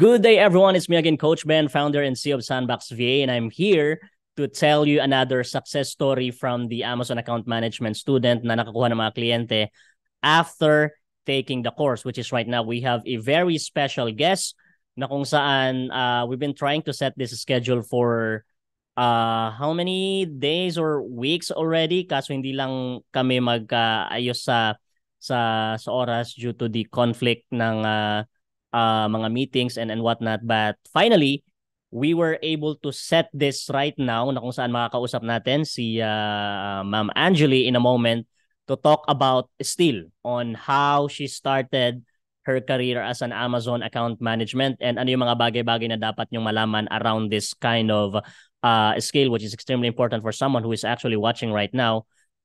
Good day, everyone. It's me again, Coach Ben, founder and CEO of Sandbox VA, and I'm here to tell you another success story from the Amazon account management student na nakakuha ng mga kliyente after taking the course, which is right now we have a very special guest na kung saan uh, we've been trying to set this schedule for uh, how many days or weeks already kaso hindi lang kami magkaayos uh, sa sa sa oras due to the conflict ng uh, uh, mga meetings and, and whatnot. But finally, we were able to set this right now na kung saan makakausap natin si uh, Ma'am Angeli in a moment to talk about still on how she started her career as an Amazon account management and ano yung mga bagay-bagay na dapat nyong malaman around this kind of uh, skill which is extremely important for someone who is actually watching right now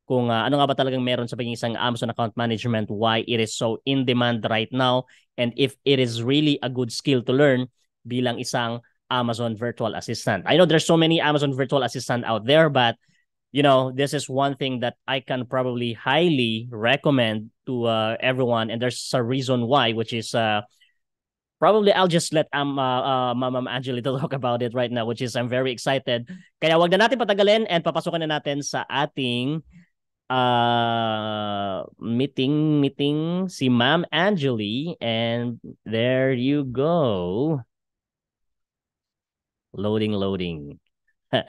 kung uh, ano nga ba talagang meron sa pagiging isang Amazon account management, why it is so in demand right now, and if it is really a good skill to learn bilang isang Amazon virtual assistant. I know there's so many Amazon virtual assistant out there, but you know, this is one thing that I can probably highly recommend to uh, everyone, and there's a reason why, which is uh, probably I'll just let um, uh, uh, Ma'am Angelita talk about it right now, which is I'm very excited. Kaya wag na natin patagalin and papasukan na natin sa ating uh meeting meeting si Ma'am Angeli and there you go. Loading loading.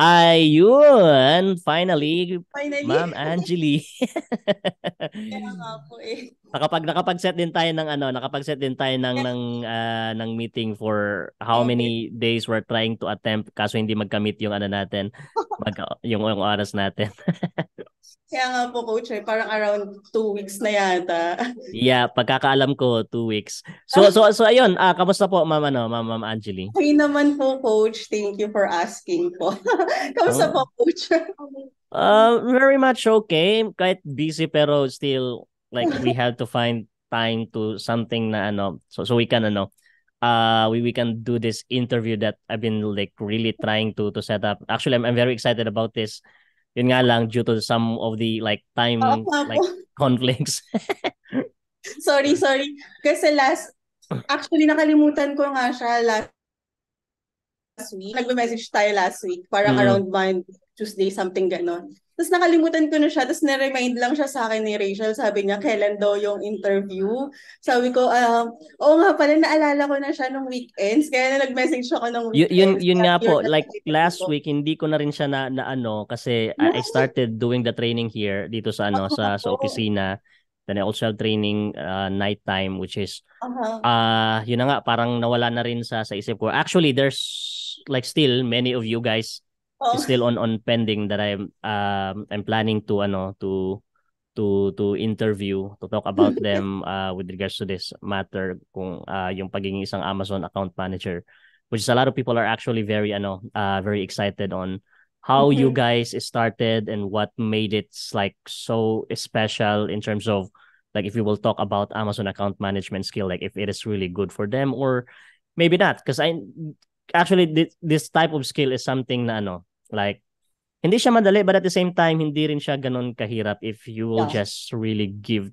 Ayun, finally, finally. Ma'am Angeli. Kaya nga eh. Nakapag nakapag-set din tayo ng ano, nakapag-set din tayo ng ng uh, ng meeting for how many days we're trying to attempt kaso hindi magka-meet yung ano natin, pag yung, yung oras natin. Kaya nga po, coach, eh, parang around two weeks na yata. yeah, pagkakaalam ko, two weeks. So, ah. so, so, ayun, ah, kamusta po, ma'am, ano, ma'am, ma'am Angeli? Okay naman po, coach. Thank you for asking po. kamusta oh. po, coach? uh, very much okay. Kahit busy, pero still, like, we have to find time to something na, ano, so, so we can, ano, uh we, we can do this interview that I've been like really trying to to set up. Actually, I'm, I'm very excited about this. Yun nga lang due to some of the like time oh, like conflicts. sorry, sorry. Kasi last actually nakalimutan ko nga siya last week. nag message tayo last week parang mm. around Monday, Tuesday something ganon. Tapos nakalimutan ko na siya, tapos na-remind lang siya sa akin ni Rachel, sabi niya, kailan daw yung interview. Sabi ko, um, oo nga pala, naalala ko na siya nung weekends, kaya na nag-message ako nung weekends. Y- yun, yun nga po, like last week, hindi ko na rin siya na, na ano, kasi no. I started doing the training here, dito sa ano, ah, sa, sa opisina. Then I also have training uh, night time which is uh-huh. uh yun na nga parang nawala na rin sa sa isip ko. Actually there's like still many of you guys oh. still on on pending that I'm um I'm planning to ano to to to interview to talk about them uh, with regards to this matter kung uh, yung pagiging isang Amazon account manager which is a lot of people are actually very ano uh, very excited on how mm-hmm. you guys started and what made it like so special in terms of like if you will talk about Amazon account management skill like if it is really good for them or maybe not because I actually this, this type of skill is something na ano like, hindi siya madali but at the same time, hindi rin siya ganun kahirap if you will yeah. just really give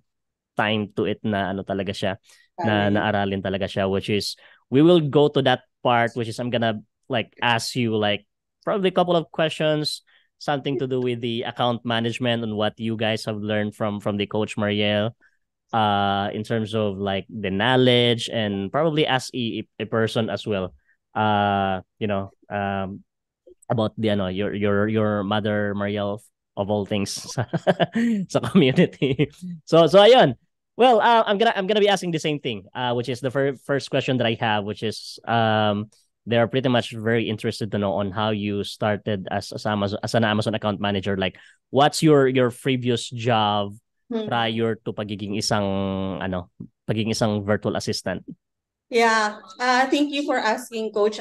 time to it na ano talaga siya, na naaralin talaga siya, which is, we will go to that part, which is I'm gonna like ask you like probably a couple of questions, something to do with the account management and what you guys have learned from from the coach Mariel, uh in terms of like the knowledge and probably as a, a person as well uh you know um about the ano your your your mother Mariel of all things sa, sa community. So so ayun. Well, uh, I'm gonna I'm gonna be asking the same thing, uh, which is the fir- first question that I have, which is um, they are pretty much very interested to know on how you started as as, Amazon, as an Amazon account manager. Like, what's your your previous job hmm. prior to pagiging isang ano, pagiging isang virtual assistant? Yeah, uh, thank you for asking, Coach.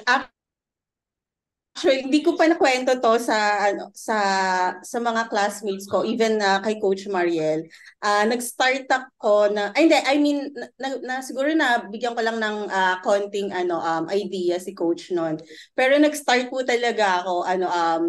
Actually, hindi ko pa nakwento to sa ano sa sa mga classmates ko, even na uh, kay Coach Mariel. Uh, nag-start ako na ay, hindi, I mean na, na, siguro na bigyan ko lang ng uh, konting ano um idea si coach noon. Pero nag-start po talaga ako ano um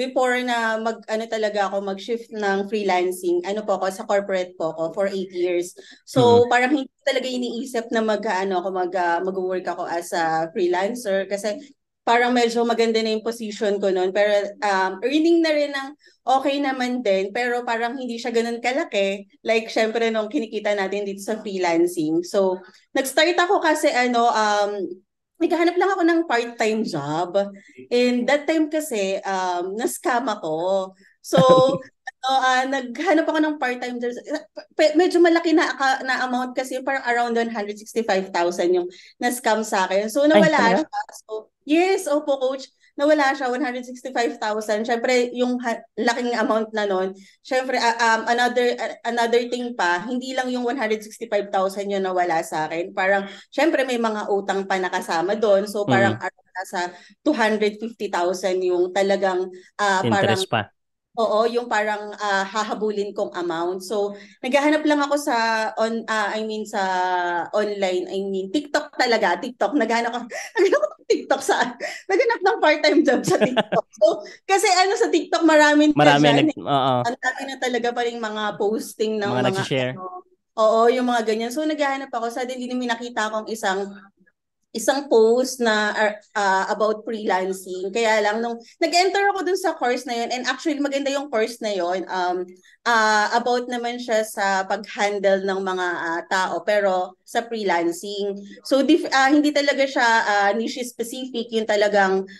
before na mag ano talaga ako mag-shift ng freelancing, ano po ako sa corporate po ako for 8 years. So mm-hmm. parang hindi talaga iniisip na mag ano ako mag uh, mag-work ako as a freelancer kasi parang medyo maganda na yung position ko noon. Pero um, earning na rin ng okay naman din, pero parang hindi siya ganun kalaki. Like, syempre, nung kinikita natin dito sa freelancing. So, nag-start ako kasi, ano, um, naghahanap lang ako ng part-time job. And that time kasi, um, na-scam ako. So, So, uh, ah, naghanap ako ng part-time job. Medyo malaki na, na amount kasi parang around 165,000 yung na-scam sa akin. So, nawala Ay, siya. So, yes, opo coach. Nawala siya, 165,000. Siyempre, yung ha- laking amount na nun. Siyempre, uh, um, another uh, another thing pa, hindi lang yung 165,000 yung nawala sa akin. Parang, siyempre, may mga utang pa nakasama doon. So, parang mm. around sa 250,000 yung talagang uh, Interest parang... Pa Oo, yung parang uh, hahabulin kong amount. So, naghahanap lang ako sa on uh, I mean sa online, I mean TikTok talaga, TikTok. Naghahanap ako, naghahanap ako TikTok sa naghanap ng part-time job sa TikTok. so, kasi ano sa TikTok maraming marami na, nag, eh. oo. dami na talaga pa ring mga posting ng mga, mga ano, Oo, yung mga ganyan. So, naghahanap ako. Suddenly, may nakita akong isang isang post na uh, uh, about freelancing. Kaya lang nung nag-enter ako dun sa course na yun and actually maganda yung course na yun. Um uh, about naman siya sa pag-handle ng mga uh, tao pero sa freelancing. So dif- uh, hindi talaga siya uh, niche specific, yung talagang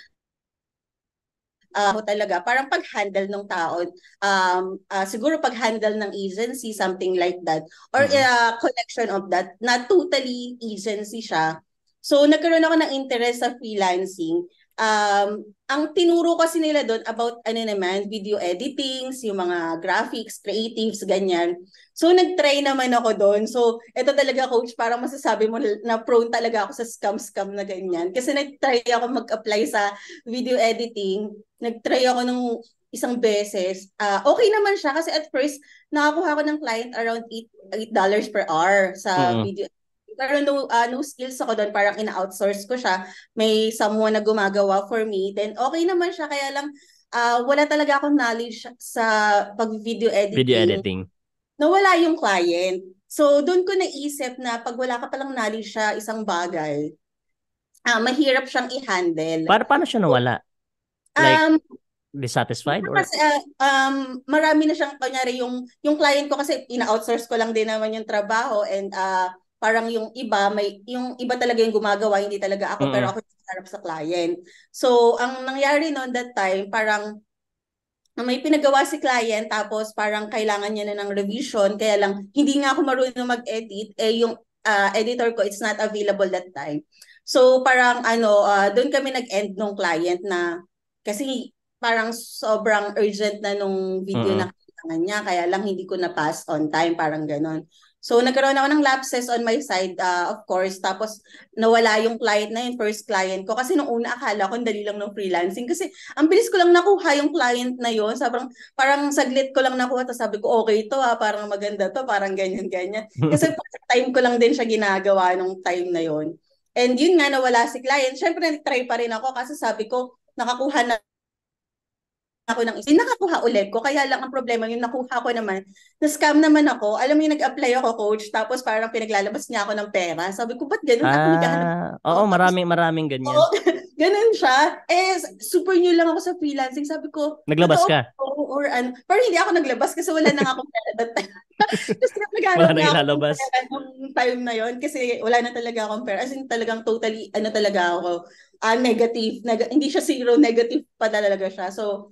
uh, talaga parang pag-handle ng tao um uh, siguro pag-handle ng agency something like that or mm-hmm. uh, collection of that na totally agency siya So nagkaroon ako ng interest sa freelancing. Um, ang tinuro kasi nila doon about ano naman, video editing, yung mga graphics, creatives, ganyan. So nag-try naman ako doon. So ito talaga coach, parang masasabi mo na prone talaga ako sa scam-scam na ganyan. Kasi nag-try ako mag-apply sa video editing. Nag-try ako ng isang beses. Uh, okay naman siya kasi at first nakakuha ako ng client around $8, $8 per hour sa mm-hmm. video pero no, uh, no skills ako doon, parang ina-outsource ko siya. May someone na gumagawa for me. Then okay naman siya, kaya lang uh, wala talaga akong knowledge sa pag-video editing. Video editing. Nawala yung client. So doon ko naisip na pag wala ka palang knowledge sa isang bagay, uh, mahirap siyang i-handle. Para, paano siya nawala? Like, um, dissatisfied or kasi, uh, um marami na siyang kunyari yung yung client ko kasi ina-outsource ko lang din naman yung trabaho and uh parang yung iba may yung iba talaga yung gumagawa hindi talaga ako mm-hmm. pero ako yung sarap sa client so ang nangyari noon that time parang may pinagawa si client tapos parang kailangan niya na ng revision kaya lang hindi nga ako marunong mag-edit eh yung uh, editor ko it's not available that time so parang ano uh, doon kami nag-end nung client na kasi parang sobrang urgent na nung video mm-hmm. na kailangan niya kaya lang hindi ko na pass on time parang ganon So nagkaroon ako ng lapses on my side, uh, of course. Tapos nawala yung client na yun, first client ko. Kasi nung una akala ko, dali lang ng freelancing. Kasi ang bilis ko lang nakuha yung client na yun. Sabrang, parang saglit ko lang nakuha. Tapos sabi ko, okay to ah, parang maganda to, parang ganyan-ganyan. Kasi time ko lang din siya ginagawa nung time na yun. And yun nga, nawala si client. Siyempre, nag-try pa rin ako kasi sabi ko, nakakuha na ako ng isa. Nakakuha ulit ko. Kaya lang ang problema yung nakuha ko naman. Na-scam naman ako. Alam mo yung nag-apply ako, coach. Tapos parang pinaglalabas niya ako ng pera. Sabi ko, ba't ganun? Ah, oo, maraming, maraming ganyan. Oo, ganun siya. Eh, super new lang ako sa freelancing. Sabi ko, naglabas ka? Ko, or ano. Pero hindi ako naglabas kasi wala nang akong pera that time. Tapos wala na ilalabas. Nung time na yon kasi wala na talaga akong pera. As in, talagang totally, ano talaga ako, uh, negative. Neg- hindi siya zero, negative pa talaga siya. So,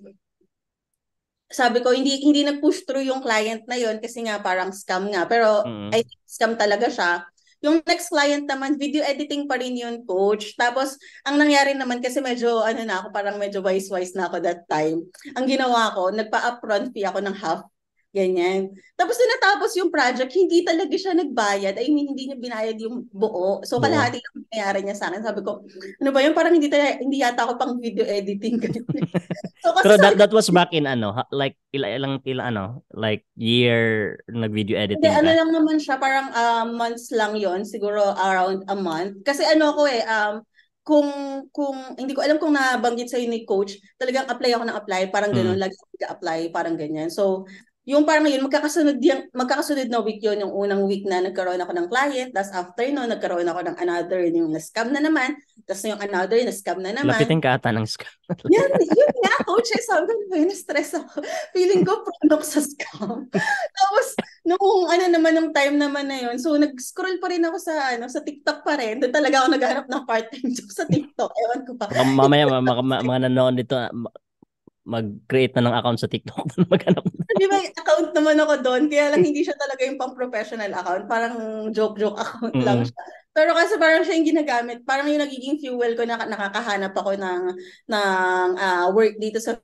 sabi ko hindi hindi nag-push through yung client na yon kasi nga parang scam nga pero mm-hmm. I think scam talaga siya. Yung next client naman video editing pa rin yun coach. Tapos ang nangyari naman kasi medyo ano na ako parang medyo wise wise na ako that time. Ang ginawa ko nagpa-upfront fee ako ng half Ganyan. Tapos na natapos yung project, hindi talaga siya nagbayad. I mean, hindi niya binayad yung buo. So, kalahati yeah. lang nangyari niya sa akin. Sabi ko, ano ba yun? Parang hindi, tayo, hindi yata ako pang video editing. so, kasi Pero that, that was back in ano? Like, ilang, ilang, ilang ano? Like, year nag-video editing hindi, ano ka? ano lang naman siya. Parang uh, months lang yon Siguro around a month. Kasi ano ko eh, um, kung kung hindi ko alam kung nabanggit sa ni coach, talagang apply ako ng apply, parang hmm. ganoon mm. lagi ako apply parang ganyan. So yung parang yun, magkakasunod, yung, magkakasunod na week yun, yung unang week na nagkaroon ako ng client, tapos after no, nagkaroon ako ng another yung scam na naman, tapos yung another na-scam na naman. Lapitin ka ata ng scam. yan, yun nga, coach, eh, sabi ko, na-stress ako. Feeling ko, pronok sa scam. tapos, noong ano naman, nung time naman na yun, so nag-scroll pa rin ako sa, ano, sa TikTok pa rin, doon talaga ako naghanap ng part-time job sa TikTok, ewan ko pa. mamaya, mga, mga nanonood dito, ah, mag-create na ng account sa TikTok doon maghanap. Di ba, account naman ako doon, kaya lang hindi siya talaga yung pang-professional account, parang joke-joke account mm-hmm. lang siya. Pero kasi parang siya yung ginagamit, parang yung nagiging fuel ko na nakakahanap ako ng ng uh, work dito sa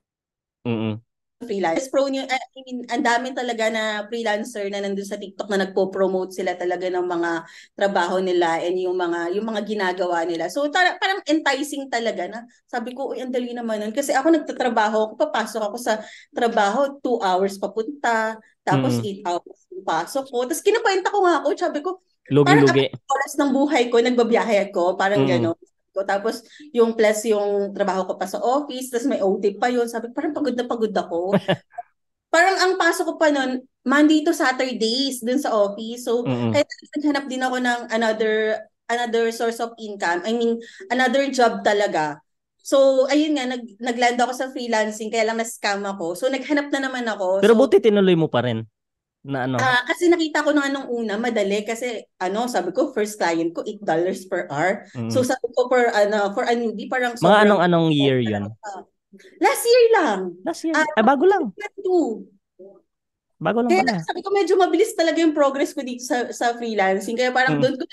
mm-hmm freelance. Prone eh, yung, I mean, ang dami talaga na freelancer na nandun sa TikTok na nagpo-promote sila talaga ng mga trabaho nila and yung mga yung mga ginagawa nila. So tar- parang enticing talaga na sabi ko, uy, ang dali naman nun. Kasi ako nagtatrabaho, ako papasok ako sa trabaho, two hours papunta, tapos mm. eight hours papasok ko. Tapos kinakwenta ko nga ako, sabi ko, Lugi-lugi. Parang lugi. oras ng buhay ko, nagbabiyahe ako, parang mm. gano'n ko. Tapos, yung plus yung trabaho ko pa sa office, tapos may OT pa yun. Sabi, parang pagod na pagod ako. parang ang pasok ko pa nun, Monday to Saturdays dun sa office. So, mm-hmm. kaya naghanap din ako ng another another source of income. I mean, another job talaga. So, ayun nga, nag, nagland ako sa freelancing, kaya lang na-scam ako. So, naghanap na naman ako. Pero so, buti tinuloy mo pa rin na ano? Uh, kasi nakita ko nung anong una, madali kasi ano, sabi ko first client ko 8 dollars per hour. Mm. So sabi ko for ano, for a newbie parang Mga anong anong year 'yon? Uh, last year lang. Last year. Uh, ah, bago lang. Two. Bago lang Kaya pala. sabi ko medyo mabilis talaga yung progress ko dito sa sa freelancing. Kaya parang mm. doon ko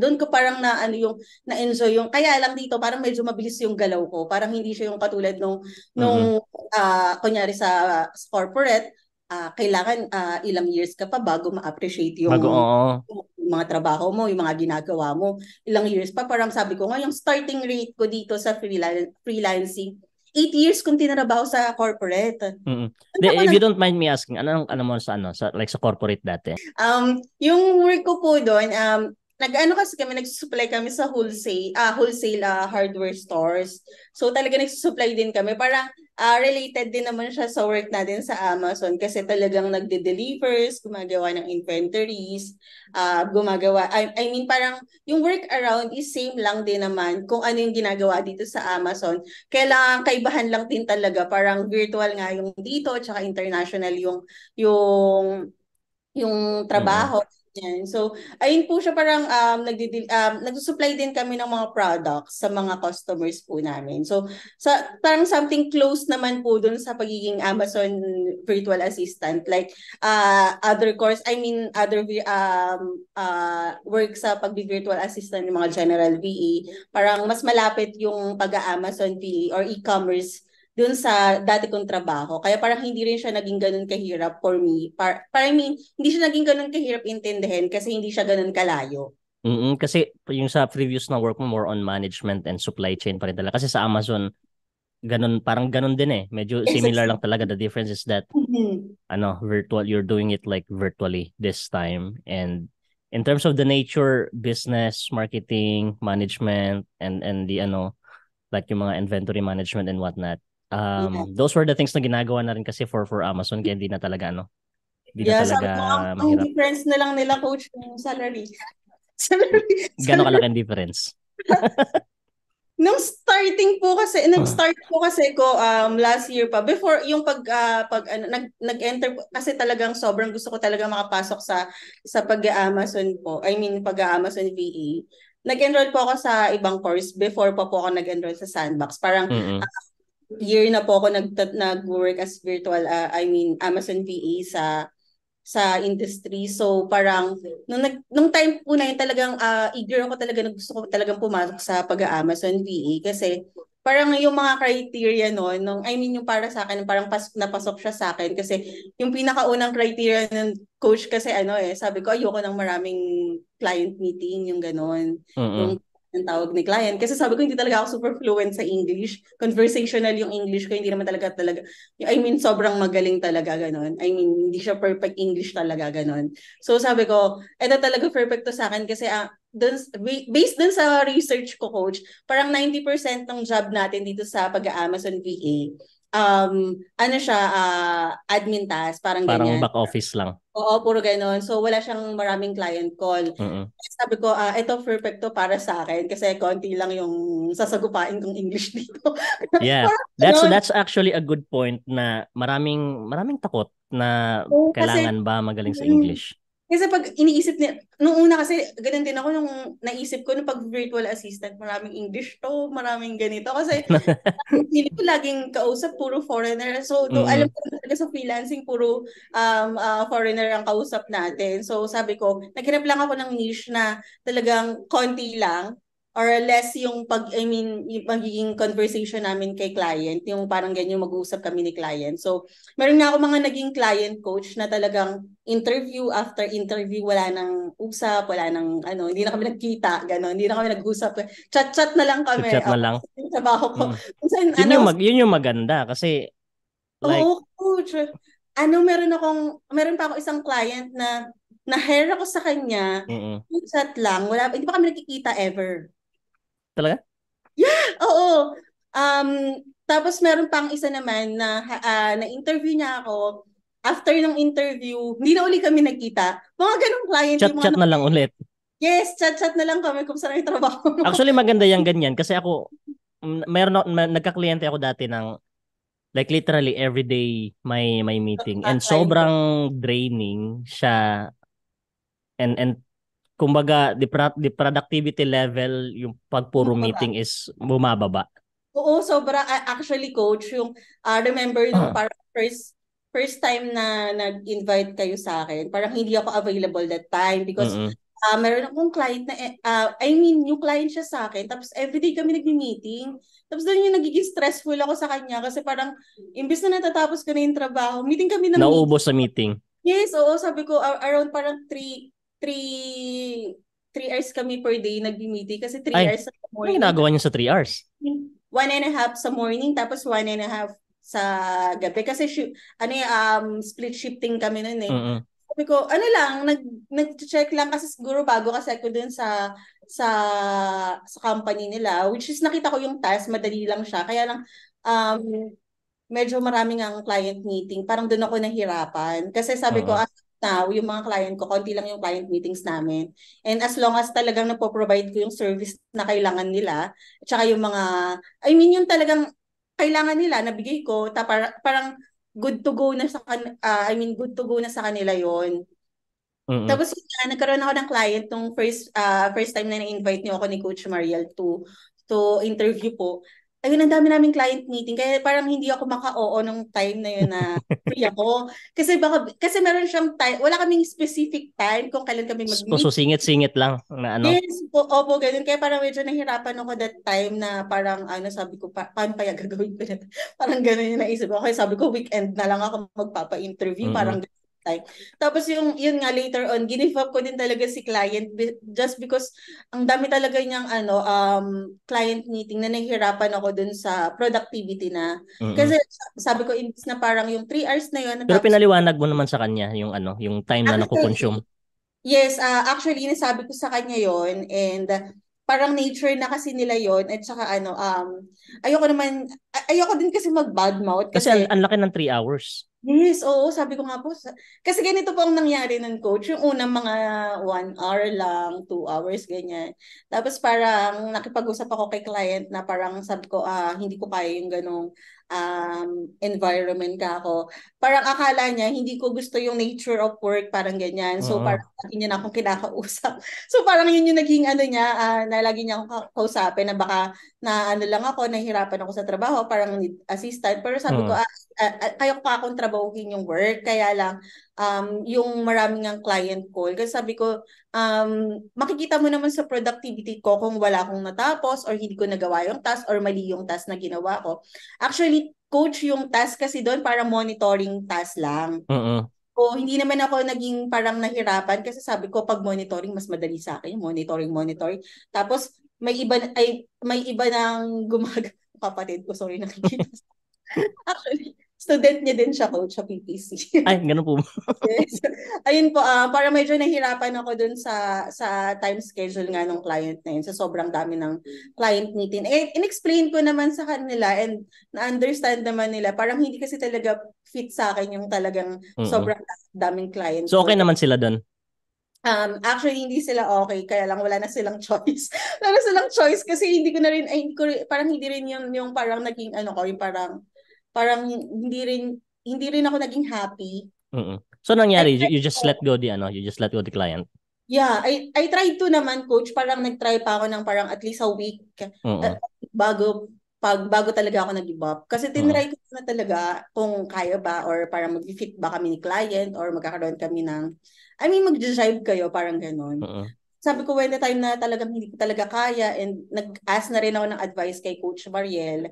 doon ko parang na ano yung na-enjoy yung kaya lang dito parang medyo mabilis yung galaw ko. Parang hindi siya yung katulad nung mm-hmm. nung mm-hmm. uh, kunyari sa, sa corporate uh, kailangan uh, ilang years ka pa bago ma-appreciate yung, bago, yung mga trabaho mo, yung mga ginagawa mo. Ilang years pa. Parang sabi ko nga, starting rate ko dito sa freelance, freelancing, eight years kung tinrabaho sa corporate. Mm-hmm. De, if you don't mind me asking, ano ang ano mo sa ano, sa, like sa corporate dati? Um, yung work ko po doon, um, nag-ano kasi kami, nag-supply kami sa wholesale, uh, wholesale uh, hardware stores. So talaga nag-supply din kami. Parang uh, related din naman siya sa work natin sa Amazon kasi talagang nagde-delivers, gumagawa ng inventories, uh, gumagawa, I, I mean parang yung work around is same lang din naman kung ano yung ginagawa dito sa Amazon. Kailangan kaibahan lang din talaga, parang virtual nga yung dito, tsaka international yung, yung yung trabaho. Mm-hmm yan. So, ayun po siya parang um, nagdi um, nagsusupply din kami ng mga products sa mga customers po namin. So, sa, parang something close naman po dun sa pagiging Amazon virtual assistant. Like, uh, other course, I mean, other um, uh, work sa pag virtual assistant ng mga general VA, e. parang mas malapit yung pag-Amazon VE or e-commerce dun sa dati kong trabaho. Kaya parang hindi rin siya naging ganun kahirap for me. Par, para I mean, hindi siya naging ganun kahirap intindihin kasi hindi siya ganun kalayo. Mm-mm, kasi yung sa previous na work mo, more on management and supply chain pa rin talaga. Kasi sa Amazon, ganun, parang ganun din eh. Medyo similar lang talaga. The difference is that, mm-hmm. ano, virtual, you're doing it like virtually this time. And in terms of the nature, business, marketing, management, and, and the, ano, like yung mga inventory management and whatnot, um, yeah. those were the things na ginagawa na rin kasi for for Amazon kaya hindi na talaga ano. Hindi yeah, na talaga ko, ang, difference na lang nila coach ng salary. salary. Gano'ng kalaki ang difference? nung starting po kasi nung start po kasi ko um last year pa before yung pag uh, pag ano, nag nag-enter kasi talagang sobrang gusto ko talaga makapasok sa sa pag-Amazon po. I mean pag-Amazon VA, e. Nag-enroll po ako sa ibang course before pa po ako nag-enroll sa Sandbox. Parang mm-hmm. uh, year na po ako nag nag-work as virtual uh, I mean Amazon VA sa sa industry. So parang nung nag, nung time po na yun talagang uh, eager ako talaga na gusto ko talagang pumasok sa pag-Amazon VA kasi parang yung mga criteria no, nung I mean yung para sa akin parang pas, napasok siya sa akin kasi yung pinakaunang criteria ng coach kasi ano eh sabi ko ayoko ng maraming client meeting yung ganon. Uh-uh. Yung ng tawag ni client. Kasi sabi ko, hindi talaga ako super fluent sa English. Conversational yung English ko, hindi naman talaga talaga. I mean, sobrang magaling talaga, ganun. I mean, hindi siya perfect English talaga, ganun. So sabi ko, eto talaga perfect to sa akin kasi uh, dun, based dun sa research ko, coach, parang 90% ng job natin dito sa pag-Amazon VA um, ano siya, uh, admin task, parang, parang ganyan. Parang back office lang. Oo, puro ganun. So, wala siyang maraming client call. Mm-hmm. Sabi ko, uh, ito perfect to para sa akin kasi konti lang yung sasagupain kong English dito. yeah, that's that's actually a good point na maraming maraming takot na oh, kailangan kasi, ba magaling sa English. Kasi pag iniisip ni nung una kasi, ganun din ako nung naisip ko, nung pag virtual assistant, maraming English to, maraming ganito. Kasi, hindi ko laging kausap, puro foreigner. So, to, mm-hmm. alam ko talaga sa freelancing, puro um, uh, foreigner ang kausap natin. So, sabi ko, naghanap lang ako ng niche na talagang konti lang or less yung pag I mean yung magiging conversation namin kay client yung parang ganyan mag-uusap kami ni client so meron na ako mga naging client coach na talagang interview after interview wala nang usap wala nang ano hindi na kami nagkita gano'n hindi na kami nag-usap chat chat na lang kami chat na lang yung trabaho ko mm. Minsan, yun ano, yung mag yun yung maganda kasi like oh, coach ano meron akong meron pa ako isang client na na-hire ako sa kanya, mm chat lang, wala, hindi pa kami nakikita ever. Talaga? Oo. Um, tapos meron pang isa naman na uh, na-interview niya ako. After ng interview, hindi na uli kami nagkita. Mga ganong client. Chat-chat na, lang ulit. Yes, chat-chat na lang kami kung saan yung trabaho. Actually, maganda yung ganyan. Kasi ako, meron, may, nagka-kliyente ako dati ng like literally every day may may meeting ah, and ah, sobrang draining siya and and kumbaga the, pro- the productivity level yung pagpuro Bumaba. meeting is bumababa. Oo, sobra actually coach yung uh, remember yung uh. Ah. para first first time na nag-invite kayo sa akin, parang hindi ako available that time because mm-hmm. uh, meron akong client na uh, I mean, new client siya sa akin tapos everyday kami nagmi-meeting. Tapos doon yung nagiging stressful ako sa kanya kasi parang imbis na natatapos ko na yung trabaho, meeting kami na Naubos meeting. sa meeting. Yes, oo, sabi ko around parang 3 three, three hours kami per day nag-meeting kasi three Ay, hours sa morning. Ano ginagawa niyo sa three hours? One and a half sa morning, tapos one and a half sa gabi. Kasi sh- ano yung, um, split shifting kami noon eh. Mm-hmm. Sabi ko, ano lang, nag, nag-check lang kasi siguro bago kasi ako dun sa sa sa company nila which is nakita ko yung task madali lang siya kaya lang um medyo maraming ang client meeting parang doon ako nahirapan kasi sabi uh-huh. ko now, yung mga client ko, konti lang yung client meetings namin. And as long as talagang napoprovide ko yung service na kailangan nila, at saka yung mga, I mean, yung talagang kailangan nila, nabigay ko, ta para, parang good to go na sa, uh, I mean, good to go na sa kanila yon Mm-hmm. Tapos uh, nagkaroon ako ng client nung first uh, first time na na-invite niyo ako ni Coach Mariel to to interview po ayun, ang dami namin client meeting. Kaya parang hindi ako maka-oo nung time na yun na free ako. Kasi baka, kasi meron siyang time, wala kaming specific time kung kailan kami mag-meet. So, singit-singit lang na ano? Yes, po, opo, ganun. Kaya parang medyo nahirapan ako that time na parang ano, sabi ko, pa, paano kaya gagawin ko na? parang ganun yung naisip ko. Okay, sabi ko, weekend na lang ako magpapa-interview. Mm-hmm. Parang time. Tapos yung, yun nga, later on, ginive up ko din talaga si client just because ang dami talaga niyang ano, um, client meeting na nahihirapan ako dun sa productivity na. Mm-hmm. Kasi sabi ko, imbis na parang yung 3 hours na yun. Pero pinaliwanag mo naman sa kanya yung ano, yung time na nako-consume. Yes, uh, actually, nasabi ko sa kanya yon and parang nature na kasi nila yon at saka ano, um, ayoko naman, ayoko din kasi mag-badmouth. Kasi, kasi ang, ang laki ng 3 hours. Yes, oo. Sabi ko nga po, sa- kasi ganito po ang nangyari ng coach. Yung unang mga one hour lang, two hours, ganyan. Tapos parang nakipag-usap ako kay client na parang sabi ko, ah, hindi ko kaya yung ganong um, environment ka ako. Parang akala niya, hindi ko gusto yung nature of work, parang ganyan. So uh-huh. parang hindi na akong kinakausap. So parang yun yung naging ano niya, uh, na lagi niya akong kausapin na baka na ano lang ako, nahihirapan ako sa trabaho, parang assistant. Pero sabi uh-huh. ko, mm. ah, uh, kayo pa akong trabahuhin yung work. Kaya lang, um, yung maraming ang client call. Kasi sabi ko, um, makikita mo naman sa productivity ko kung wala akong natapos or hindi ko nagawa yung task or mali yung task na ginawa ko. Actually, coach yung task kasi doon para monitoring task lang. Uh-uh. So, hindi naman ako naging parang nahirapan kasi sabi ko pag monitoring mas madali sa akin, monitoring, monitoring. Tapos may iba ay may iba nang gumag... kapatid ko, sorry nakikita. Actually, student niya din siya, coach, sa PPC. Ay, ganun po. yes. Ayun po, uh, para medyo nahirapan ako dun sa sa time schedule nga ng client na yun, sa sobrang dami ng client meeting. Eh, in-explain ko naman sa kanila and na-understand naman nila, parang hindi kasi talaga fit sa akin yung talagang mm-hmm. sobrang daming client. So, okay naman sila dun? Um, actually, hindi sila okay, kaya lang wala na silang choice. wala na silang choice kasi hindi ko na rin, ay, ko, parang hindi rin yung, yung parang naging, ano ko, yung parang parang hindi rin hindi rin ako naging happy. Mm-mm. So nangyari, you, you just let go the ano, you just let go the client. Yeah, I I tried to naman coach, parang nagtry pa ako ng parang at least a week uh, bago pag bago talaga ako nag-give up. Kasi tinry ko na talaga kung kaya ba or para mag-fit ba kami ni client or magkakaroon kami ng I mean mag-drive kayo parang ganun. Sabi ko when the time na talagang hindi ko talaga kaya and nag-ask na rin ako ng advice kay Coach Mariel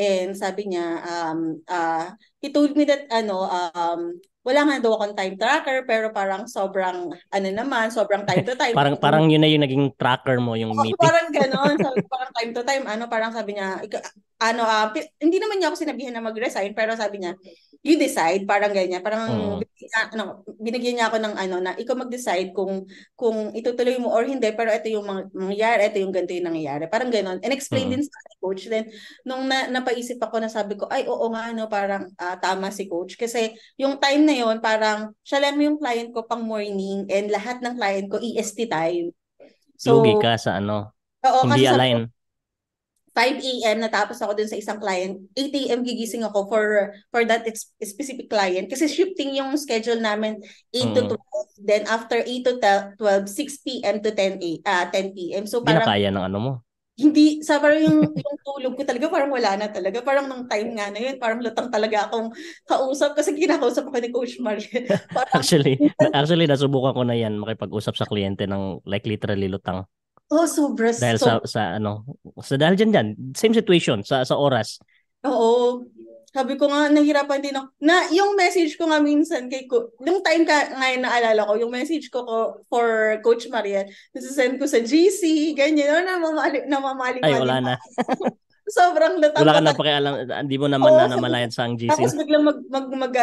And sabi niya, um, uh, he told me that, ano, um, wala nga daw akong time tracker pero parang sobrang ano naman sobrang time to time parang parang yun na yung naging tracker mo yung oh, meeting parang ganoon sabi parang time to time ano parang sabi niya ano, uh, hindi naman niya ako sinabihan na mag-resign, pero sabi niya, you decide, parang ganyan. Parang, mm. ano, binigyan niya ako ng ano, na ikaw mag-decide kung, kung itutuloy mo or hindi, pero ito yung mangyayari, ito yung ganito yung nangyayari. Parang ganon. And explain mm. din sa coach. Then, nung na, napaisip ako nasabi ko, ay, oo nga, ano, parang uh, tama si coach. Kasi yung time na yon parang, siya lang yung client ko pang morning and lahat ng client ko EST time. So, Lugi ka sa ano? Oo, hindi align. Sabi, 5 a.m. natapos ako dun sa isang client, 8 a.m. gigising ako for for that specific client kasi shifting yung schedule namin 8 to 12, mm. then after 8 to 12, 6 p.m. to 10 a, uh, ah, 10 p.m. So parang Hindi na kaya ng ano mo. Hindi, sa parang yung, yung tulog ko talaga parang wala na talaga. Parang nung time nga na yun, parang lutang talaga akong kausap kasi kinakausap ako ni Coach Mark. parang, actually, actually nasubukan ko na yan makipag-usap sa kliyente ng like literally lutang. Oh, sobra. Dahil so... sa, sa ano, sa dahil dyan dyan, same situation, sa, sa oras. Oo. Sabi ko nga, nahirapan din ako. Na, yung message ko nga minsan kay Coach, yung time ka, ngayon naalala ko, yung message ko, ko for Coach Mariel, nasasend ko sa GC, ganyan, or namamali, namamali. Ay, wala na. Sobrang latang. Wala ka na pakialam, hindi mo naman oh, na namalayan sa ang GC. Tapos biglang mag, mag, mag,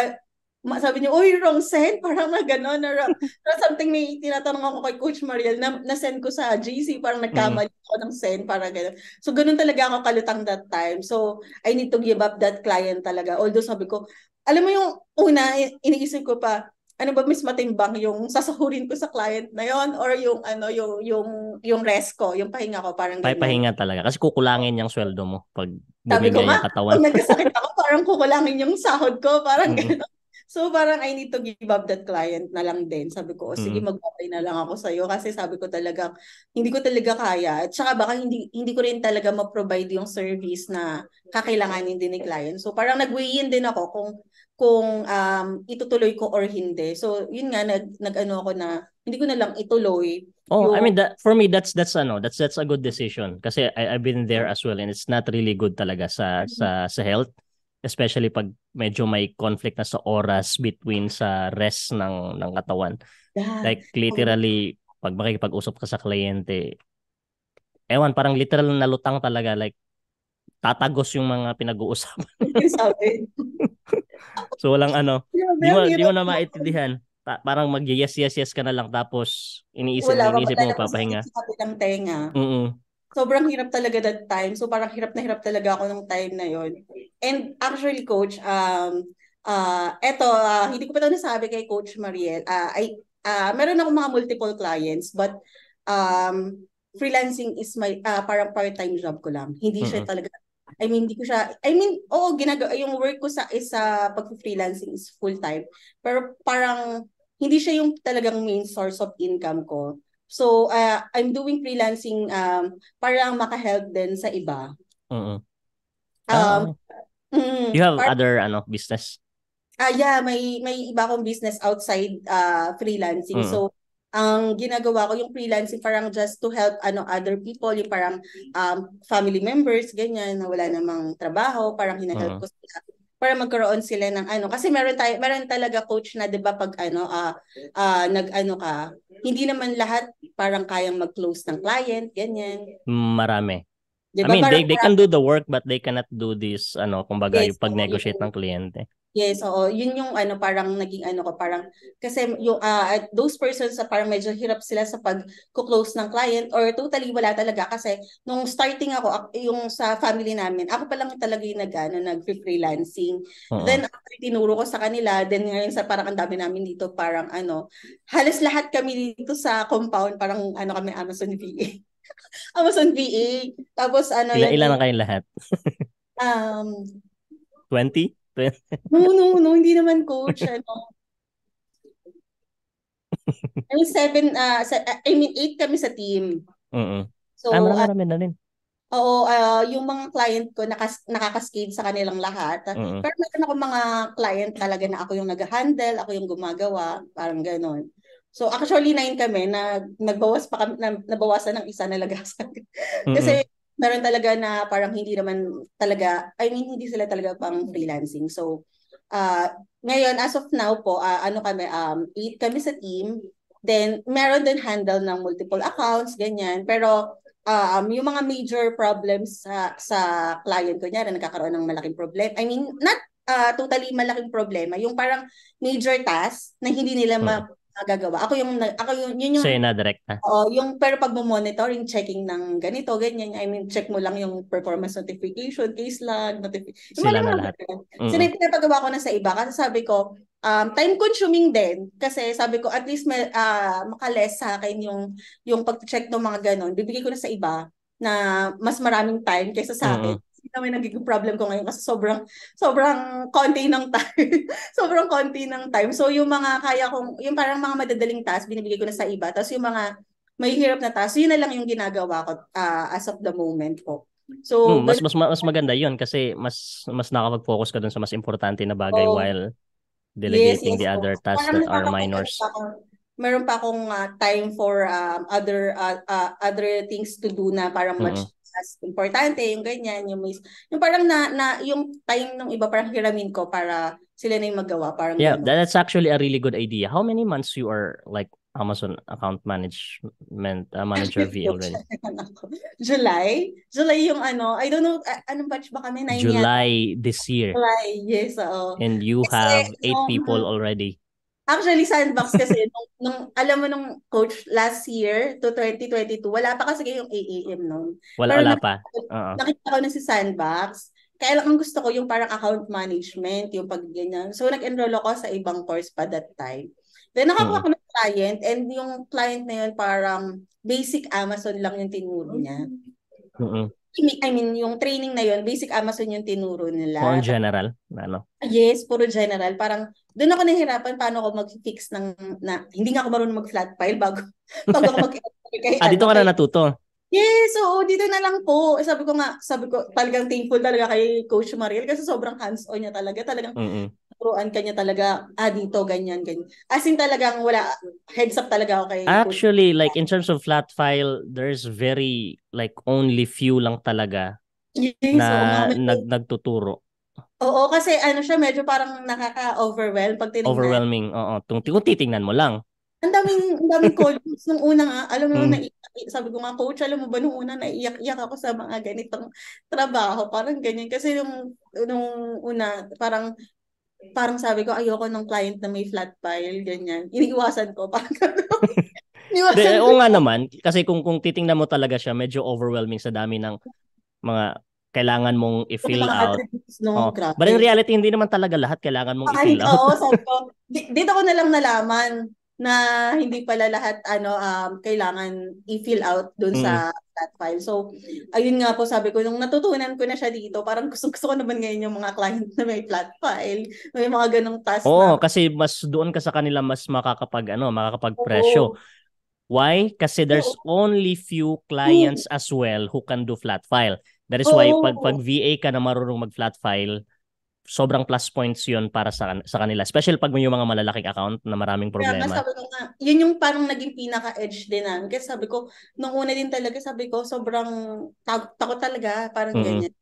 sabi niya, uy, wrong send, parang na gano'n, or, or something may tinatanong ako kay Coach Mariel, na, na-send ko sa JC. parang nagkamali mm. ako ng send, parang gano'n. So, gano'n talaga ako kalutang that time. So, I need to give up that client talaga. Although sabi ko, alam mo yung una, iniisip ko pa, ano ba mas matimbang yung sasahurin ko sa client na yon or yung ano yung yung yung rest ko, yung pahinga ko parang ganun. Pahinga talaga kasi kukulangin yung sweldo mo pag sabi ko, ma, katawan. Pag nagkasakit ako, parang kukulangin yung sahod ko, parang mm gano'n. So parang I need to give up that client na lang din. Sabi ko, o mm-hmm. sige, mm. magbabay na lang ako sa iyo kasi sabi ko talaga hindi ko talaga kaya. At saka baka hindi hindi ko rin talaga ma-provide yung service na kakailanganin din ni client. So parang nagwiin din ako kung kung um, itutuloy ko or hindi. So yun nga nag nag-ano ako na hindi ko na lang ituloy. Oh, yung... I mean that for me that's that's ano, that's that's a good decision kasi I I've been there as well and it's not really good talaga sa mm-hmm. sa sa health especially pag medyo may conflict na sa oras between sa rest ng ng katawan. Yeah. Like literally pag makikipag-usap ka sa kliyente, ewan parang literal na lutang talaga like tatagos yung mga pinag-uusapan. so walang ano, di mo, di mo na maitindihan. Pa- parang mag yes yes yes ka na lang tapos iniisip wala, iniisip mo papahinga. Wala ng tenga. Mm-mm sobrang hirap talaga that time. So parang hirap na hirap talaga ako nung time na yon. And actually coach, um uh eto uh, hindi ko pa daw nasabi kay coach Mariel. Uh, I uh, meron ako mga multiple clients but um freelancing is my uh, parang part-time job ko lang. Hindi mm-hmm. siya talaga I mean, hindi ko siya, I mean, oo, ginagawa, yung work ko sa isa pag-freelancing is full-time. Pero parang, hindi siya yung talagang main source of income ko. So, uh, I'm doing freelancing um, para makahelp din sa iba. Um, ah. Mm-hmm. Um, uh, you have part- other ano business? Ah, uh, yeah. May, may iba akong business outside uh, freelancing. Mm-hmm. So, ang ginagawa ko yung freelancing parang just to help ano other people yung parang um, family members ganyan na wala namang trabaho parang hinahelp uh-huh. ko sila para magkaroon sila ng ano kasi meron tayo meron talaga coach na 'di ba pag ano uh, ah, uh, ah, nag ano ka hindi naman lahat parang kayang mag-close ng client ganyan hmm, marami diba? I mean they, they can do the work but they cannot do this ano kumbaga yes, yung pag-negotiate ng kliyente Yes, oo. Yun yung ano parang naging ano ko parang kasi yung uh, those persons parang medyo hirap sila sa pag-close ng client or totally wala talaga kasi nung starting ako yung sa family namin, ako pa lang talaga yung nag ano, nag-freelancing. Uh-huh. Then after tinuro ko sa kanila, then ngayon sa parang ang dami namin dito parang ano, halos lahat kami dito sa compound parang ano kami Amazon VA. Amazon VA. Tapos ano Ila, yan, ilan ang kayong lahat? um 20? strength. no, no, no. Hindi naman, coach. Ano? I mean, seven, uh, se- I mean, eight kami sa team. Mm-hmm. So, ah, marami uh, na rin. Oo, uh, yung mga client ko, nakas- nakakaskade sa kanilang lahat. Mm-hmm. Pero meron ako mga client talaga na ako yung nag-handle, ako yung gumagawa, parang ganon. So actually nine kami na nagbawas pa kami na, nabawasan ng isa na lagasan. Kasi mm-hmm meron talaga na parang hindi naman talaga, I mean, hindi sila talaga pang freelancing. So, uh, ngayon, as of now po, uh, ano kami, um, eight kami sa team. Then, meron din handle ng multiple accounts, ganyan. Pero, ah, um, yung mga major problems sa, sa client, ko, kunyari, nagkakaroon ng malaking problem. I mean, not uh, totally malaking problema. Yung parang major task na hindi nila ma- hmm nagagawa. Ako yung ako yung yun yung So na direct na. Oo, yung pero pag monitoring checking ng ganito, ganyan, I mean check mo lang yung performance notification, case log, notification. Sila na lahat. Mm-hmm. pinapagawa ko na sa iba kasi sabi ko um, time consuming din kasi sabi ko at least may, uh, ah, makales sa akin yung yung pag-check ng mga ganun. Bibigay ko na sa iba na mas maraming time kaysa sa akin. Mm-hmm namin nagiging problem ko ngayon kasi sobrang sobrang konti ng time. sobrang konti ng time. So yung mga kaya kong yung parang mga madadaling task binibigay ko na sa iba. Tapos yung mga may mahihirap na task, yun na lang yung ginagawa ko uh, as of the moment ko. So hmm, mas mas mas maganda 'yun kasi mas mas nakakapag-focus ka dun sa mas importante na bagay oh, while delegating yes, yes, the other so, tasks that are minors. meron pa akong uh, time for um, other uh, uh, other things to do na para much hmm mas importante, yung ganyan, yung mis- yung parang na, na yung time ng iba parang hiramin ko para sila na yung magawa. Parang yeah, ganun. that's actually a really good idea. How many months you are like Amazon account management uh, manager V already? Ano July? July yung ano, I don't know, uh, anong batch ba kami? Nine July yan? this year. July, yes. Oo. And you It's have like, eight um, people already. Actually, sandbox kasi, nung, nung, alam mo nung coach last year to 2022, wala pa kasi yung AAM noon. Wala, Pero wala nakita, pa. Uh-huh. Nakita ko na si sandbox. Kaya lang ang gusto ko yung parang account management, yung pagganyan. So, nag-enroll ako sa ibang course pa that time. Then, nakakuha mm. ko ng client and yung client na yun parang basic Amazon lang yung tinuro niya. Mm-hmm. I mean, yung training na yun, basic Amazon yung tinuro nila. More general? Ano? Yes, puro general. Parang, doon ako nahirapan paano ako mag-fix ng, na, hindi nga ako marunong mag-flat file bago, bago ako mag Ah, dito ka na natuto? Yes, oo, so, dito na lang po. Sabi ko nga, sabi ko, talagang thankful talaga kay Coach Mariel kasi sobrang hands-on niya talaga. Talagang, mm-hmm turuan kanya talaga, ah, dito, ganyan, ganyan. As in talagang wala, heads up talaga ako kay Actually, like in terms of flat file, there's very, like only few lang talaga yes, na so, nag, nagtuturo. Oo, kasi ano siya, medyo parang nakaka-overwhelm pag tinignan. Overwhelming, oo. Kung titingnan mo lang. Ang daming, ang daming colleagues nung unang, alam mo, mm. naiyak, sabi ko nga, coach, alam mo ba, nung una, naiyak-iyak ako sa mga ganitong trabaho, parang ganyan. Kasi nung, nung una, parang parang sabi ko, ayoko ng client na may flat file, ganyan. Iniiwasan ko. Parang De, eh, oo nga naman, kasi kung, kung titingnan mo talaga siya, medyo overwhelming sa dami ng mga kailangan mong i-fill out. No, oh. But in reality, hindi naman talaga lahat kailangan mong Ay, i-fill out. Oo, sabi ko, dito ko na lang nalaman na hindi pala lahat ano um, kailangan i-fill out doon mm. sa that file. So ayun nga po sabi ko nung natutunan ko na siya dito, parang gusto, gusto ko naman ngayon yung mga client na may flat file, may mga ganong task. Oo, oh, na... kasi mas doon ka sa kanila mas makakapag ano, makakapag-presyo. Oh. Why? Kasi there's oh. only few clients oh. as well who can do flat file. That is oh. why pag pag VA ka na marunong mag flat file, sobrang plus points yun para sa, sa kanila. Especially pag may yung mga malalaking account na maraming problema. Kaya sabi ko nga, yun yung parang naging pinaka-edge din namin. Ah. Kasi sabi ko, nung una din talaga, sabi ko, sobrang takot talaga, parang mm-hmm. ganyan.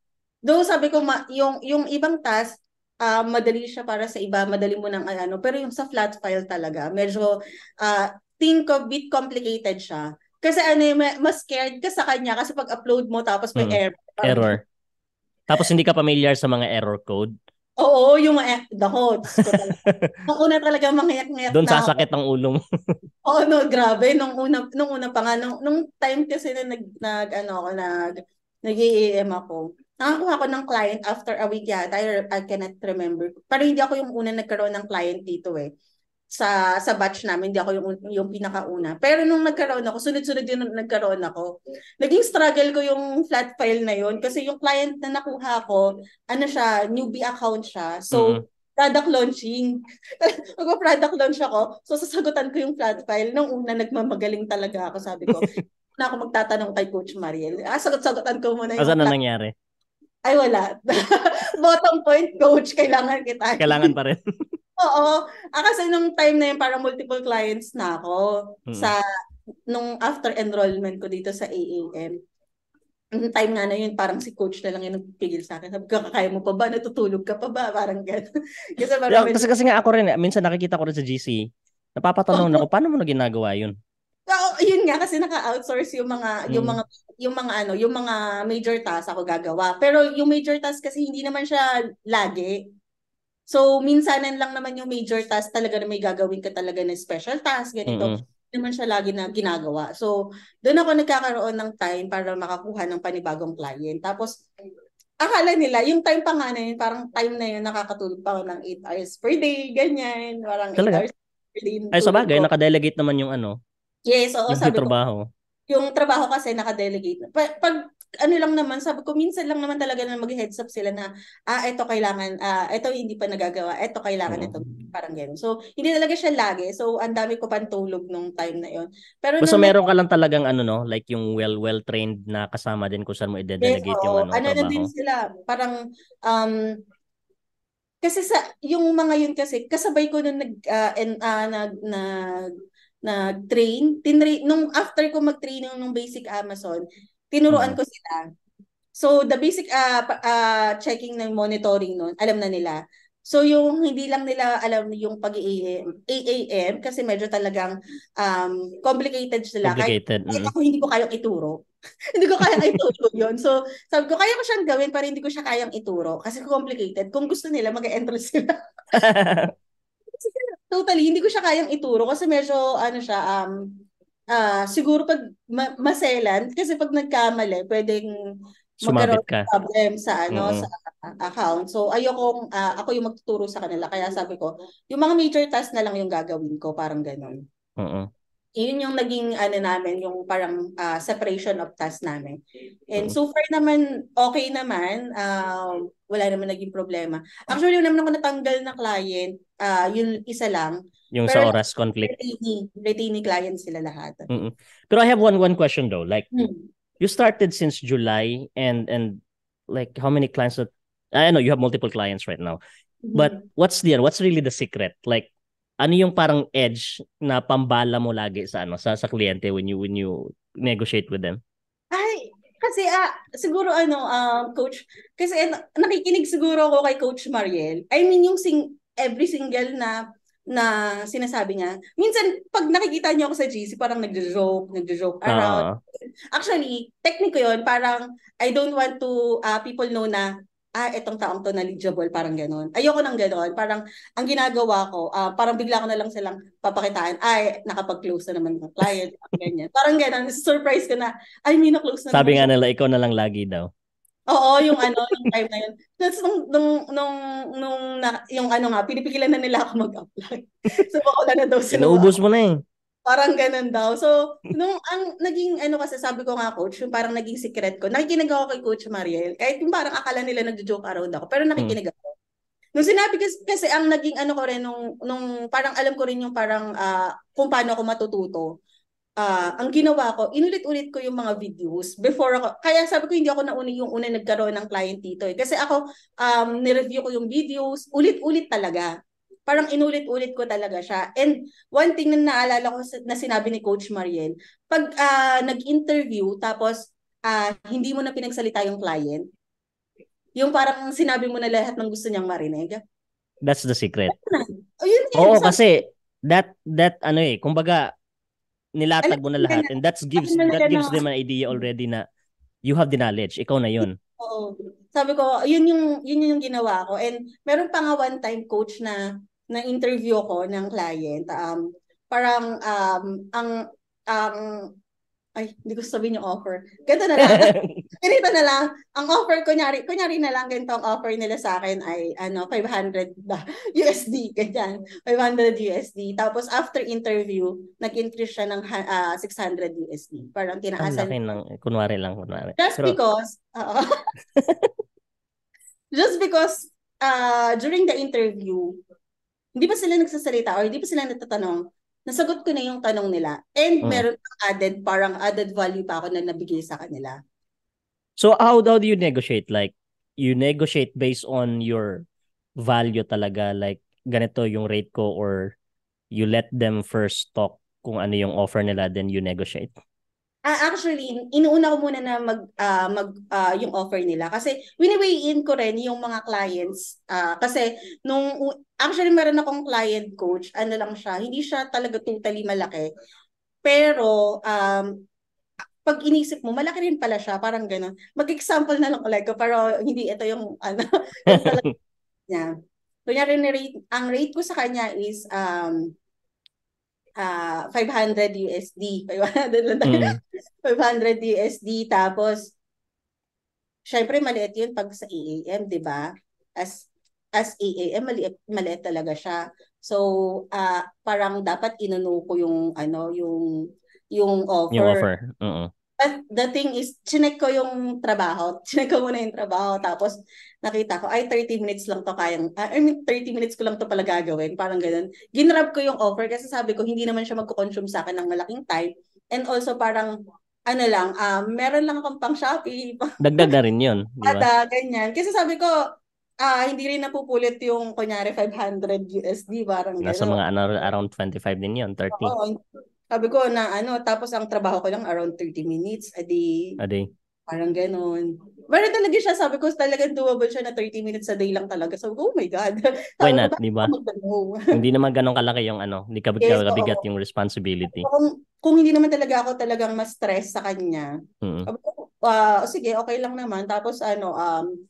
Though sabi ko, ma- yung, yung ibang task, uh, madali siya para sa iba, madali mo nang ano, pero yung sa flat file talaga, medyo uh, think of bit complicated siya. Kasi ano, mas scared ka sa kanya kasi pag upload mo tapos may mm. error. Error. Tapos hindi ka familiar sa mga error code. Oo, yung the hot. nung una talaga mangyayak ngyak Doon sasakit ang ulo mo. Oo, no, grabe. Nung una, nung una pa nga, nung, nung time kasi na nag, nag ano ako, nag, nag-EAM e ako, nakakuha ko ng client after a week yata. I, I cannot remember. Pero hindi ako yung una nagkaroon ng client dito eh sa sa batch namin hindi ako yung yung pinakauna pero nung nagkaroon ako sunod-sunod din nagkaroon ako naging struggle ko yung flat file na yon kasi yung client na nakuha ko ano siya newbie account siya so mm-hmm. product launching mag product launch ako so sasagutan ko yung flat file nung una nagmamagaling talaga ako sabi ko na ako magtatanong kay coach Mariel ah sagot-sagutan ko muna yung Asa na nangyari ay wala bottom point coach kailangan kita kailangan pa rin Oo. Ah, kasi nung time na yun, parang multiple clients na ako mm sa nung after enrollment ko dito sa AAM. Nung time nga na yun, parang si coach na lang yung nagpigil sa akin. Sabi ko, kaya mo pa ba? Natutulog ka pa ba? Parang gano'n. kasi, parang, kasi, kasi nga ako rin, eh. minsan nakikita ko rin sa GC, napapatanong oh. ako, paano mo na ginagawa yun? Oh, yun nga kasi naka-outsource yung mga mm. yung hmm. mga yung mga ano, yung mga major tasks ako gagawa. Pero yung major task kasi hindi naman siya lagi. So, minsanan lang naman yung major task talaga na may gagawin ka talaga ng special task, ganito. Mm-hmm naman siya lagi na ginagawa. So, doon ako nagkakaroon ng time para makakuha ng panibagong client. Tapos, akala nila, yung time pa nga na yun, parang time na yun, nakakatulog pa ako ng 8 hours per day, ganyan. Parang Talaga? 8 hours per day. Ay, sa bagay, ko. nakadelegate naman yung ano? Yes, oo. Yung sabi trabaho. Ko, yung trabaho kasi nakadelegate. Pag, pag ano lang naman, sabi ko, minsan lang naman talaga na mag-heads up sila na, ah, ito kailangan, ah, ito hindi pa nagagawa, ito kailangan, mm-hmm. ito, parang gano'n. So, hindi talaga siya lagi. So, ang dami ko pantulog nung time na yon Pero, But, so, meron ka lang talagang ano, no? Like yung well, well-trained na kasama din kung saan mo i-delegate yes, yung ano, ano trabaho. din sila, parang, um, kasi sa, yung mga yun kasi, kasabay ko nung nag, uh, ah, and, uh, nag, nag, nag-train, tinrain, nung after ko mag-training nung basic Amazon, Tinuruan mm. ko sila. So the basic uh, uh, checking ng monitoring noon, alam na nila. So yung hindi lang nila alam yung pag aam AAM kasi medyo talagang um, complicated sila. Complicated. Kahit, kahit mm. ako hindi ko kayang ituro. hindi ko kayang ituro yon So sabi ko, kaya ko siyang gawin pero hindi ko siya kayang ituro kasi complicated. Kung gusto nila, mag enter sila. totally, hindi ko siya kayang ituro kasi medyo ano siya, um, uh, siguro pag ma- maselan, kasi pag nagkamali, pwedeng sumabit ka. problem sa ano mm-hmm. sa account. So ayokong uh, ako yung magtuturo sa kanila kaya sabi ko, yung mga major tasks na lang yung gagawin ko, parang ganoon. Mm-hmm yun yung naging ano namin, yung parang uh, separation of tasks namin. And mm. so far naman, okay naman. Uh, wala naman naging problema. Actually, yun naman ako natanggal na client. Uh, yun isa lang. Yung Pero, sa oras conflict. Retainee, retainee client sila lahat. Mm-mm. Pero I have one one question though. Like, hmm. you started since July and and like how many clients that I know you have multiple clients right now. Mm-hmm. But hmm. what's the what's really the secret? Like ano yung parang edge na pambala mo lagi sa ano sa sa kliyente when you when you negotiate with them? Ay, kasi ah, siguro ano um coach kasi nakikinig siguro ako kay coach Mariel. I mean yung sing every single na na sinasabi niya. Minsan, pag nakikita niyo ako sa GC, parang nagjo-joke, nagjo-joke around. uh Actually, technique ko yun, parang I don't want to uh, people know na ah, itong taong to knowledgeable, parang ganun. Ayoko nang ganun. Parang, ang ginagawa ko, uh, parang bigla ko na lang silang papakitaan, ay, nakapag-close na naman ng client, ganyan. Parang ganun, surprise ko na, ay, may na-close na Sabi naman. nga nila, ikaw na lang lagi daw. Oo, yung ano, yung time na yun. Tapos nung, nung, nung, nung na, yung ano nga, pinipigilan na nila ako mag-apply. so, ako na na daw sila. Inuubos mo na eh. Parang ganun daw. So, nung ang naging ano kasi sabi ko nga coach, yung parang naging secret ko, nakikinig ako kay Coach Mariel. Kahit yung parang akala nila nagjo-joke around ako, pero nakikinig ako. Hmm. Nung sinabi kasi, kasi ang naging ano ko rin nung, nung parang alam ko rin yung parang uh, kung paano ako matututo. Uh, ang ginawa ko, inulit-ulit ko yung mga videos before ako. Kaya sabi ko hindi ako nauna yung una nagkaroon ng client dito eh. Kasi ako um, ni-review ko yung videos ulit-ulit talaga parang inulit-ulit ko talaga siya. And one thing na naalala ko na sinabi ni Coach Mariel, pag uh, nag-interview tapos uh, hindi mo na pinagsalita yung client, yung parang sinabi mo na lahat ng gusto niyang marinig. That's the secret. Oh, yun, yun, Oo, yun, kasi that that ano eh, kumbaga nilatag mo na lahat and that gives that gives them an idea already na you have the knowledge, ikaw na yun. Oo. Sabi ko, yun yung yun yung ginawa ko. And meron pa nga one time coach na na interview ko ng client, um, parang um, ang, ang, ay, hindi ko sabihin yung offer. Ganito na lang. ganito na lang. Ang offer, kunyari, kunyari na lang, ganito ang offer nila sa akin ay, ano, 500 ba? USD, ganyan. 500 USD. Tapos, after interview, nag-increase siya ng uh, 600 USD. Parang tinaasan. Ang laki ng, kunwari lang, kunwari. Just Pero... because, uh, just because uh, during the interview, hindi pa sila nagsasalita or hindi pa sila natatanong, nasagot ko na yung tanong nila. And hmm. meron pang added, parang added value pa ako na nabigay sa kanila. So how, how do you negotiate? Like, you negotiate based on your value talaga. Like, ganito yung rate ko or you let them first talk kung ano yung offer nila, then you negotiate? uh, actually, inuuna ko muna na mag, uh, mag uh, yung offer nila. Kasi, weigh in ko rin yung mga clients. Uh, kasi, nung, actually, meron akong client coach, ano lang siya, hindi siya talaga totally malaki. Pero, um, pag inisip mo, malaki rin pala siya, parang gano'n. Mag-example na lang ulit ko, pero hindi ito yung, ano, yung talaga niya. Kunyari, ang rate ko sa kanya is, um, uh, 500 USD. 500 lang tayo. Mm. 500 USD. Tapos, syempre maliit yun pag sa EAM, di ba? As as e AAM, maliit, maliit talaga siya. So, uh, parang dapat inuno ko yung, ano, yung, yung offer. Yung offer, oo. Uh-uh. But the thing is, chinek ko yung trabaho. Chinek ko muna yung trabaho. Tapos nakita ko, ay 30 minutes lang to kayang, ah, I mean 30 minutes ko lang to pala gagawin. Parang ganun. Ginrab ko yung offer kasi sabi ko, hindi naman siya magko-consume sa akin ng malaking time. And also parang, ano lang, uh, meron lang akong pang Shopee. Dagdag na rin yun. Di ba? At, uh, ganyan. Kasi sabi ko, uh, hindi rin napupulit yung kunyari 500 USD. Parang Nasa ganun. mga ano, around 25 din yun, 30. Oo, sabi ko na ano, tapos ang trabaho ko lang around 30 minutes a day. A day. Parang ganon. Pero talaga siya, sabi ko, talagang doable siya na 30 minutes a day lang talaga. So, oh my God. Why not, di ba? hindi naman ganon kalaki yung ano, hindi ka yes, kabigat yung responsibility. Kung, kung hindi naman talaga ako talagang ma-stress sa kanya, mm-hmm. uh, sige, okay lang naman. Tapos ano, um,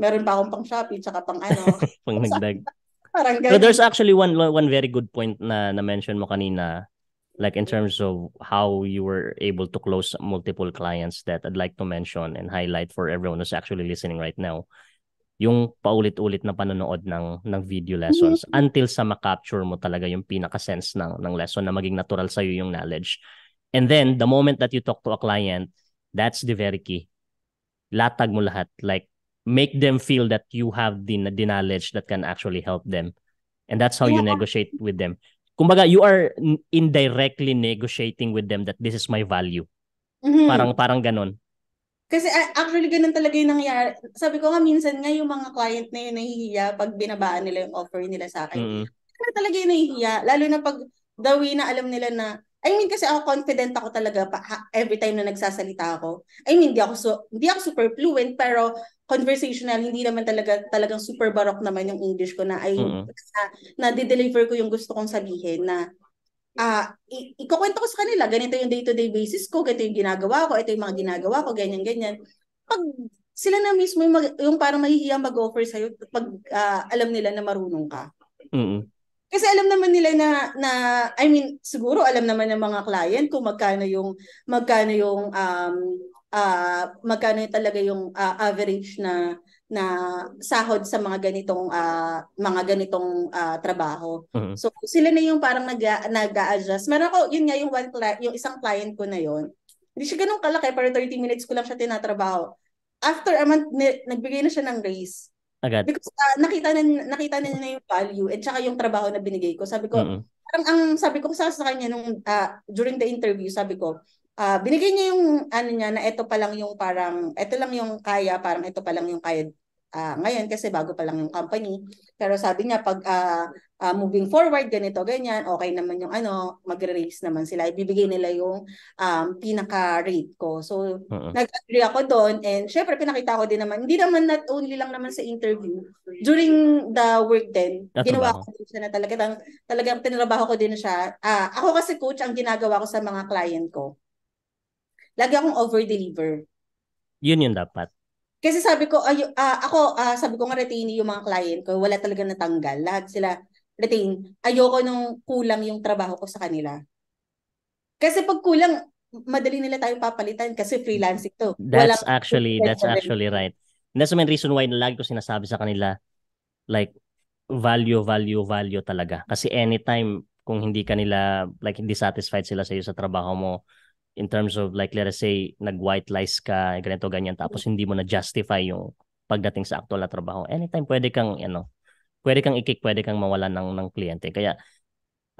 meron pa akong pang Shopee, tsaka pang ano. pang nagdag. Parang ganun. So there's actually one one very good point na na-mention mo kanina like in terms of how you were able to close multiple clients that I'd like to mention and highlight for everyone who's actually listening right now yung paulit-ulit na panonood ng ng video lessons mm-hmm. until sa ma-capture mo talaga yung pinaka-sense ng ng lesson na maging natural sa iyo yung knowledge. And then the moment that you talk to a client, that's the very key. Latag mo lahat like make them feel that you have the, the knowledge that can actually help them. And that's how yeah. you negotiate with them kumbaga you are indirectly negotiating with them that this is my value. Mm-hmm. Parang parang ganun. Kasi actually ganun talaga yung nangyari. Sabi ko nga minsan nga yung mga client na yun nahihiya pag binabaan nila yung offer nila sa akin. Mm-hmm. Kasi talaga yung nahihiya. Lalo na pag dawi na alam nila na I mean kasi ako confident ako talaga pa, every time na nagsasalita ako. I mean, hindi ako so hindi ako super fluent pero conversational, hindi naman talaga talagang super barok naman yung English ko na ay mm-hmm. na, na deliver ko yung gusto kong sabihin na ah uh, i- ko sa kanila, ganito yung day-to-day basis ko, ganito yung ginagawa ko, ito yung mga ginagawa ko, ganyan ganyan. Pag sila na mismo yung, mag, yung parang mahihiyang mag-offer sa'yo pag uh, alam nila na marunong ka. Mm-hmm. Kasi alam naman nila na, na I mean, siguro alam naman ng mga client kung magkano yung, magkano yung um, uh, magkano talaga yung uh, average na na sahod sa mga ganitong uh, mga ganitong uh, trabaho. Uh-huh. So sila na yung parang nag nag-adjust. Meron ako yun nga yung one cli- yung isang client ko na yon. Hindi siya ganun kalaki pero 30 minutes ko lang siya tinatrabaho. After a month ni- nagbigay na siya ng raise. Agad. Because uh, nakita na nakita na niya yung value at saka yung trabaho na binigay ko. Sabi ko, uh-huh. parang ang sabi ko sa, sa kanya nung uh, during the interview, sabi ko, uh, binigay niya yung ano niya na ito pa lang yung parang ito lang yung kaya, parang ito pa lang yung kaya uh, ngayon kasi bago pa lang yung company. Pero sabi niya pag uh, uh, moving forward ganito ganyan, okay naman yung ano, magre-raise naman sila. Ibibigay nila yung um, pinaka-rate ko. So uh-huh. nag-agree ako doon and syempre pinakita ko din naman, hindi naman not only lang naman sa interview. During the work din That's ginawa ko din siya na talaga talagang tinrabaho ko din siya. Uh, ako kasi coach ang ginagawa ko sa mga client ko lagi akong over-deliver. Yun yung dapat. Kasi sabi ko, ay, uh, ako, uh, sabi ko nga retainee yung mga client ko, wala talaga natanggal. Lahat sila retain. Ayoko nung kulang yung trabaho ko sa kanila. Kasi pag kulang, madali nila tayo papalitan kasi freelancing to. That's Walang actually, that's actually right. And that's the main reason why lagi ko sinasabi sa kanila, like, value, value, value talaga. Kasi anytime kung hindi kanila, like, hindi satisfied sila sa iyo sa trabaho mo, in terms of like let us say nag-white lies ka, ganito ganyan tapos mm. hindi mo na justify yung pagdating sa actual na trabaho. Anytime pwede kang ano, you know, pwede kang ikik, pwede kang mawala ng ng kliyente. Kaya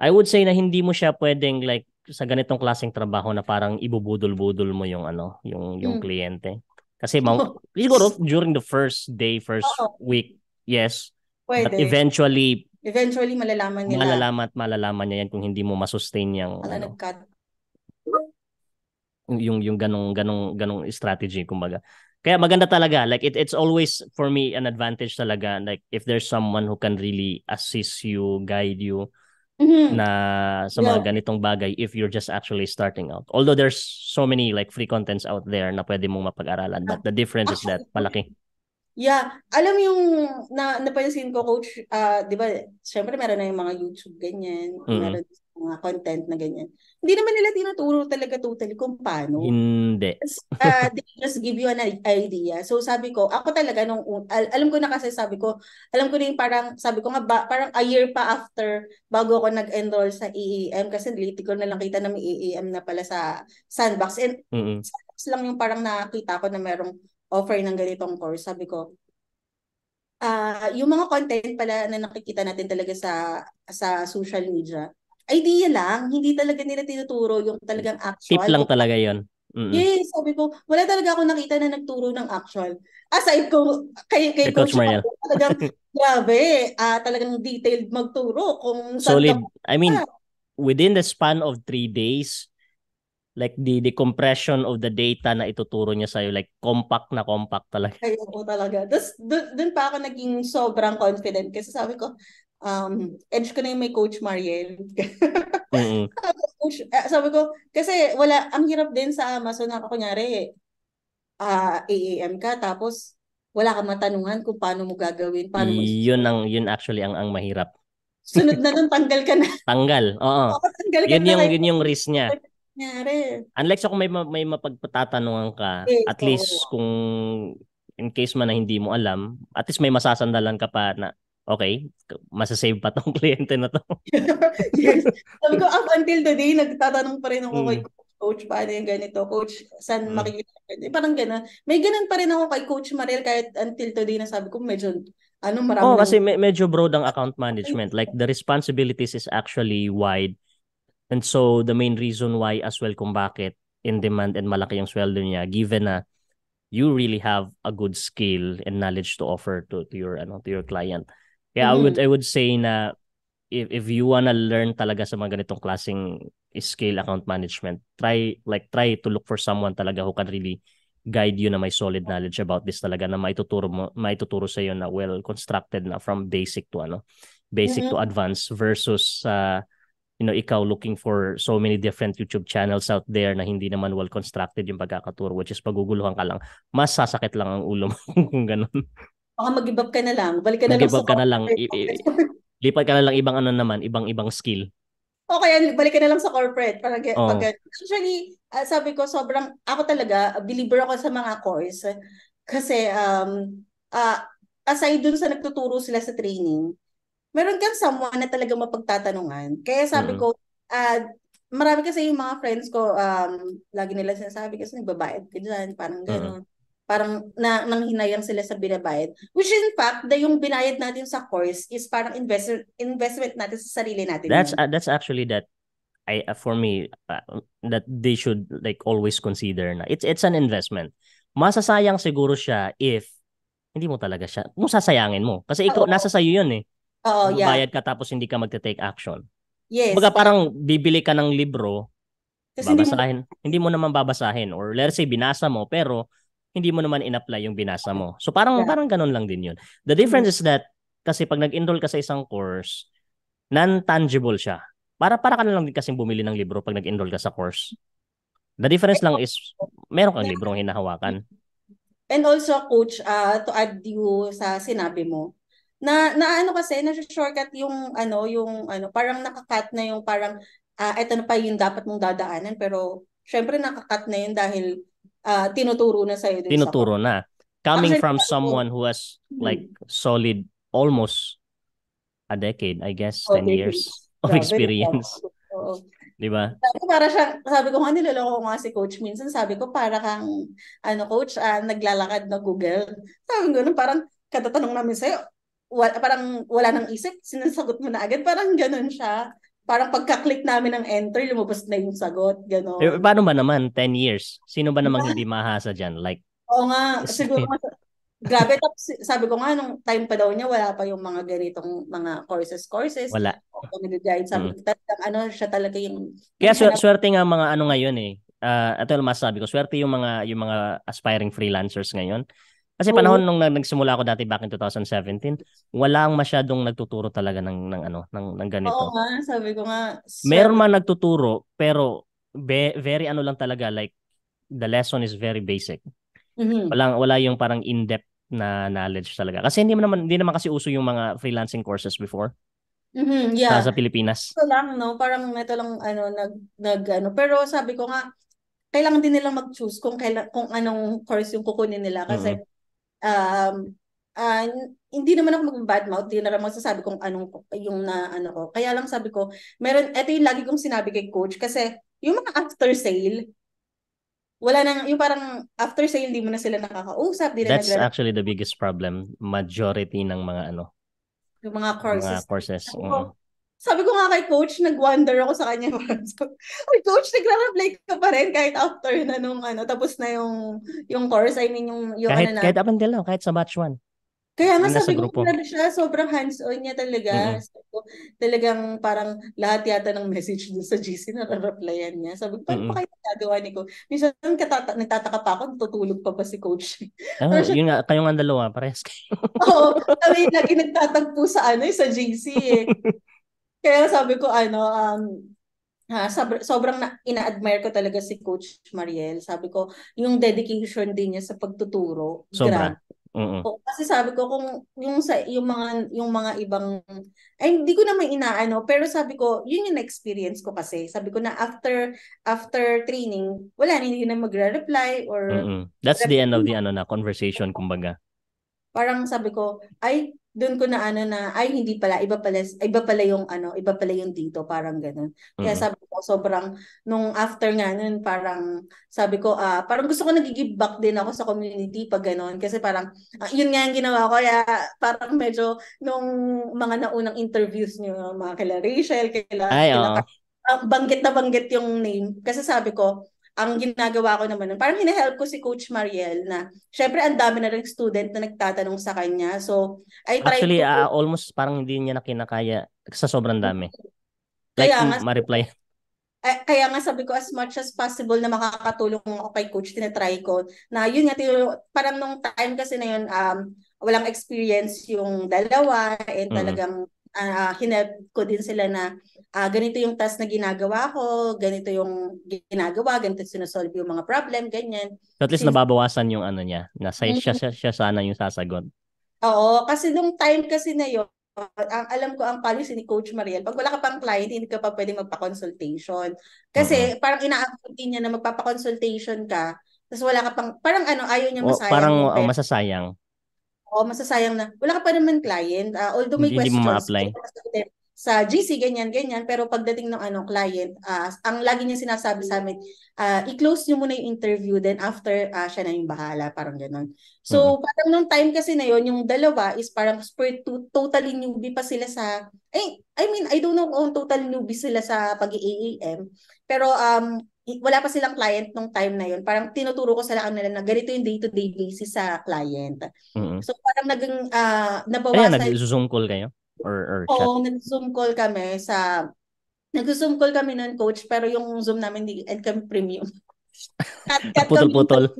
I would say na hindi mo siya pwedeng like sa ganitong klaseng trabaho na parang ibubudol-budol mo yung ano, yung yung mm. kliyente. Kasi ma- siguro during the first day, first Oo. week, yes. Pwede. But eventually eventually malalaman nila. Malalaman at malalaman niya yan kung hindi mo masustain yung ano, nag-cut yung yung ganong ganong ganong strategy kumbaga. Kaya maganda talaga like it it's always for me an advantage talaga like if there's someone who can really assist you, guide you mm-hmm. na sa mga yeah. ganitong bagay if you're just actually starting out. Although there's so many like free contents out there na pwede mong mapag-aralan but the difference is that ah, malaki. Yeah, alam yung na napansin ko coach, uh, 'di ba? Syempre meron na yung mga YouTube ganyan, mm-hmm. meron mga content na ganyan. Hindi naman nila tinuturo talaga totally kung paano. Hindi. uh, they just give you an idea. So sabi ko, ako talaga nung, al- alam ko na kasi sabi ko, alam ko na yung parang, sabi ko nga, ba, parang a year pa after bago ako nag-enroll sa EEM kasi late ko na lang kita na e e may EEM na pala sa Sandbox. And mm-hmm. Sandbox lang yung parang nakita ko na merong offer ng ganitong course. Sabi ko, uh, yung mga content pala na nakikita natin talaga sa sa social media, idea lang, hindi talaga nila tinuturo yung talagang mm. actual. Tip lang talaga yon Mm-hmm. Yes, sabi ko, wala talaga ako nakita na nagturo ng actual. Aside ko, kay, kay Coach, Coach Mariel. talagang, grabe, uh, talagang detailed magturo. Kung Solid. Ka, I mean, within the span of three days, like the compression of the data na ituturo niya sa iyo like compact na compact talaga. Ay, oo talaga. Tapos dun, dun pa ako naging sobrang confident kasi sabi ko, um, edge ko na yung may coach Mariel. mm-hmm. coach, ah, sabi ko, kasi wala, ang hirap din sa Amazon, ako kunyari, uh, ah, AAM ka, tapos wala kang matanungan kung paano mo gagawin. Paano mo... Yun, ang, yun actually ang, ang mahirap. Sunod na nun, tanggal ka na. tanggal, oo. oo tanggal ka yun, na yung, yun yung risk niya. Unlike sa kung may may mapagpatatanungan ka, eh, at least kung in case man na hindi mo alam, at least may masasandalan ka pa na okay, masasave pa tong kliyente na to. yes. Sabi ko, up until today, nagtatanong pa rin ako mm. kay Coach, paano yung ganito? Coach, saan mm. makikita? Eh, parang gano'n. May gano'n pa rin ako kay Coach Mariel kahit until today na sabi ko, medyo ano marami. Oh, kasi me- medyo broad ang account management. Like the responsibilities is actually wide. And so the main reason why as well kung bakit in demand and malaki yung sweldo niya given na you really have a good skill and knowledge to offer to, to your ano to your client. Yeah, mm-hmm. I would I would say na if if you wanna learn talaga sa mga ganitong klaseng scale account management, try like try to look for someone talaga who can really guide you na may solid knowledge about this talaga na maituturo mo maituturo sa iyo na well constructed na from basic to ano basic mm-hmm. to advanced versus uh, you know ikaw looking for so many different YouTube channels out there na hindi naman well constructed yung pagkakaturo which is paguguluhan ka lang mas sasakit lang ang ulo mo kung ganun Baka mag-give up ka na lang. Balik ka na mag-give lang. sa give ka na lang. I- i- lipat ka na lang ibang ano naman, ibang-ibang skill. O kaya balik ka na lang sa corporate. Parang oh. pag, actually, uh, sabi ko, sobrang, ako talaga, believer ako sa mga course. Kasi, um, uh, aside dun sa nagtuturo sila sa training, meron kang someone na talaga mapagtatanungan. Kaya sabi mm-hmm. ko, uh, marami kasi yung mga friends ko, um, lagi nila sinasabi kasi nagbabayad ka dyan, parang mm. gano'n. Mm-hmm parang na, nanghinayang sila sa binabayad. Which in fact, the, yung binayad natin sa course is parang invest, investment natin sa sarili natin. That's uh, that's actually that I uh, for me uh, that they should like always consider na it's it's an investment. Masasayang siguro siya if hindi mo talaga siya mo sasayangin mo kasi ikaw oh, nasa sayo 'yun eh. Oo, oh, yeah. Bayad ka tapos hindi ka magte-take action. Yes. Baga parang bibili ka ng libro, Kasi babasahin. Hindi mo... hindi mo naman babasahin or let's say binasa mo pero hindi mo naman inapply yung binasa mo. So parang yeah. parang ganun lang din yun. The difference mm. is that kasi pag nag-enroll ka sa isang course, non-tangible siya. Para para ka na lang din kasi bumili ng libro pag nag-enroll ka sa course. The difference lang is meron kang librong hinahawakan. And also coach, uh, to add you sa sinabi mo, na naano kasi na shortcut yung ano yung ano parang nakakat na yung parang uh, eto na pa yung dapat mong dadaanan pero syempre nakakat na yun dahil uh, tinuturo na sa'yo. Din tinuturo sa na. Coming Actually, from someone who has hmm. like solid almost a decade, I guess, okay. 10 years of experience. Di ba? Sabi para siya, sabi ko nga niloloko ko nga si coach minsan, sabi ko para kang ano coach, ah, naglalakad na Google. Sabi ko parang katatanong namin sa'yo, wala, parang wala nang isip, sinasagot mo na agad, parang ganun siya parang pagka-click namin ng enter, lumabas na yung sagot, gano'n. Eh, paano ba naman, 10 years? Sino ba namang hindi mahasa dyan? Like, Oo nga, siguro grabe. Tapos sabi ko nga, nung time pa daw niya, wala pa yung mga ganitong mga courses, courses. Wala. O, nag-guide. Sabi ko, mm. talagang ano, siya talaga yung... Kaya swerte, swerte nga mga ano ngayon eh. Uh, ito yung masasabi ko, swerte yung mga yung mga aspiring freelancers ngayon kasi panahon nung nagsimula ako dati back in 2017, walang masyadong nagtuturo talaga ng ng ano, ng ng ganito. Oo nga, sabi ko nga. So... Meron man nagtuturo, pero be, very ano lang talaga like the lesson is very basic. Mm-hmm. Walang wala yung parang in-depth na knowledge talaga. Kasi hindi naman hindi naman kasi uso yung mga freelancing courses before. Mm-hmm, yeah. Sa, Pilipinas. Ito lang no, parang ito lang ano nag nag ano. Pero sabi ko nga kailangan din nilang mag-choose kung kailan kung anong course yung kukunin nila kasi mm-hmm um, uh, hindi naman ako mag-badmouth, hindi naman masasabi kung anong yung na ano ko. Kaya lang sabi ko, meron ito yung lagi kong sinabi kay coach kasi yung mga after sale wala nang yung parang after sale hindi mo na sila nakakausap, hindi That's na That's actually the biggest problem majority ng mga ano yung mga courses. Mga courses. Oo. Sabi ko nga kay coach, nag-wonder ako sa kanya. Ay, coach, nagre-reply ka pa rin kahit after na nung ano, tapos na yung yung course, I mean yung, yung kahit, ano na. Kahit up until now, kahit sa match 1. Kaya nga sabi ko, grabe siya, sobrang hands-on niya talaga. Mm-hmm. Sabi talagang parang lahat yata ng message dun sa GC na replyan niya. Sabi ko, paano mm-hmm. pa kayo nagagawa ni ko? Minsan katata- nagtataka pa ako, natutulog pa ba si coach? Oh, siya, yun nga, kayong ang dalawa, parehas kayo. Oo, kami lagi nagtatagpo sa ano, eh, sa GC eh. Kaya sabi ko, ano, um, ha, sobrang, sobrang na, ina-admire ko talaga si Coach Mariel. Sabi ko, yung dedication din niya sa pagtuturo. Sobra. Oo. kasi sabi ko kung yung sa yung mga yung mga ibang ay hindi ko naman inaano pero sabi ko yun yung experience ko kasi sabi ko na after after training wala na hindi na magre-reply or mm-hmm. That's the end of the ano na conversation kumbaga. Parang sabi ko ay doon ko na ano na ay hindi pala iba pala iba pala yung ano iba pala yung dito parang ganoon. Kaya mm. sabi ko sobrang nung after nga noon parang sabi ko ah uh, parang gusto ko nag-give back din ako sa community pag ganoon kasi parang uh, yun nga yung ginawa ko kaya parang medyo nung mga naunang interviews niyo mga kila Rachel kila, ay, kila oh. banggit na banggit yung name kasi sabi ko ang ginagawa ko naman nun, parang hinahelp ko si Coach Mariel na syempre ang dami na rin student na nagtatanong sa kanya. So, I try Actually, to... uh, almost parang hindi niya na kinakaya sa sobrang dami. Like, kaya nga, mm, ma-reply. Ay, kaya nga sabi ko as much as possible na makakatulong ako kay coach, tinatry ko. Na yun nga, parang nung time kasi na yun, um, walang experience yung dalawa and mm. talagang mm-hmm uh, ah, hinelp ko din sila na uh, ganito yung task na ginagawa ko, ganito yung ginagawa, ganito sinosolve yung mga problem, ganyan. So at least nababawasan yung ano niya, na mm-hmm. siya, siya, siya sana yung sasagot. Oo, kasi nung time kasi na yun, ang alam ko ang policy ni Coach Mariel, pag wala ka pang client, hindi ka pa pwede magpa-consultation. Kasi uh-huh. parang ina-afford niya na magpapa-consultation ka, tapos wala ka pang, parang ano, ayaw niya masayang. O, parang oh, masasayang. Oh, masasayang na. Wala ka pa naman client. Uh, although may hindi, questions. Hindi mo ma-apply. Sa GC, ganyan, ganyan. Pero pagdating ng ano, client, uh, ang lagi niya sinasabi sa amin, uh, i-close niyo muna yung interview, then after, uh, siya na yung bahala. Parang ganun. So, hmm. parang nung time kasi na yon yung dalawa is parang super to, totally newbie pa sila sa, Eh, I mean, I don't know kung totally newbie sila sa pag-AAM. Pero um, wala pa silang client nung time na yun. Parang tinuturo ko sa kanila na ganito yung day-to-day basis sa client. Mm-hmm. So parang naging uh, nabawasan. Ayan, nag-zoom call kayo? Or, or chat? Oo, nag-zoom call kami sa... Nag-zoom call kami nun, coach, pero yung Zoom namin hindi and kami premium. Putol-putol.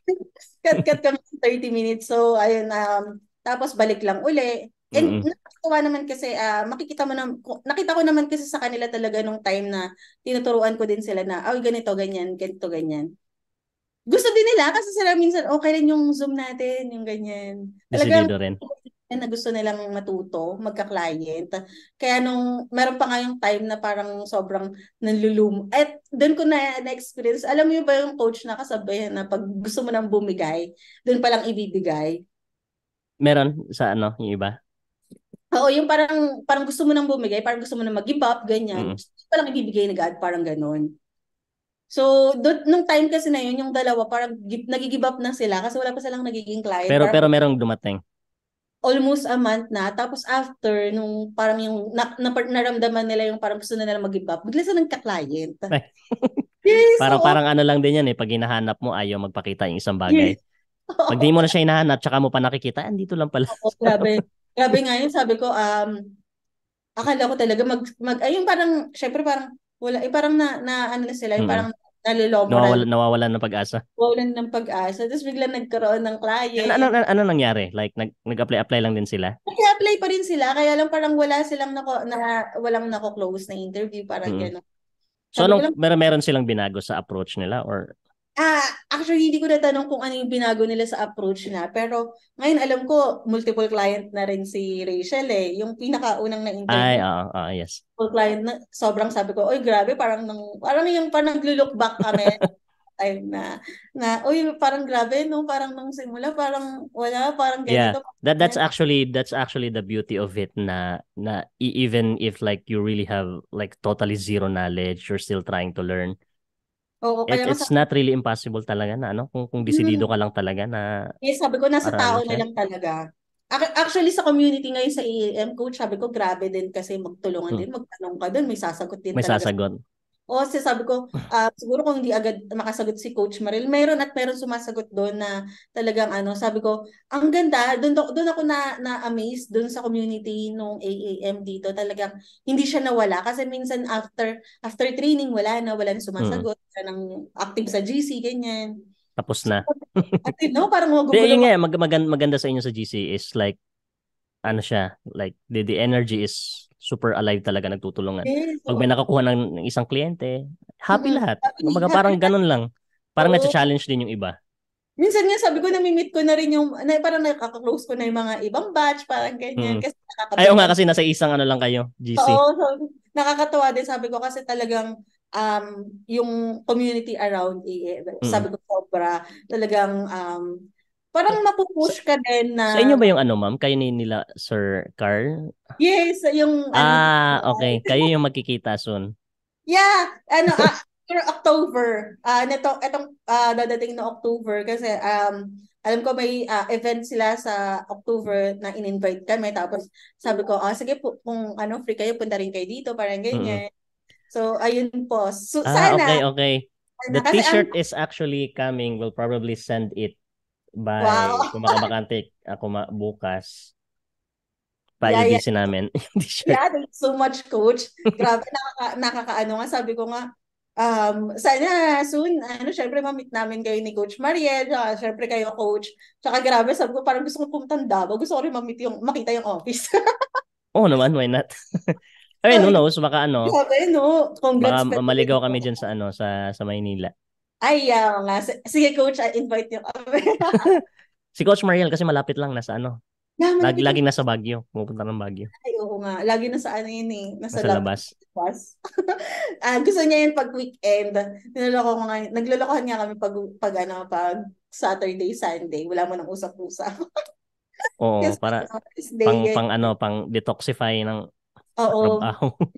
cut, cut kami 30 minutes. So, ayun, um, tapos balik lang uli. And mm-hmm. nakakatawa naman kasi, uh, makikita mo na, nakita ko naman kasi sa kanila talaga nung time na tinuturuan ko din sila na, ay, oh, ganito, ganyan, ganito, ganyan. Gusto din nila kasi sila minsan, okay rin yung Zoom natin, yung ganyan. Talaga rin. na gusto nilang matuto, magka-client. Kaya nung, meron pa nga yung time na parang sobrang nanlulum. At doon ko na, na-experience, alam mo yun ba yung coach na kasabay na pag gusto mo nang bumigay, doon palang ibibigay. Meron sa ano, yung iba? Oo, yung parang parang gusto mo nang bumigay, parang gusto mo nang mag-give up, ganyan. Mm. Mm-hmm. ibibigay ni God, parang ganon. So, do, nung time kasi na yun, yung dalawa, parang give, nag-give up na sila kasi wala pa silang nagiging client. Pero, parang, pero merong dumating? Almost a month na. Tapos after, nung parang yung na, na, naramdaman nila yung parang gusto na nila mag-give up, bigla silang ka-client. yes, parang, so, parang ano lang din yan eh, pag hinahanap mo, ayaw magpakita yung isang bagay. Yes. Pag di mo na siya hinahanap, tsaka mo pa nakikita, ah, andito lang pala. Oo, grabe. Grabe nga yun, sabi ko, um, akala ko talaga mag, mag ayun parang, syempre parang, wala, eh, parang na, na ano na sila, hmm. parang nalilobo. Nawawala, nawawala ng pag-asa. Nawawalan ng pag-asa. Tapos biglang nagkaroon ng client. Ano, ano, ano nangyari? Like, nag, nag-apply-apply lang din sila? Nag-apply pa rin sila. Kaya lang parang wala silang nako, na, walang nako-close na interview. Parang hmm. gano'n. So, anong, meron, meron silang binago sa approach nila or Ah, actually, hindi ko natanong kung ano yung binago nila sa approach na. Pero ngayon, alam ko, multiple client na rin si Rachel eh. Yung pinakaunang na-interview. Ay, oo, uh, uh, yes. Multiple client na, sobrang sabi ko, oy grabe, parang, nang, parang yung parang look back kami. time na, na, oy parang grabe, no? Parang nung simula, parang wala, parang ganito. Yeah, that, that's actually, that's actually the beauty of it na, na e-, even if like you really have like totally zero knowledge, you're still trying to learn Oo, kaya It, it's sa... not really impossible talaga na ano kung kung desidido mm. ka lang talaga na Eh sabi ko nasa tao na lang talaga. Actually sa community ngayon sa AAM coach, sabi ko grabe din kasi magtulungan hmm. din, magtanong ka doon, may sasagot din may talaga. May sasagot. O kasi sabi ko, uh, siguro kung hindi agad makasagot si Coach Maril, meron at meron sumasagot doon na talagang ano, sabi ko, ang ganda, doon, doon ako na, na-amaze doon sa community nung AAM dito. Talagang hindi siya nawala kasi minsan after after training, wala na, wala na sumasagot. Hmm. ng active sa GC, ganyan. Tapos na. at no, parang magugulo. Yun nga, eh, mag- maganda sa inyo sa GC is like, ano siya, like the, the energy is super alive talaga nagtutulungan. Yes, Pag may nakakuha ng, isang kliyente, happy mm-hmm. lahat. Mga parang ganun lang. Parang oh. na-challenge din yung iba. Minsan nga sabi ko nami meet ko na rin yung na, parang nakaka-close ko na yung mga ibang batch parang ganyan hmm. kasi nakakatawa. Ayo nga kasi nasa isang ano lang kayo, GC. Oo, so, nakakatawa din sabi ko kasi talagang um yung community around AA, hmm. sabi ko sobra talagang um Parang mapupush ka din na... Sa inyo ba yung ano, ma'am? Kayo ni nila, Sir Carl? Yes, yung... Ano ah, ano, okay. Kayo yung magkikita soon. Yeah, ano, after ah, October, uh, neto, etong uh, dadating na October kasi um, alam ko may uh, event sila sa October na in-invite kami. Tapos sabi ko, ah, sige po, kung ano, free kayo, punta rin kayo dito, parang ganyan. Mm-hmm. So, ayun po. So, ah, sana, okay, okay. The t-shirt um, is actually coming. We'll probably send it by wow. kumakabakante ako ma- bukas paibisin yeah, yeah. namin. sure. yeah, thanks so much, coach. Grabe, nakaka, nakakaano nga. Sabi ko nga, um, sana soon, ano, syempre mamit namin kayo ni Coach Mariel, tsaka syempre kayo, coach. Tsaka grabe, sabi ko, parang gusto ko pumunta Davao. Gusto ko rin mamit yung, makita yung office. Oo oh, naman, why not? I mean, who knows, baka ano. Grabe, no. Congrats. Baka maligaw kami dyan sa ano, sa, sa Maynila. Ay, uh, nga. Sige, coach, I invite niyo kami. si Coach Mariel kasi malapit lang nasa ano. Naman, ah, Lag, lagi nasa Baguio. Pupunta ng Baguio. Ay, oo nga. Lagi nasa ano yun eh. Nasa, nasa labas. labas. uh, gusto niya yun pag weekend. Niloloko ko nga. Naglolokohan niya kami pag, pag, ano, pag Saturday, Sunday. Wala mo nang usap-usap. oo, Kasi para Wednesday, pang, yun. pang ano, pang detoxify ng Oo.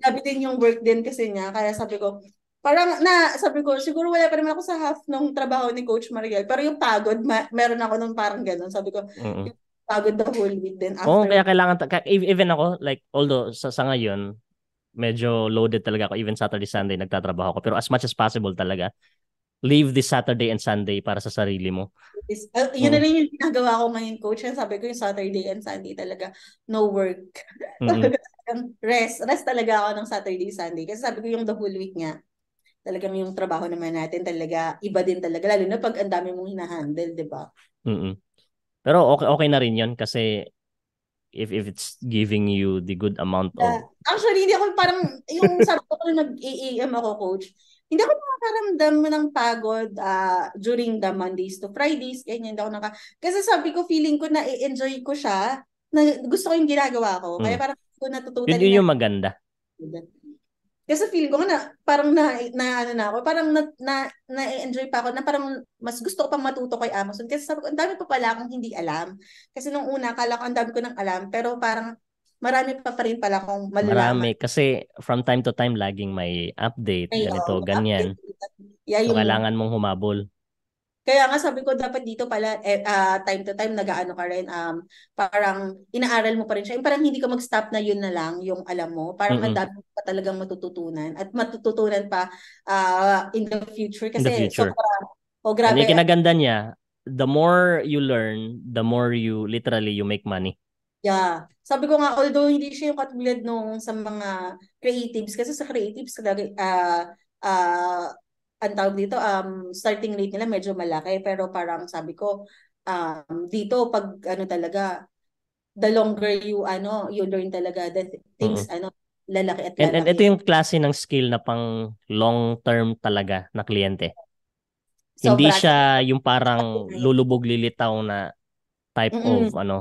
Sabi din yung work din kasi niya. Kaya sabi ko, parang na, sabi ko, siguro wala pa naman ako sa half ng trabaho ni Coach Mariel. Pero yung pagod, ma- meron ako nung parang ganun. Sabi ko, mm pagod the whole week then after. oh, kaya kailangan, kaya, e-, even ako, like, although sa, sa ngayon, medyo loaded talaga ako. Even Saturday, Sunday, nagtatrabaho ako. Pero as much as possible talaga, leave this Saturday and Sunday para sa sarili mo. Is, uh, yun mm. na rin yung ginagawa ko ngayon, coach. And sabi ko yung Saturday and Sunday talaga, no work. Mm-hmm. rest. Rest talaga ako ng Saturday, Sunday. Kasi sabi ko yung the whole week niya, talagang yung trabaho naman natin talaga iba din talaga lalo na pag ang dami mong hinahandle, 'di ba? Mm. Pero okay okay na rin 'yon kasi if if it's giving you the good amount of uh, Actually, hindi ako parang yung sabi ko nung nag em e ako coach, hindi ako nakakaramdam ng pagod uh, during the Mondays to Fridays, ganyan ako naka kasi sabi ko feeling ko na i-enjoy ko siya, na gusto ko yung ginagawa ko. Kaya mm. parang ko natutunan. Yun, yun yung maganda. Kasi feel ko na parang na, na ano na ako, parang na, na, na-enjoy pa ako na parang mas gusto ko pang matuto kay Amazon. Kasi sabi ko, ang dami pa pala akong hindi alam. Kasi nung una, kala ko ang dami ko nang alam. Pero parang marami pa pa rin pala akong malalaman. Marami. Kasi from time to time, laging may update, may, ganito, oh, ganyan. Update. Yeah, so, yung... kailangan mong humabol. Kaya nga sabi ko dapat dito pala eh, uh, time to time nagaano ka rin um parang inaaral mo pa rin siya. Yung parang hindi ka mag-stop na yun na lang yung alam mo. Parang mm-hmm. madami pa talagang matututunan at matututunan pa uh, in the future kasi in the future. sobrang oh ano grabe. Ano kinaganda niya, the more you learn, the more you literally you make money. Yeah. Sabi ko nga, although hindi siya yung katulad nung sa mga creatives, kasi sa creatives talaga, uh, uh, ang tawag dito, um, starting rate nila medyo malaki. Pero parang sabi ko, um, dito pag ano talaga, the longer you ano, you learn talaga the things mm-hmm. ano, lalaki at lalaki. And, and ito yung klase ng skill na pang long term talaga na kliyente. So, Hindi practice. siya yung parang lulubog lilitaw na type Mm-mm. of ano.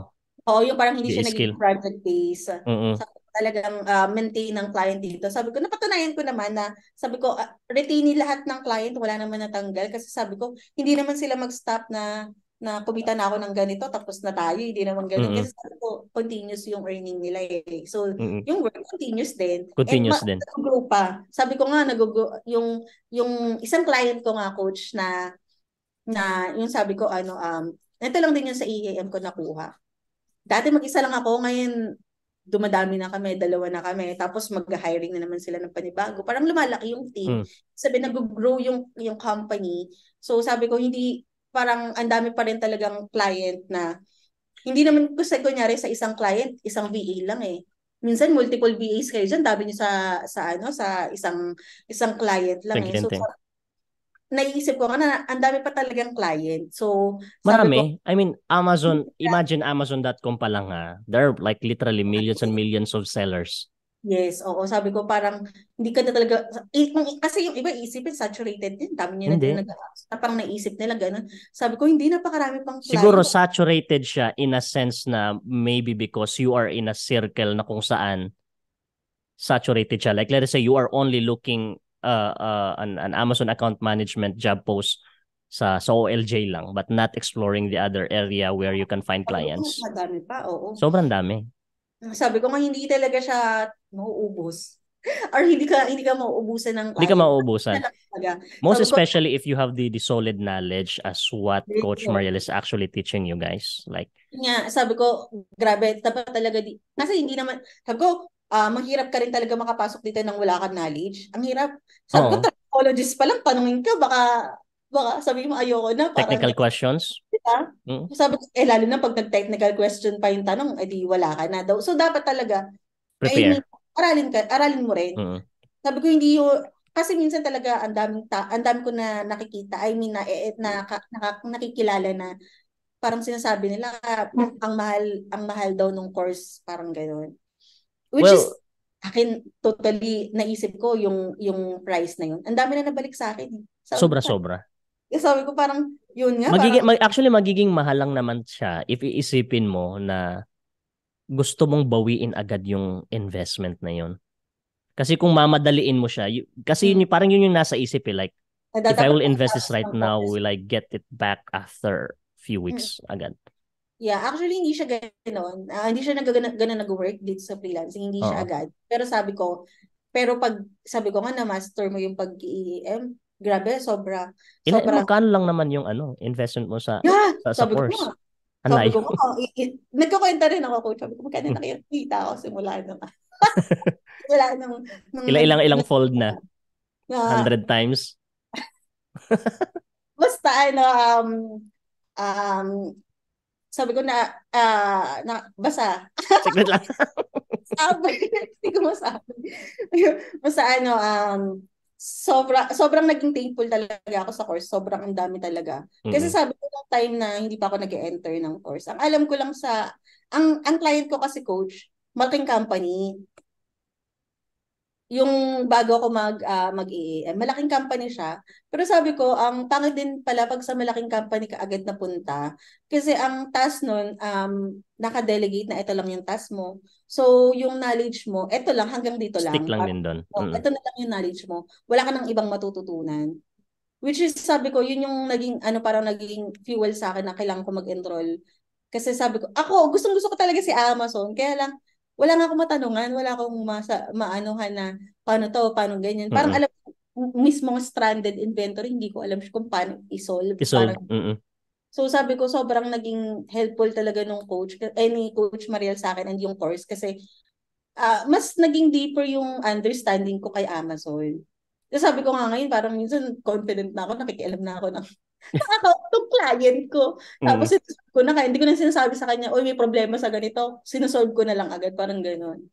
oh yung parang hindi siya skill. naging project based. Mm-mm. Sa talagang uh, maintain ng client dito. Sabi ko, napatunayan ko naman na, sabi ko, uh, ah, retainin lahat ng client, wala naman natanggal. Kasi sabi ko, hindi naman sila mag-stop na na kumita na ako ng ganito, tapos na tayo, hindi naman ganito. Mm-hmm. Kasi sabi ko, continuous yung earning nila eh. So, mm-hmm. yung work continuous din. Continuous And, din. Nag-grow pa. Sabi ko nga, nag-grow, yung, yung isang client ko nga, coach, na, na yung sabi ko, ano, um, ito lang din yung sa EAM ko nakuha. Dati mag-isa lang ako, ngayon dumadami na kami, dalawa na kami, tapos mag-hiring na naman sila ng panibago. Parang lumalaki yung team. Hmm. Sabi, nag-grow yung, yung company. So sabi ko, hindi, parang ang dami pa rin talagang client na, hindi naman ko sa kunyari sa isang client, isang VA lang eh. Minsan multiple VAs kayo diyan, dami niyo sa sa ano sa isang isang client lang Thank eh. So, naiisip ko, na, ang dami pa talagang client. So, Marami. Ko, I mean, Amazon, imagine Amazon.com pa lang ha. Ah. There are like literally millions and millions of sellers. Yes, oo. Sabi ko parang hindi ka na talaga, kasi yung iba isipin saturated din. Dami niya hindi. din nag parang naisip nila ganun. Sabi ko hindi, na napakarami pang client. Siguro saturated siya in a sense na maybe because you are in a circle na kung saan saturated siya. Like let's say you are only looking uh, uh, an, an Amazon account management job post sa, sa OLJ lang but not exploring the other area where you can find clients. Oo, madami pa, oo. Sobrang dami. Sabi ko nga hindi talaga siya mauubos. Or hindi ka hindi ka mauubusan ng Hindi ka mauubusan. Most Sabi especially ko, if you have the, the solid knowledge as what yeah. Coach Mariel is actually teaching you guys. Like, nga, sabi ko, grabe, dapat talaga di, kasi hindi naman, sabi ko, uh, ah, mahirap ka rin talaga makapasok dito nang wala kang knowledge. Ang hirap. Sabi Oo. ko, psychologist pa lang, tanungin ka, baka, baka sabihin mo, ayoko na. Parang, Technical questions? Diba? Mm-hmm. Sabi ko, eh, lalo na pag nag-technical question pa yung tanong, edi eh, wala ka na daw. So, dapat talaga, eh, prepare. Ay, aralin, ka, aralin mo rin. Mm-hmm. Sabi ko, hindi yung, kasi minsan talaga ang daming ta, ang dami ko na nakikita I mean na, eh, na, na nakikilala na parang sinasabi nila ah, ang mahal ang mahal daw ng course parang ganoon. Which well, is, akin totally naisip ko yung yung price na yun. Ang dami na nabalik sa akin. Sabi Sobra-sobra. sabi ko parang yun nga. Magiging, parang... Actually, magiging mahal lang naman siya if iisipin mo na gusto mong bawiin agad yung investment na yun. Kasi kung mamadaliin mo siya, y- kasi yun, hmm. parang yun yung nasa isip eh, like, if I will invest this right now, will I get it back after few weeks hmm. agad? Yeah, actually hindi siya ganoon. Uh, ah, hindi siya nagagana ganun nag-work dito sa freelancing, hindi uh-huh. siya agad. Pero sabi ko, pero pag sabi ko nga na master mo yung pag-EM, e grabe sobra. Ina, sobra. Magkano lang naman yung ano, investment mo sa yeah, sa, sa sabi course? Ko nga. Anay. Sabi ko, oh, nagkukwenta rin ako, coach. Sabi ko, magkano na kayo? Kita ako, simula na. simula nung, nung ilang, ilang, ilang fold na? Uh, 100 times? basta, ano, um, um, sabi ko na, uh, na basa. Saglit lang. sabi, hindi ko masabi. Basta ano, um, sobra, sobrang naging thankful talaga ako sa course. Sobrang ang dami talaga. Kasi mm-hmm. sabi ko lang time na hindi pa ako nag enter ng course. Ang alam ko lang sa, ang, ang client ko kasi coach, malaking company yung bago ako mag uh, ah, mag-EAM, e malaking company siya. Pero sabi ko, ang pangit din pala pag sa malaking company ka agad na punta kasi ang task noon um naka-delegate na ito lang yung task mo. So yung knowledge mo, ito lang hanggang dito lang. Stick lang Parang, din doon. Oh, mm-hmm. Ito na lang yung knowledge mo. Wala ka nang ibang matututunan. Which is sabi ko, yun yung naging ano parang naging fuel sa akin na kailangan ko mag-enroll. Kasi sabi ko, ako gustong gusto ko talaga si Amazon. Kaya lang wala nga akong matanungan, wala akong masa, maanohan na paano to, paano ganyan. Parang mm-hmm. alam mismo stranded inventory, hindi ko alam kung paano i-solve. Parang, mm-hmm. So sabi ko sobrang naging helpful talaga nung coach, eh ni Coach Mariel sa akin and yung course kasi uh, mas naging deeper yung understanding ko kay Amazon. So, sabi ko nga ngayon, parang minsan confident na ako, nakikialam na ako ng ako, itong client ko. Tapos mm. sinasolve ko na kaya. Hindi ko na sinasabi sa kanya, uy, may problema sa ganito. Sinasolve ko na lang agad. Parang ganun.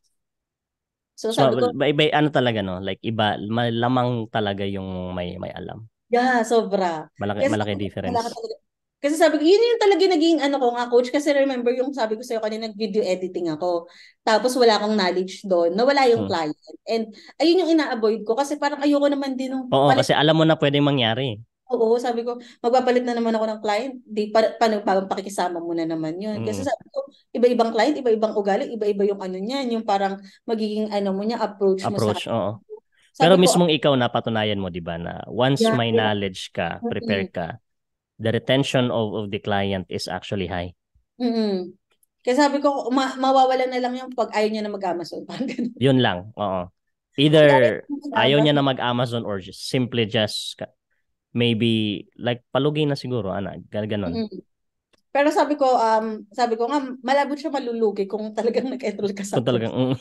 So, sabi so, ko, by, by, ano talaga, no? Like, iba, malamang talaga yung may, may alam. Yeah, sobra. Malaki, kasi, malaki difference. Malaki Kasi sabi ko, yun yung talaga naging ano ko nga, coach. Kasi remember yung sabi ko sa'yo kanina, nag-video editing ako. Tapos wala akong knowledge doon. Nawala yung hmm. client. And ayun yung ina-avoid ko. Kasi parang ayoko naman din. Oo, palit- kasi alam mo na pwedeng mangyari. Oo, sabi ko, magpapalit na naman ako ng client. Di, pa, paano bagong pakikisama mo naman yun? Kasi mm. sabi ko, iba-ibang client, iba-ibang ugali, iba-iba yung ano niyan, yung parang magiging ano mo niya, approach, approach mo sa oo. Sabi Pero ko, mismong ikaw napatunayan mo, di ba, na once yeah, may knowledge ka, prepared ka, the retention of, of the client is actually high. Mm-hmm. Kaya sabi ko, ma- mawawala na lang yung pag ayaw niya na mag-Amazon. Yun lang, oo. Either ayaw niya na mag-Amazon or just, simply just maybe like palugi na siguro ana ganun. Mm-hmm. Pero sabi ko um sabi ko nga malabo siya malulugi kung talagang nag-enroll ka sa. Kung talagang. Mm.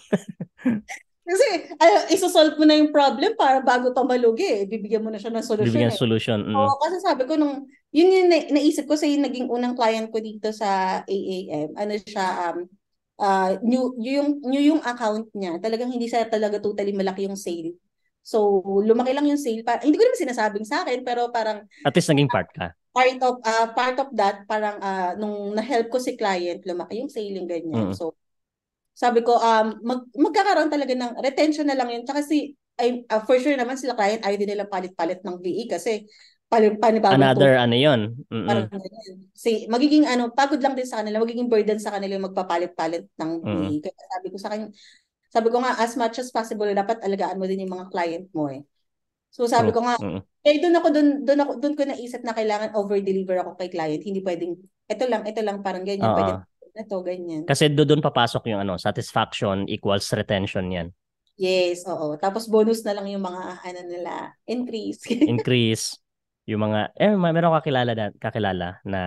Kasi ay isosolve mo na yung problem para bago pa malugi, eh. bibigyan mo na siya ng solution. Bibigyan eh. solution. Mm. Oo, kasi sabi ko nung yun yung na- naisip ko sa yung naging unang client ko dito sa AAM. Ano siya um uh, new yung new yung account niya. Talagang hindi siya talaga totally malaki yung sale. So, lumaki lang yung sale. Par- hindi ko naman sinasabing sa akin, pero parang... At least naging part ka. Part of, uh, part of that, parang uh, nung na-help ko si client, lumaki yung sale yung ganyan. Mm-hmm. So, sabi ko, um, mag, magkakaroon talaga ng retention na lang yun. Tsaka si, I, uh, ah, for sure naman sila client, ayaw din nilang palit-palit ng VE kasi palim, panibagong Another, to. ano yun. Mm-mm. Si, magiging, ano, pagod lang din sa kanila, magiging burden sa kanila yung magpapalit-palit ng VE. Mm-hmm. Kaya sabi ko sa kanya, sabi ko nga, as much as possible, dapat alagaan mo din yung mga client mo eh. So sabi ko nga, uh-huh. eh doon ako doon doon ako doon ko naisip na kailangan over-deliver ako kay client. Hindi pwedeng ito lang, ito lang parang ganyan, uh-huh. pwede na to, ganyan. Kasi doon papasok yung ano, satisfaction equals retention 'yan. Yes, oo. Tapos bonus na lang yung mga ano nila, increase. increase. Yung mga eh meron kakilala na, kakilala na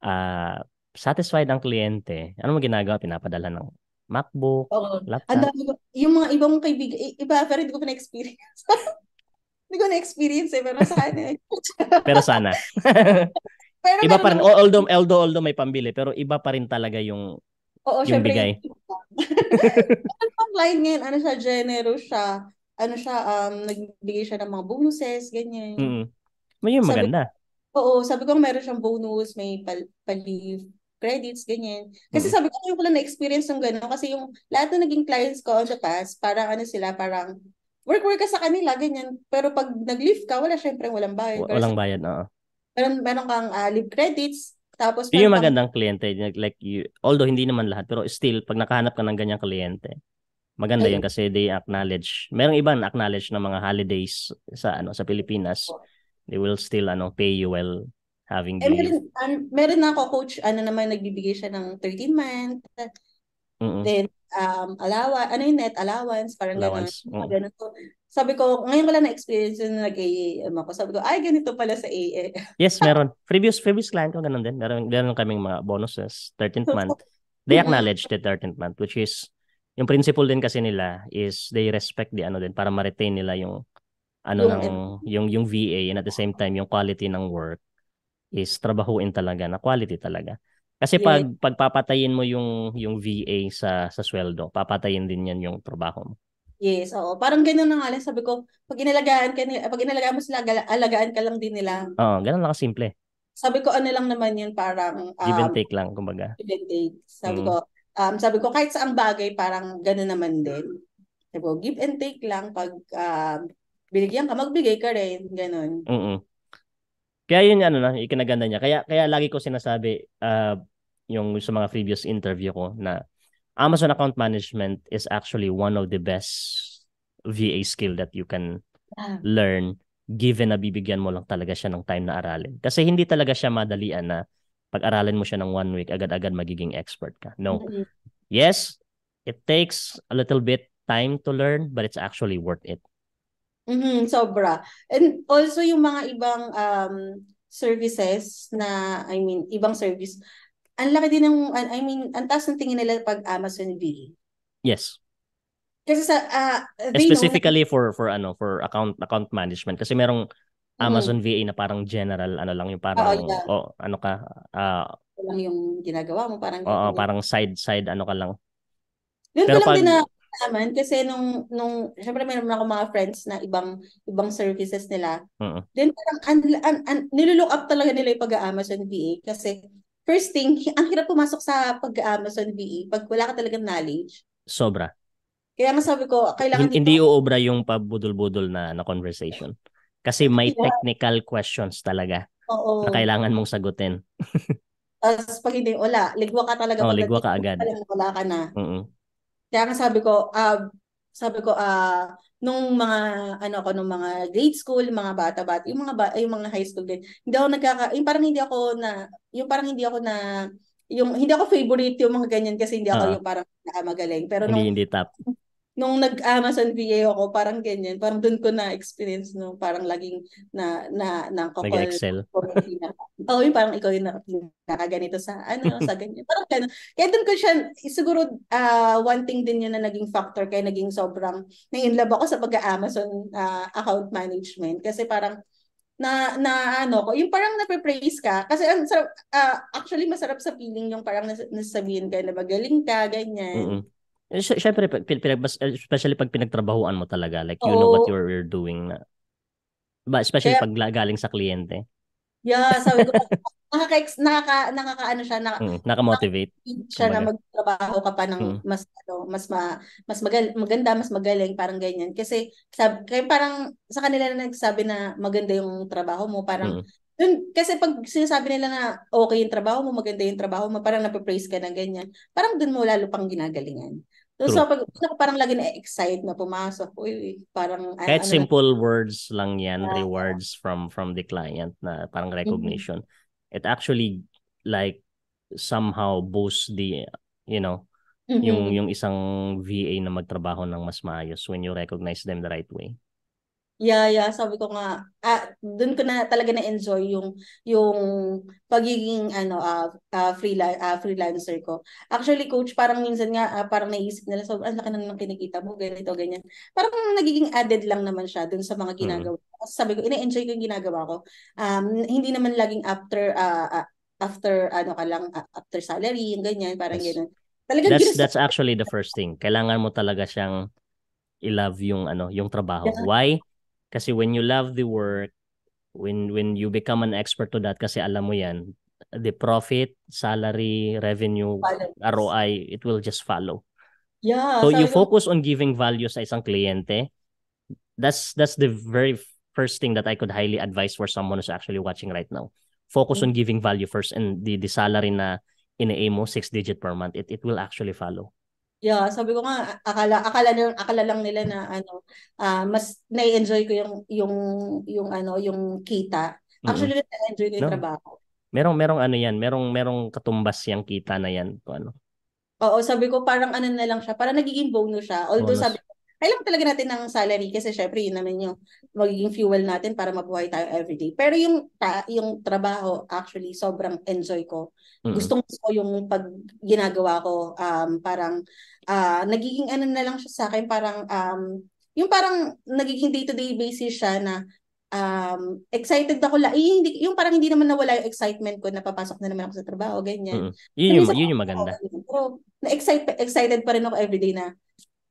uh, satisfied ang kliyente. Ano mo ginagawa? Pinapadala ng MacBook, Oo. laptop. Ang yung mga ibang kaibigan, iba, pero hindi ko pa na-experience. hindi ko na-experience eh, pero sana eh. Pero sana. pero iba pa rin, oh, although, although, although may pambili, pero iba pa rin talaga yung, Oo, yung syempre, bigay. Ano Ang online ngayon, ano siya, generous siya. Ano siya, um, nagbigay siya ng mga bonuses, ganyan. Mm-hmm. Yun, maganda. Sabi, oo, sabi ko meron siyang bonus, may pal- palive, credits, ganyan. Kasi mm-hmm. sabi ko, yung ko lang na-experience ng gano'n kasi yung lahat na naging clients ko on the past, parang ano sila, parang work-work ka sa kanila, ganyan. Pero pag nag-leave ka, wala syempre walang bayad. Pero, walang bayad, oo. Meron, meron kang uh, leave credits, tapos... yung magandang pang... kliyente, like, you, although hindi naman lahat, pero still, pag nakahanap ka ng ganyang kliyente, maganda Ay. yun kasi they acknowledge. Merong ibang acknowledge ng mga holidays sa ano sa Pilipinas. They will still ano pay you well having eh, meron, um, meron na ako coach, ano naman, nagbibigay siya ng 13 month. Mm-mm. Then, um, alawa, ano yung net allowance, parang allowance. ganun. Mm-hmm. ganun. So, sabi ko, ngayon ko lang na-experience yung nag-AAM ako. Sabi ko, ay, ganito pala sa AA. yes, meron. Previous previous client ko, ganun din. Meron, meron kaming mga bonuses, 13th month. They mm-hmm. acknowledge the 13th month, which is, yung principle din kasi nila is they respect the ano din, para ma-retain nila yung ano yung, ng, yung, yung VA and at the same time, yung quality ng work is trabahuin talaga na quality talaga. Kasi pag yeah. pagpapatayin mo yung yung VA sa sa sweldo, papatayin din yan yung trabaho mo. Yes, oo. Parang ganoon na nga lang sabi ko, pag inalagaan ka nila, pag inalagaan mo sila, alagaan ka lang din nila. Oo, ganoon lang simple. Sabi ko ano lang naman yun parang um, give and um, take lang kumbaga. Give and take. Sabi mm. ko, um, sabi ko kahit sa ang bagay parang ganoon naman din. Sabi ko, give and take lang pag uh, binigyan ka, magbigay ka rin, ganoon. mm kaya yun ano na, ikinaganda niya. Kaya kaya lagi ko sinasabi uh, yung sa mga previous interview ko na Amazon account management is actually one of the best VA skill that you can ah. learn given na bibigyan mo lang talaga siya ng time na aralin. Kasi hindi talaga siya madalian na pag-aralan mo siya ng one week, agad-agad magiging expert ka. No. Mm-hmm. Yes, it takes a little bit time to learn, but it's actually worth it. Mm, sobra. And also yung mga ibang um, services na, I mean, ibang service, ang laki din ng, I mean, ang taas ng tingin nila pag Amazon V. Yes. Kasi sa, uh, Specifically know, for, for ano, for account, account management. Kasi merong mm-hmm. Amazon mm. VA na parang general, ano lang yung parang, oh, yeah. oh ano ka, uh, ah, lang yung ginagawa mo, parang, oo, oh, parang side, side, ano ka lang. Yun ko lang pag, din na, naman kasi nung nung syempre meron ako mga friends na ibang ibang services nila. Uh-huh. Then parang an, an, an, nilolook up talaga nila 'yung pag-Amazon VA e kasi first thing, ang hirap pumasok sa pag-Amazon VA e pag wala ka talagang knowledge. Sobra. Kaya nga sabi ko, kailangan hindi dito... uobra yung pabudol-budol na na conversation. Kasi may yeah. Diba? technical questions talaga Oo. na kailangan mong sagutin. Tapos pag hindi, wala. Ligwa ka talaga. Oh, ligwa ka agad. wala ka na. Mm-mm. Kaya nga sabi ko, uh, sabi ko, uh, nung mga, ano ko, nung mga grade school, mga bata-bata, yung mga, ba, yung mga high school din, hindi ako nagkaka, yung parang hindi ako na, yung parang hindi ako na, yung hindi ako favorite yung mga ganyan kasi hindi ako uh, yung parang nakamagaling. Pero nung, hindi top nung nag-Amazon ah, VA ako, parang ganyan. Parang doon ko na-experience, no? Parang laging na, na, na, Nag-excel. Oo, oh, yung parang ikaw yung nakaganito sa, ano, sa ganyan. Parang gano'n. Kaya doon ko siya, siguro, uh, one thing din yun na naging factor, kaya naging sobrang, na-inlove ako sa pag-Amazon uh, ah, account management. Kasi parang, na na ano ko yung parang nape-praise ka kasi ang sarap uh, actually masarap sa feeling yung parang nas- nasabihin ka na magaling ka ganyan mm-hmm eh, Siyempre, pinag, especially pag pinagtrabahuan mo talaga, like you Oo. know what you're, you're doing. na. Ba, especially Kaya, pag galing sa kliyente. Yeah, sabi ko, nakaka, nakaka, nakaka ano siya, nakaka, mm, nakamotivate. siya Kumbaga. na magtrabaho ka pa ng mm. mas, ano, mas, ma, mas magal, maganda, mas magaling, parang ganyan. Kasi, sabi, kaya parang sa kanila na nagsabi na maganda yung trabaho mo, parang, mm. dun, kasi pag sinasabi nila na okay yung trabaho mo, maganda yung trabaho mo, parang napapraise ka ng ganyan, parang dun mo lalo pang ginagalingan. So, True. so pag ako parang lagi na-excite na pumasok. Uy, parang ano, Kahit ano, simple ano, words lang 'yan, uh, rewards from from the client na parang mm-hmm. recognition. Mm-hmm. It actually like somehow boosts the you know, mm-hmm. yung yung isang VA na magtrabaho ng mas maayos when you recognize them the right way. Yeah, yeah, sabi ko nga, ah, doon ko na talaga na-enjoy yung yung pagiging ano ah uh, ah, freelance uh, ah, freelancer ko. Actually coach, parang minsan nga ah, parang naisip nila so ang laki na ng kinikita mo ganito ganyan. Parang nagiging added lang naman siya doon sa mga mm. ginagawa. Mm. Sabi ko, ina-enjoy ko yung ginagawa ko. Um hindi naman laging after uh, uh, after ano ka lang uh, after salary, yung ganyan, parang yes. ganun. Talagang That's that's actually the first thing. Kailangan mo talaga siyang i-love yung ano, yung trabaho. Yeah. Why? Kasi when you love the work, when when you become an expert to that kasi alam mo 'yan, the profit, salary, revenue, Balance. ROI, it will just follow. Yeah. So you focus on giving value sa isang kliyente. That's that's the very first thing that I could highly advise for someone who's actually watching right now. Focus mm-hmm. on mm. giving value first and the the salary na in a mo, six digit per month, it, it will actually follow. Yeah, sabi ko nga akala akala nila akala lang nila na ano uh, mas nai-enjoy ko yung yung yung ano yung kita. Actually mm-hmm. na-enjoy ko yung no. trabaho. Merong merong ano yan, merong merong katumbas yang kita na yan kung ano. Oo, sabi ko parang ano na lang siya, parang nagiging bonus siya. Although bonus. sabi ko, kailangan talaga natin ng salary kasi syempre yun naman yung magiging fuel natin para mabuhay tayo everyday. Pero yung ta, yung trabaho actually sobrang enjoy ko. Mm-hmm. Gustong gusto yung pag ginagawa ko um parang uh, nagiging ano na lang siya sa akin, parang, um, yung parang nagiging day-to-day basis siya na um, excited ako la eh, hindi, yung parang hindi naman nawala yung excitement ko napapasok na naman ako sa trabaho ganyan mm. yun, yung, yun yung maganda oh, pero na excited excited pa rin ako everyday na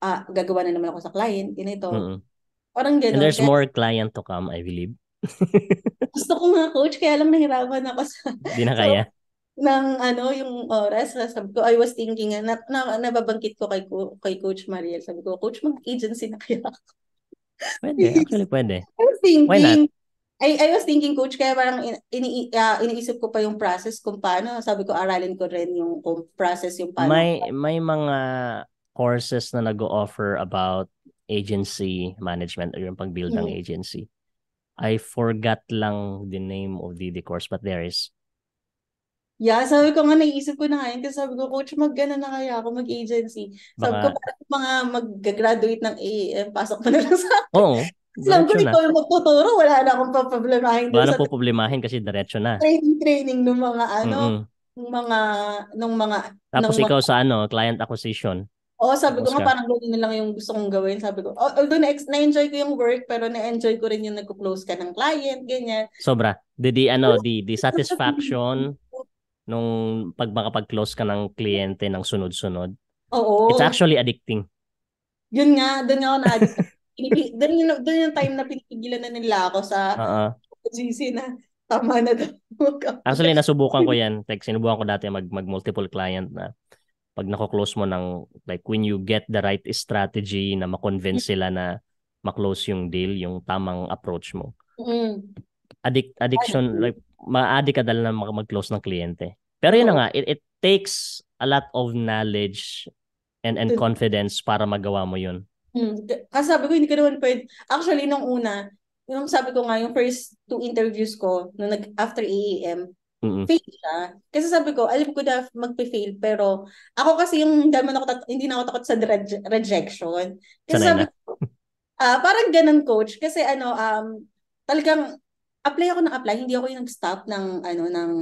ah, gagawa na naman ako sa client ganito mm-hmm. parang ganun and there's kaya, more client to come I believe gusto ko nga coach kaya lang nahirapan ako sa Hindi na kaya so, ng ano yung oras sabi ko I was thinking na, na nababangkit ko kay kay coach Mariel sabi ko coach mag-agency na kaya ako pwede actually pwede I was thinking I, I was thinking coach kaya parang ini uh, iniisip ko pa yung process kung paano sabi ko aralin ko rin yung kung process yung paano may may mga courses na nag-offer about agency management or yung pag-build mm-hmm. ng hmm. agency I forgot lang the name of the, the course but there is Yeah, sabi ko nga, naisip ko na nga yun. Kasi sabi ko, coach, mag na kaya ako, mag-agency. Sabi Baka... ko, parang mga mag-graduate ng AM, pasok mo na lang sa akin. Oo. Sabi ko, ikaw yung magtuturo, wala na akong paproblemahin. Wala na po problemahin kasi diretso na. Training-training ng mga ano, mm ng mga, nung mga... Tapos ikaw sa ano, client acquisition. Oo, sabi ko nga, parang ganun na lang yung gusto kong gawin. Sabi ko, oh, although na-enjoy ko yung work, pero na-enjoy ko rin yung nag-close ka ng client, ganyan. Sobra. The, di, ano, di, di satisfaction nung pag makapag-close ka ng kliyente ng sunod-sunod. Oo. It's actually addicting. Yun nga, doon ako na doon yung, doon yung time na pinipigilan na nila ako sa uh-uh. GC na tama na daw. actually, nasubukan ko yan. Like, sinubukan ko dati mag, mag multiple client na pag nako-close mo ng like when you get the right strategy na ma-convince mm. sila na ma-close yung deal, yung tamang approach mo. Mm addict addiction like ma-addict ka dahil na mag-close ng kliyente. Pero yun oh. nga, it, it takes a lot of knowledge and and confidence para magawa mo yun. Hmm. Kasi sabi ko, hindi ka naman pwede. Actually, nung una, yung sabi ko nga, yung first two interviews ko, nung nag, after AAM, Mm-hmm. Fail siya. Kasi sabi ko, alam ko na mag fail pero ako kasi yung naman ako, tat- hindi na ako takot sa re- rejection. Kasi Sanay sabi na. ko, uh, parang ganun coach, kasi ano, um, talagang apply ako nang apply, hindi ako yung nag-stop ng ano ng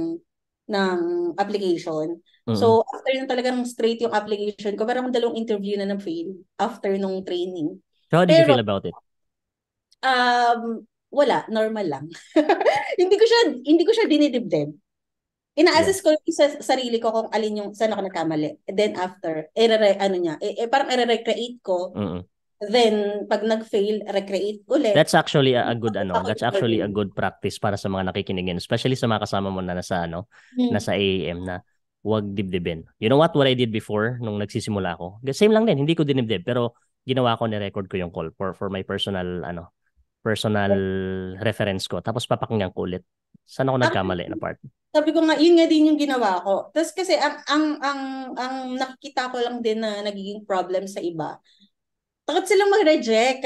ng application. Mm-hmm. So after nung talagang straight yung application ko, parang dalawang interview na na-fail after nung training. So how did Pero, you feel about it? Um, wala, normal lang. hindi ko siya hindi ko siya dinidibdib. Ina-assess yeah. ko sa sarili ko kung alin yung saan ako nagkamali. And then after, ere ano niya, eh, eh, parang ere-recreate ko. Mm-hmm. Then, pag nag-fail, recreate ulit. That's actually a, a good, ano, that's actually a good practice para sa mga nakikinig yun. Especially sa mga kasama mo na nasa, ano, hmm. nasa AAM na wag dibdibin. You know what? What I did before, nung nagsisimula ako, same lang din, hindi ko dinibdib, pero ginawa ko, ni-record ko yung call for, for my personal, ano, personal reference ko. Tapos papakinggan ko ulit. Saan ako nagkamali na part? Sabi ko nga, yun nga din yung ginawa ko. Tapos kasi ang, ang, ang, ang nakikita ko lang din na nagiging problem sa iba Takot silang mag-reject.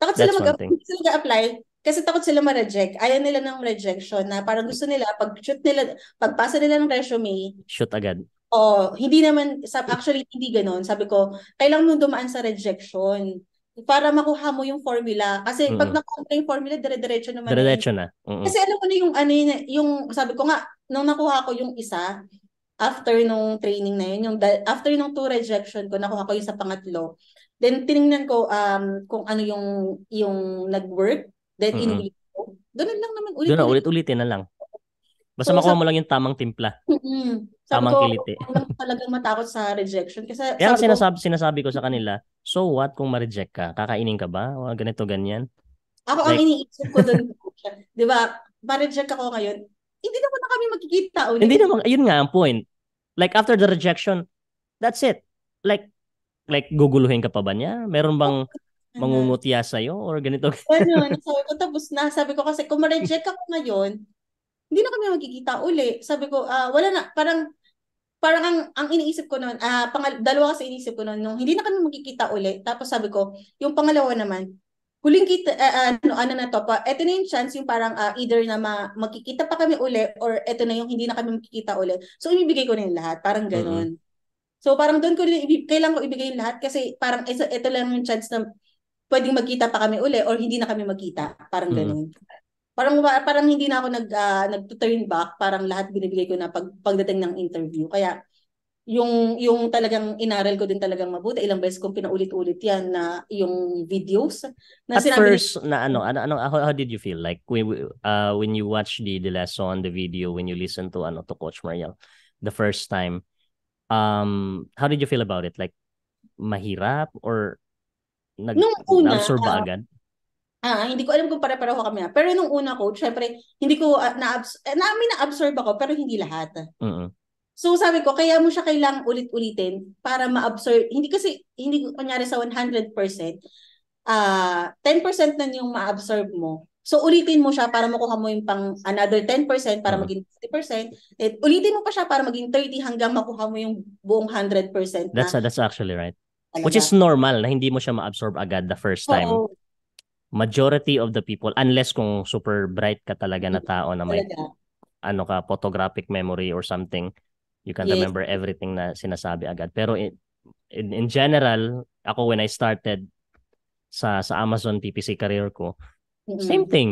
Takot That's silang mag-apply. Sila apply kasi takot sila ma-reject. Ayaw nila ng rejection na parang gusto nila, pag shoot nila, pagpasa nila ng resume. Shoot agad. Oh, hindi naman, actually hindi ganoon. Sabi ko, kailangan mo dumaan sa rejection para makuha mo yung formula. Kasi mm-hmm. pag nakuha yung formula, dire-diretso naman. Diretso na. Mm-hmm. Kasi alam mo na yung, ano yun, yung sabi ko nga, nung nakuha ko yung isa, after nung training na yun, yung, after nung two rejection ko, nakuha ko yung sa pangatlo, Then tiningnan ko um kung ano yung yung nag-work, then mm-hmm. inuwi ko. Doon lang naman ulit. Doon na ulit-ulitin na lang. Basta so, makuha mo lang yung tamang timpla. Mm-hmm. Tamang ko, kiliti. talagang matakot sa rejection. Kasi, Kaya sabi sinasabi, ko, sinasabi ko sa kanila, so what kung ma-reject ka? Kakainin ka ba? O ganito, ganyan? Ako like... ang iniisip ko doon. di ba? Ma-reject ako ngayon. Hindi naman na kami magkikita ulit. Hindi naman. Ayun nga ang point. Like after the rejection, that's it. Like like guguluhin ka pa ba niya? Meron bang mangungutya sa'yo or ganito? ano, Sabi ko, tapos na. Sabi ko kasi kung ma-reject ako ngayon, hindi na kami magkikita uli. Sabi ko, uh, wala na. Parang, parang ang, ang iniisip ko noon, uh, ah, pangal- dalawa kasi iniisip ko noon, nung hindi na kami magkikita uli. Tapos sabi ko, yung pangalawa naman, huling kita, uh, ano, ano na to, pa, eto na yung chance yung parang uh, either na ma, magkikita pa kami uli or eto na yung hindi na kami magkikita uli. So, ibibigay ko na yung lahat. Parang ganun. Mm-hmm. So parang doon ko, kailangan ko ibigay lahat kasi parang ito, ito lang yung chance na pwedeng magkita pa kami uli or hindi na kami magkita. Parang mm. ganun. Parang parang hindi na ako nag uh, ah, nag-turn back, parang lahat binibigay ko na pag pagdating ng interview. Kaya yung yung talagang inaral ko din talagang mabuti ilang beses kong pinaulit-ulit yan na yung videos na At first ni- na ano ano ano how, how did you feel like when uh, when you watch the the lesson the video when you listen to ano to coach Mariel the first time um how did you feel about it? Like mahirap or nag Nung una, absorb uh, ah, agad? Ah, hindi ko alam kung para-pareho kami na. Ah. Pero nung una ko, syempre, hindi ko uh, na na-absorb ako pero hindi lahat. Mm-hmm. So sabi ko, kaya mo siya kailang ulit-ulitin para ma-absorb. Hindi kasi, hindi kunyari sa 100%, uh, 10% na yung ma-absorb mo So ulitin mo siya para makuha mo yung pang another 10% para uh-huh. maging 50%. At ulitin mo pa siya para maging 30 hanggang makuha mo yung buong 100%. Na, that's that's actually right. Talaga. Which is normal na hindi mo siya ma-absorb agad the first time. Oo. Majority of the people unless kung super bright ka talaga na tao na may talaga. ano ka photographic memory or something, you can yes. remember everything na sinasabi agad. Pero in, in, in general, ako when I started sa sa Amazon PPC career ko, Mm-hmm. Same thing.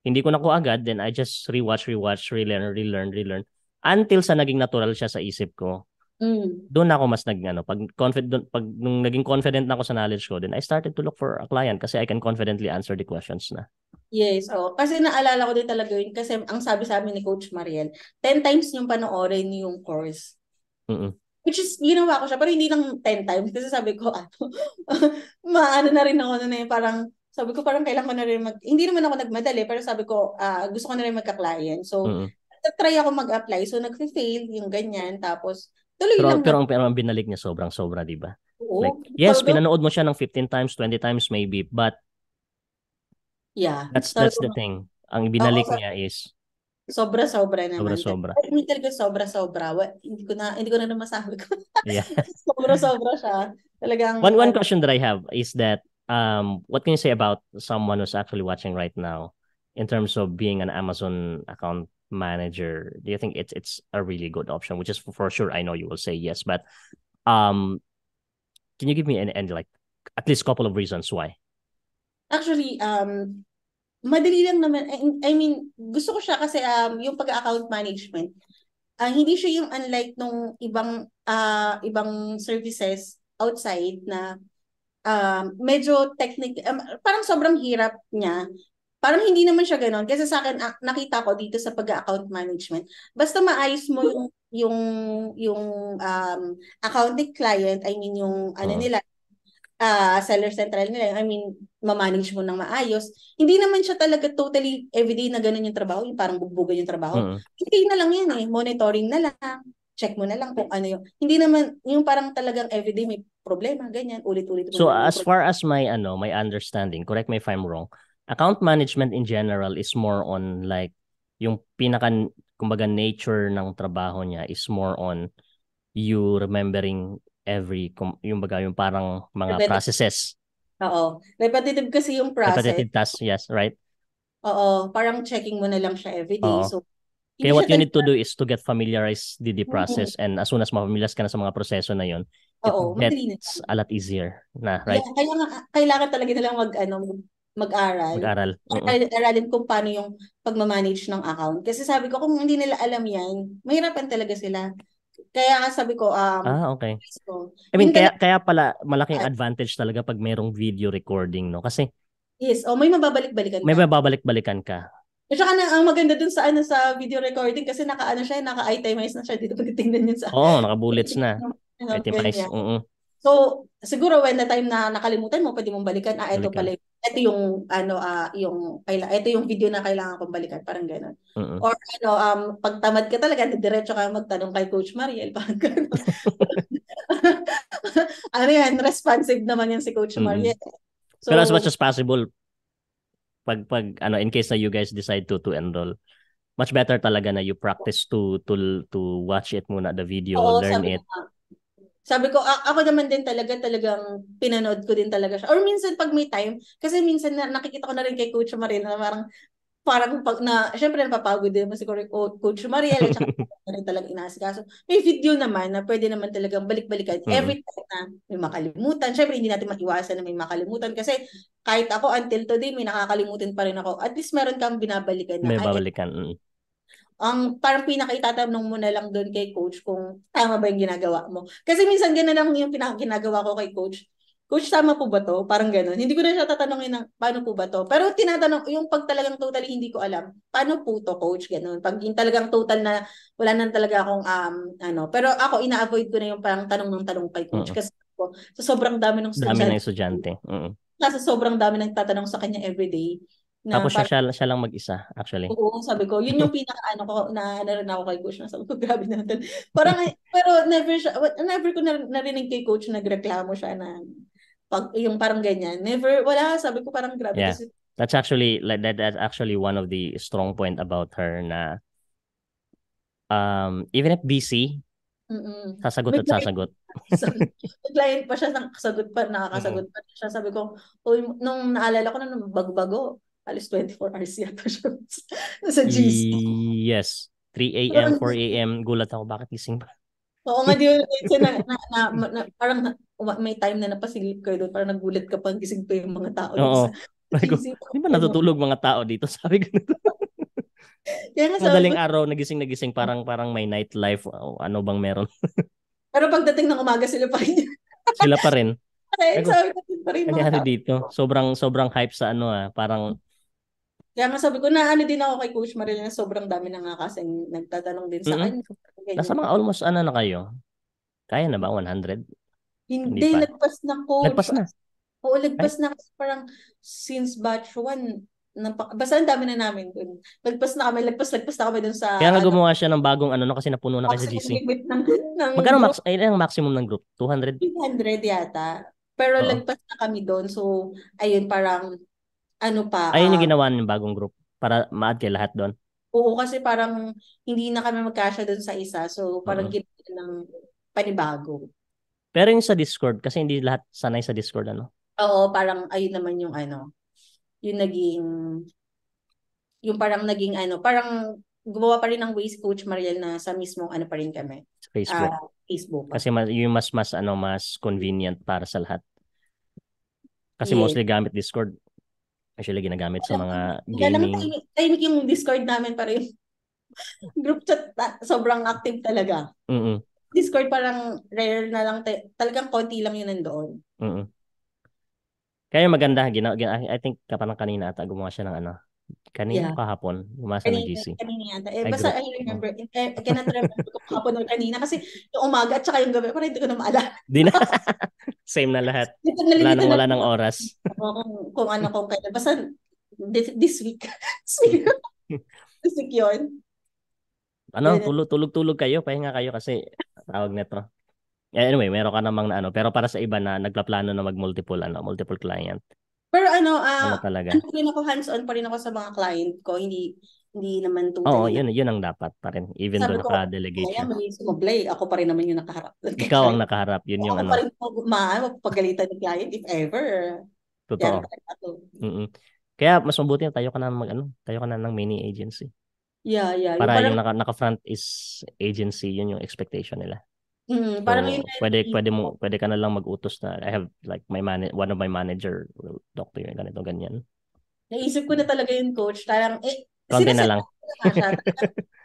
Hindi ko nakuha agad, then I just rewatch, rewatch, relearn, relearn, relearn. Until sa naging natural siya sa isip ko. Mm. Doon ako mas naging ano, pag confident pag nung naging confident na ako sa knowledge ko, then I started to look for a client kasi I can confidently answer the questions na. Yes, oh. Kasi naalala ko din talaga yun kasi ang sabi sa amin ni Coach Mariel, 10 times yung panoorin yung course. Mm-mm. Which is, ginawa ko siya, pero hindi lang 10 times kasi sabi ko, ano, maano na rin ako na yun, eh, parang sabi ko parang kailangan ko na rin mag, hindi naman ako nagmadali, pero sabi ko, uh, gusto ko na rin magka-client. So, mm-hmm. try ako mag-apply. So, nag-fail yung ganyan. Tapos, tuloy pero, lang. Pero, ang, pero ang binalik niya sobrang sobra, di ba? Like, yes, pinanood mo siya ng 15 times, 20 times maybe, but Yeah. That's that's the thing. Ang binalik oh, so, niya is sobra-sobra naman. Sobra-sobra. I talaga sobra-sobra. Well, hindi ko na hindi ko na naman masabi ko. yeah. sobra-sobra siya. Talagang One one ano- question that I have is that um, what can you say about someone who's actually watching right now in terms of being an Amazon account manager? Do you think it's it's a really good option? Which is for, sure, I know you will say yes, but um, can you give me any, any like at least couple of reasons why? Actually, um, madali lang naman. I, I mean, gusto ko siya kasi um, yung pag-account management, uh, hindi siya yung unlike nung ibang uh, ibang services outside na um, medyo technical, um, parang sobrang hirap niya. Parang hindi naman siya ganoon kasi sa akin ah, nakita ko dito sa pag-account management, basta maayos mo yung yung yung um, account ng client, I mean yung uh ano ah. nila uh, seller central nila, I mean ma-manage mo nang maayos. Hindi naman siya talaga totally everyday na ganoon yung trabaho, yung parang bugbugan yung trabaho. uh Hindi na lang yan eh, monitoring na lang check mo na lang kung ano yung, hindi naman, yung parang talagang everyday may problema, ganyan, ulit-ulit. So ulit, as far as my, ano, my understanding, correct me if I'm wrong, account management in general is more on like, yung pinaka, kumbaga nature ng trabaho niya is more on you remembering every, yung baga, yung parang mga Repetitive. processes. Oo. Repetitive kasi yung process. Repetitive task, yes, right? Oo, parang checking mo na lang siya every day. So kaya what you need to do is to get familiarized with the process mm-hmm. and as soon as mapamilyas ka na sa mga proseso na yon, Oo, it gets a lot easier na, right? Yeah, kailangan, kailangan talaga nilang mag, ano, mag-aral. Mag-aral. Aral, aralin kung paano yung pagmamanage ng account. Kasi sabi ko, kung hindi nila alam yan, mahirapan talaga sila. Kaya nga sabi ko, um, ah, okay. So, I mean, kaya, kaya pala malaking at, ah. advantage talaga pag merong video recording, no? Kasi, Yes, o oh, may mababalik-balikan ka. May mababalik-balikan ka. At saka na, ang maganda dun sa ano sa video recording kasi nakaano siya, naka-itemize na siya dito pag titingnan yun sa. Oo, oh, naka-bullets na. Ano, itemize. Oo. Uh-uh. So, siguro when the time na nakalimutan mo, pwede mong balikan, ah, ito pala, ito yung, ano, ah, uh, yung, ito yung video na kailangan kong balikan, parang ganun. Uh-uh. Or, ano, um, pag tamad ka talaga, diretso ka magtanong kay Coach Mariel, parang ganun. ano yan, responsive naman yan si Coach mm-hmm. Mariel. So, Pero as much as possible, pag pag ano in case na you guys decide to to enroll much better talaga na you practice to to to watch it muna the video Oo, learn sabi it ko, sabi ko ako naman din talaga talagang pinanood ko din talaga siya or minsan pag may time kasi minsan na, nakikita ko na rin kay coach Marina na parang parang pag na, syempre napapagod din mo siguro oh, Coach Mariel at saka talaga inasikaso. May video naman na pwede naman talagang balik-balikan mm-hmm. every time na may makalimutan. Syempre hindi natin maiwasan na may makalimutan kasi kahit ako until today may nakakalimutan pa rin ako. At least meron kang binabalikan na. May ano. babalikan. Mm-hmm. Ang parang pinakaitatanong mo na lang doon kay coach kung tama ba yung ginagawa mo. Kasi minsan ganun lang yung pinakinagawa ko kay coach coach, tama po ba to? Parang ganun. Hindi ko na siya tatanungin ng paano po ba to. Pero tinatanong, yung pag talagang totally hindi ko alam, paano po to, coach? Ganun. Pag yung talagang total na, wala na talaga akong, um, ano. Pero ako, ina-avoid ko na yung parang tanong ng tanong kay coach. Mm-hmm. Kasi ako, so sobrang dami ng estudyante. Dami ng estudyante. Mm-hmm. Kasi sobrang dami ng tatanong sa kanya everyday. Na Tapos siya, siya, siya lang mag-isa, actually. Oo, sabi ko. Yun yung pinaka-ano ko, na narin ako kay coach na sabi ko, grabe natin. Parang, pero never siya, never ko narinig kay coach nagreklamo siya na pag yung parang ganyan. Never, wala, sabi ko parang grabe. Yeah. Kasi... That's actually, like, that, that's actually one of the strong point about her na um, even if busy, Mm-mm. Sasagot may at sasagot. may client pa siya, sagot pa, nakakasagot pa siya. Sabi ko, Uy, nung naalala ko na nung bagbago alis 24 hours yata siya sa GC. Yes. 3 a.m., 4 a.m. Gulat ako, bakit gising pa? Oo nga, di yun. Na, na, na, na, parang may time na napasilip kayo doon para nagulat ka pang gising pa yung mga tao. Oo. Like, di ano ba natutulog mga tao dito? Sabi ko nito. Kaya nga Madaling sabi, araw, nagising nagising, parang parang may nightlife. Oh, ano bang meron? Pero pagdating ng umaga, sila pa rin. sila pa rin. Ay, sabi ko, pa rin dito, sobrang, sobrang hype sa ano ah. Parang, kaya nga sabi ko na ano din ako kay Coach Maril na sobrang dami na nga kasi nagtatanong din sa mm-hmm. kanya. Nasa mga almost ano na kayo? Kaya na ba 100? Hindi, Hindi nagpas na coach. Nagpas na. Oo, lagpas na kasi parang since batch 1, nampa, basta ang dami na namin dun. Nagpas na kami, lagpas, lagpas na kami dun sa... Kaya nga ano, gumawa siya ng bagong ano, no, kasi napuno na kasi sa GC. Ng, ng Magkano max, ay, ang maximum ng group? 200? 200 yata. Pero Oo. lagpas na kami dun. So, ayun, parang ano pa. Ayun yung ah, ginawa ng bagong group para ma-add kayo lahat doon. Oo, kasi parang hindi na kami magkasya doon sa isa. So, parang mm-hmm. ginawa ng panibago. Pero yung sa Discord, kasi hindi lahat sanay sa Discord, ano? Oo, parang ayun naman yung ano, yung naging, yung parang naging ano, parang gumawa pa rin ng ways coach Mariel na sa mismong ano pa rin kami. Sa Facebook. Uh, Facebook. Kasi mas, yung mas mas ano mas convenient para sa lahat. Kasi yeah. mostly gamit Discord. Actually ginagamit sa mga gaming. Alam, tahimik yung Discord namin para yung group chat ah, sobrang active talaga. Mm-mm. Discord parang rare na lang. Te- talagang konti lang yun nandoon. Mm-mm. Kaya maganda. Gina- gina- I think parang kanina ata gumawa siya ng ano. Kanina yeah. kahapon. Gumawa siya ng GC. Kanina yata. Eh, I basta I, I remember. Mm. Eh, I cannot remember kung kahapon or kanina. Kasi yung umaga at saka yung gabi, parang hindi ko na maalala. Di na. Same na lahat. wala nang wala ng oras. kung, kung ano, kung kailan. Basta this, this week. this week yun. Ano, tulog, tulog, tulog kayo. Pahinga kayo kasi tawag nito. Eh, anyway, meron ka namang ano, pero para sa iba na nagpaplano na mag-multiple ano, multiple client. Pero ano, uh, ano talaga? Ano rin ako hands-on pa rin ako sa mga client ko. Hindi hindi naman totally. Oo, oh, yun, yun ang dapat pa rin. Even Sabi ko, naka-delegate. Kaya may sumablay. Ako pa rin naman yung nakaharap. Ikaw ang nakaharap. Yun yung ano. Ako pa rin magmaan, magpagalitan ng client if ever. Totoo. Yan, kaya, mm-hmm. kaya mas mabuti na tayo ka na mag, ano, tayo ka na ng mini agency. Yeah, yeah. Para yung, parang, yung naka, naka-front is agency, yun yung expectation nila. Mm, parang yun pwede yung... pwede mo pwede ka na lang mag-utos na I have like my man one of my manager will talk to you ganito ganyan. Naisip ko na talaga yung coach, parang eh Konti na lang.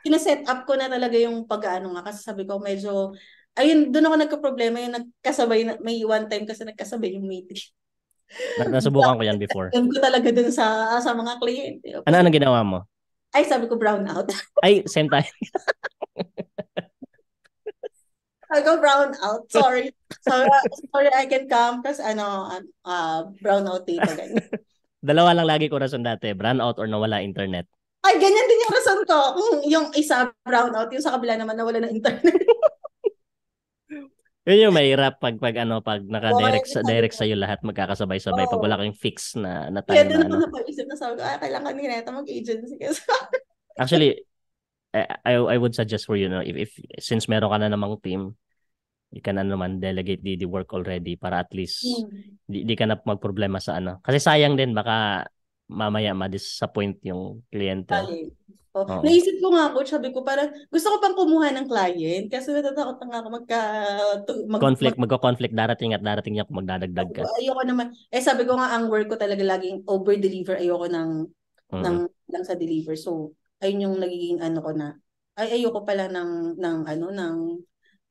Kina-set up ko na talaga yung pag-ano nga kasi sabi ko medyo ayun doon ako nagka-problema yung nagkasabay na, may one time kasi nagkasabay yung meeting. Nasubukan ko yan before. Yan ko talaga dun sa ah, sa mga client. Ano ang ginawa mo? Ay, sabi ko brown out. Ay, same time. I go brown out. Sorry. sorry, sorry I can come. Tapos ano, um, uh, brown out dito. Dalawa lang lagi ko rason dati. Brown out or nawala internet. Ay, ganyan din yung rason ko. Mm, yung isa, brown out. Yung sa kabila naman, nawala na internet. Yun yung mahirap pag pag ano pag naka-direct sa direct sa iyo lahat magkakasabay-sabay oh. pag wala kang fix na na time. Kaya doon ako ano. isip na sabi ko, ah, kailangan ni Neta mag-agency kasi. Actually, I, I would suggest for you know if if since meron ka na namang team, you can ano naman delegate the, the work already para at least mm. di, di ka na magproblema sa ano. Kasi sayang din baka mamaya ma-disappoint yung kliyente. Okay. Oh, Oo. Naisip ko nga, coach, sabi ko, parang gusto ko pang kumuha ng client kasi natatakot na nga ako magka... Mag, conflict, mag, magko-conflict darating at darating niya kung magdadagdag ka. Ayoko naman. Eh, sabi ko nga, ang work ko talaga laging over-deliver. Ayoko ng, mm. ng, lang sa deliver. So, ayun yung nagiging ano ko na, ay, ayoko pala ng, ng ano, ng,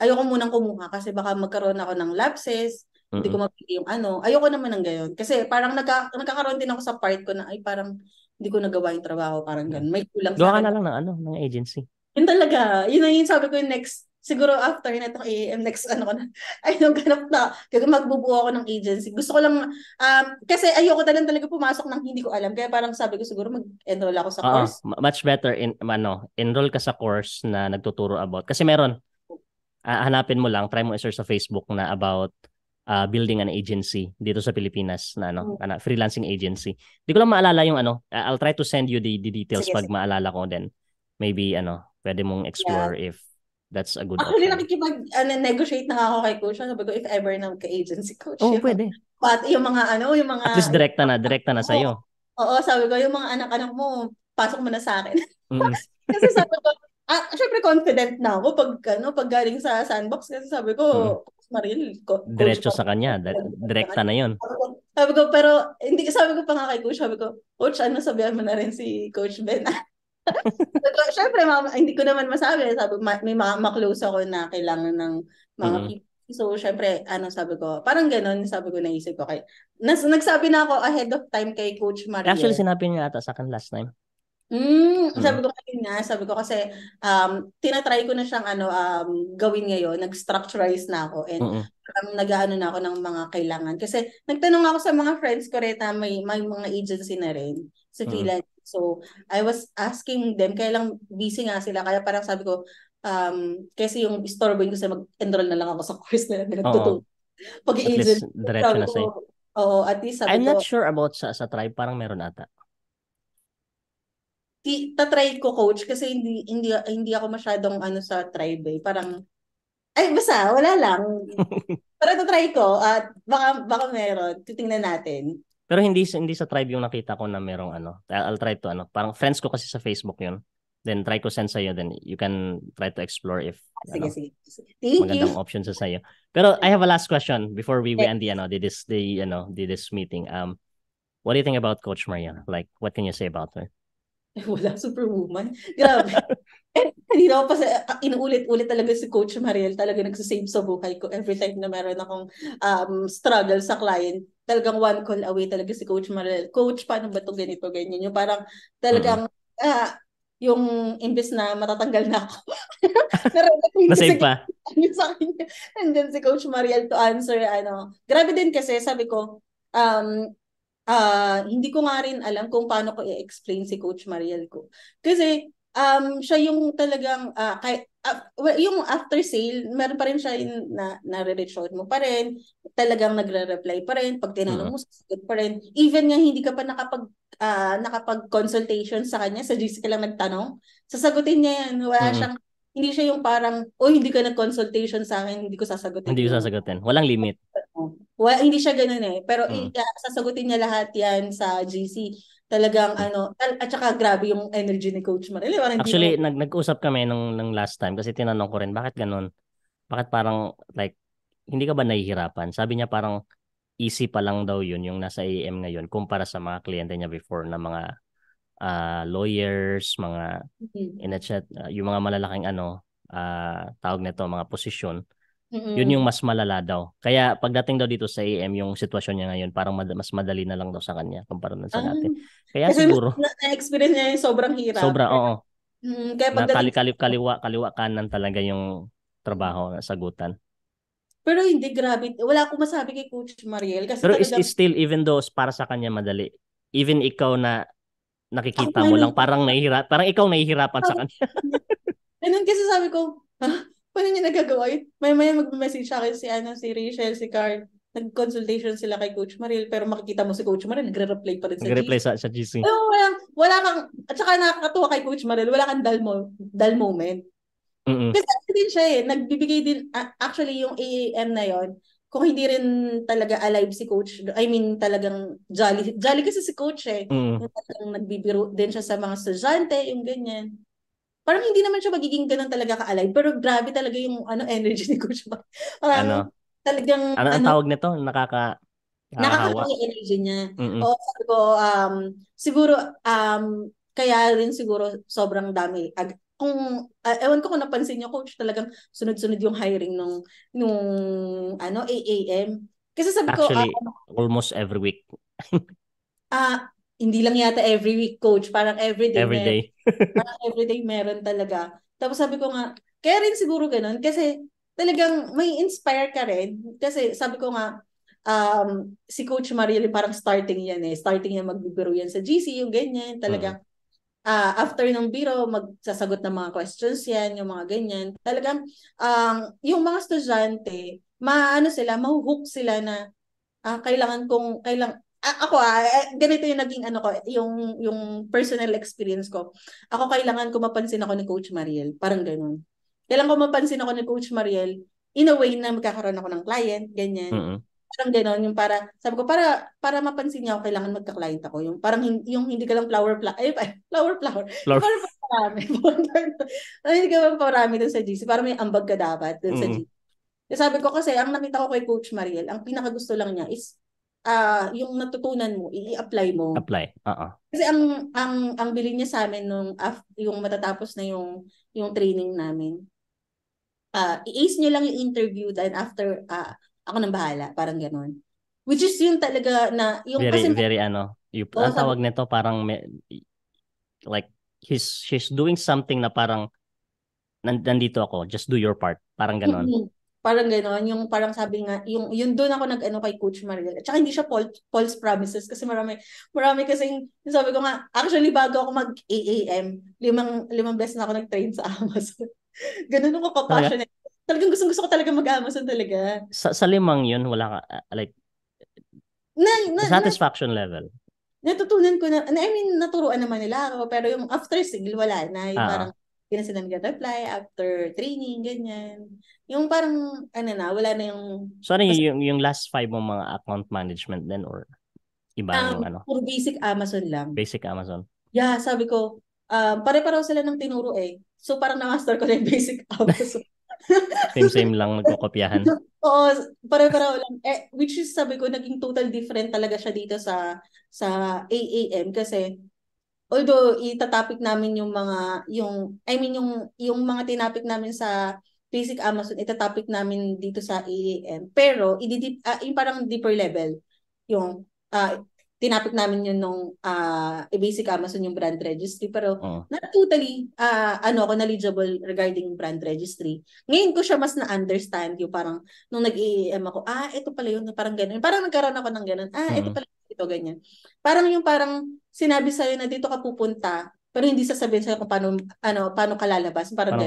ayoko munang kumuha kasi baka magkaroon ako ng lapses, Mm-mm. hindi ko mapili yung ano. Ayoko naman ng gayon. Kasi parang nagka, nagkakaroon din ako sa part ko na, ay parang, hindi ko nagawa yung trabaho, parang ganun. May kulang Gawa ka na lang ng ano, ng agency. Yun talaga. Yun ang sabi ko yung next, siguro after nito AM, next ano ko na, ay nung ganap na, kaya magbubuo ako ng agency. Gusto ko lang, um, kasi ayoko talagang talaga pumasok ng hindi ko alam. Kaya parang sabi ko siguro mag-enroll ako sa uh, course. Much better, in, ano, enroll ka sa course na nagtuturo about. Kasi meron, uh, hanapin mo lang, try mo i-search sa Facebook na about uh, building an agency dito sa Pilipinas na ano, mm-hmm. ano freelancing agency. Hindi ko lang maalala yung ano. Ah, I'll try to send you the, the details sige, pag sige. maalala ko then maybe ano, pwede mong explore yeah. if that's a good ako option. Ako nakikipag uh, negotiate na ako kay coach. Sabi ko if ever na ka-agency coach. Oh, yun. pwede. But yung mga ano, yung mga At least direkta na, direkta na sa iyo. Oo, sabi ko yung mga anak-anak mo, pasok mo na sa akin. Mm-hmm. kasi sabi ko, ah, syempre confident na ako pag ano, pag galing sa sandbox kasi sabi ko, mm-hmm Maril. Ko, Diretso sa kanya. Direkta na yon. Sabi ko, pero hindi sabi ko pa nga kay coach, sabi ko, coach, ano sabihan mo na rin si coach Ben? so, syempre, ma- hindi ko naman masabi. Sabi, ma- may mga maklose ako na kailangan ng mga mm-hmm. people. So, syempre, ano sabi ko, parang ganun, sabi ko, naisip ko kay, nas, nagsabi na ako ahead of time kay Coach Maria. Actually, sinabi niya ata sa akin last time. Hmm, mm, sabi ko kanina, sabi ko kasi um tinatry ko na siyang ano um gawin ngayon, nag-structurize na ako and uh-uh. um, nag-aano na ako ng mga kailangan kasi nagtanong ako sa mga friends ko rin may may mga agency na rin sa so, freelance. Uh-huh. So, I was asking them kaya busy nga sila kaya parang sabi ko um kasi yung store ko sa mag-enroll na lang ako sa course nila nagtuturo. Pag-agency diretso na sa. Oo, at least sabi I'm ko, not sure about sa sa tribe, parang meron ata ti, tatry ko coach kasi hindi hindi hindi ako masyadong ano sa tribe eh. Parang ay basta wala lang. Para tatry ko at baka baka meron. Titingnan natin. Pero hindi hindi sa tribe yung nakita ko na merong ano. I'll try to ano. Parang friends ko kasi sa Facebook yun. Then try ko send sa iyo Then you can try to explore if sige, ano, sige, sige. Thank magandang you. option sa sa'yo. Pero I have a last question before we, we end the ano, the, this the ano, the, this meeting. Um, what do you think about Coach Maria? Like, what can you say about her? wala superwoman. Grabe. And hindi na ako pa, ah, inuulit-ulit talaga si Coach Mariel, talaga nagsasave sa buhay ko every time na meron akong um, struggle sa client. Talagang one call away talaga si Coach Mariel. Coach, paano ba to ganito, ganyan? Yung parang talagang, mm-hmm. uh, yung imbes na matatanggal na ako. Nasave pa. Sa kanya. And then si Coach Mariel to answer, ano, grabe din kasi, sabi ko, um, uh, hindi ko nga rin alam kung paano ko i-explain si Coach Mariel ko. Kasi um, siya yung talagang, uh, kay, uh, well, yung after sale, meron pa rin siya yung na, nare-reach mo pa rin, talagang nagre-reply pa rin, pag tinanong uh-huh. mo, mm-hmm. sasagot pa rin. Even nga hindi ka pa nakapag, uh, nakapag-consultation sa kanya, sa GC ka lang nagtanong, sasagutin niya yan. Wala uh-huh. siyang hindi siya yung parang, oh, hindi ka nag-consultation sa akin, hindi ko sasagutin. Hindi ko sasagutin. Walang limit. Oo. Well, hindi siya ganun eh. Pero mm. i- hmm. ah, sasagutin niya lahat yan sa GC. Talagang hmm. ano, at saka grabe yung energy ni Coach Maril. Actually, mo... nag- nag-usap kami nung, nung last time kasi tinanong ko rin, bakit ganun? Bakit parang like, hindi ka ba nahihirapan? Sabi niya parang easy pa lang daw yun yung nasa AM ngayon kumpara sa mga kliyente niya before na mga uh, lawyers, mga mm-hmm. in a chat, uh, yung mga malalaking ano, uh, tawag nito mga posisyon Mm-hmm. Yun mm. yung mas malala daw. Kaya pagdating daw dito sa AM yung sitwasyon niya ngayon, parang mad- mas madali na lang daw sa kanya kumpara na sa um, ah. natin. Kaya kasi siguro na-experience niya yung sobrang hirap. Sobra, oo. Mm-hmm. Kaya pagdating kaliwa kaliwa kaliwa kanan talaga yung trabaho na sagutan. Pero hindi grabe. Wala akong masabi kay Coach Mariel kasi Pero talaga... is, still even though para sa kanya madali. Even ikaw na nakikita oh, mo lang parang nahihirap, parang ikaw nahihirapan oh, sa kanya. Ganun kasi sabi ko, ha? paano niya nagagawa yun? May maya mag-message siya kasi si, ano, si Rachel, si Carl, nag-consultation sila kay Coach Maril, pero makikita mo si Coach Maril, nagre-reply pa rin sa Nagre-reply sa, sa GC. Oo, oh, wala, wala kang, at saka nakakatuwa kay Coach Maril, wala kang dull, mo, dull moment. Mm-mm. Kasi ano din siya eh, nagbibigay din, actually yung AAM na yon kung hindi rin talaga alive si coach, I mean talagang jolly, jolly kasi si coach eh. Mm. nagbibiro din siya sa mga estudyante, yung ganyan parang hindi naman siya magiging ganun talaga ka-alive, pero grabe talaga yung ano energy ni Coach Mac. Parang ano? talagang... Ano, ano ang tawag nito? Nakaka... Nakakatawa yung energy niya. Mm-mm. O sabi ko, um, siguro, um, kaya rin siguro sobrang dami. Ag- kung uh, ewan ko kung napansin niyo coach talagang sunod-sunod yung hiring nung nung ano AAM kasi sabi Actually, ko um, uh, almost every week ah uh, hindi lang yata every week coach, parang every day. Every day. parang every day meron talaga. Tapos sabi ko nga, kaya rin siguro ganun kasi talagang may inspire ka rin kasi sabi ko nga um, si Coach Marielle parang starting yan eh. Starting yan magbibiro yan sa GC, yung ganyan. Talagang hmm uh, after ng biro, magsasagot ng mga questions yan, yung mga ganyan. Talagang, um, yung mga estudyante, maano sila, mahuhook sila na uh, kailangan kong, kailang, ako ah, eh, ganito yung naging ano ko, yung, yung personal experience ko. Ako kailangan ko mapansin ako ni Coach Mariel. Parang ganun. Kailangan ko mapansin ako ni Coach Mariel in a way na magkakaroon ako ng client, ganyan. Mm-hmm. Parang ganun, yung para, sabi ko, para, para mapansin niya ako, kailangan magka-client ako. Yung parang, yung, yung hindi ka lang flower, flower, ay, flower, flower. flower. Parang parami. parang, hindi ka lang parami dun sa GC. Parang may ambag ka dapat dun mm-hmm. sa GC. Sabi ko kasi, ang nakita ko kay Coach Mariel, ang pinakagusto lang niya is uh, yung natutunan mo, i-apply mo. Apply. Oo. Kasi ang ang ang bilin niya sa amin nung af, yung matatapos na yung yung training namin. Uh, i-ace niyo lang yung interview then after uh, ako nang bahala, parang ganoon. Which is yung talaga na yung very, kasi very ano, yung, oh, ang tawag nito parang may, like he's she's doing something na parang nandito ako, just do your part. Parang ganoon. Mm-hmm. Parang gano'n, yung parang sabi nga, yung, yun doon ako nag-ano kay Coach Mariel. At saka hindi siya Paul, Promises kasi marami, marami kasi sabi ko nga, actually bago ako mag-AAM, limang, limang beses na ako nag-train sa Amazon. ganun ako ka-passionate. Okay. Talagang gusto, gusto ko talaga mag-Amazon talaga. Sa, sa limang yun, wala ka, uh, like, na, na, satisfaction na, level. Natutunan ko na, I mean, naturuan naman nila ako, pero yung after sigil, wala na. Yung ah. parang, hindi na sila nag-reply after training, ganyan. Yung parang, ano na, wala na yung... So, ano yung, yung last five mong mga account management then or iba um, yung ano? Puro basic Amazon lang. Basic Amazon. Yeah, sabi ko, um, pare-pareho sila ng tinuro eh. So, parang na-master ko na yung basic Amazon. Same-same lang magkokopyahan. Oo, pare-pareho lang. Eh, which is sabi ko, naging total different talaga siya dito sa sa AAM kasi although itatopic namin yung mga yung I mean yung yung mga tinapik namin sa basic Amazon itatopic namin dito sa EAM pero ididip uh, ah, yung parang deeper level yung uh, tinapik namin yun nung uh, basic Amazon yung brand registry pero uh not totally uh, ano ako knowledgeable regarding brand registry ngayon ko siya mas na-understand yung parang nung nag-EAM ako ah ito pala yun parang ganun parang nagkaroon ako ng ganun ah ito mm-hmm. pala ito ganyan parang yung parang sinabi sa'yo na dito ka pupunta, pero hindi sasabihin sa sa'yo kung paano, ano, paano ka lalabas. Parang oh.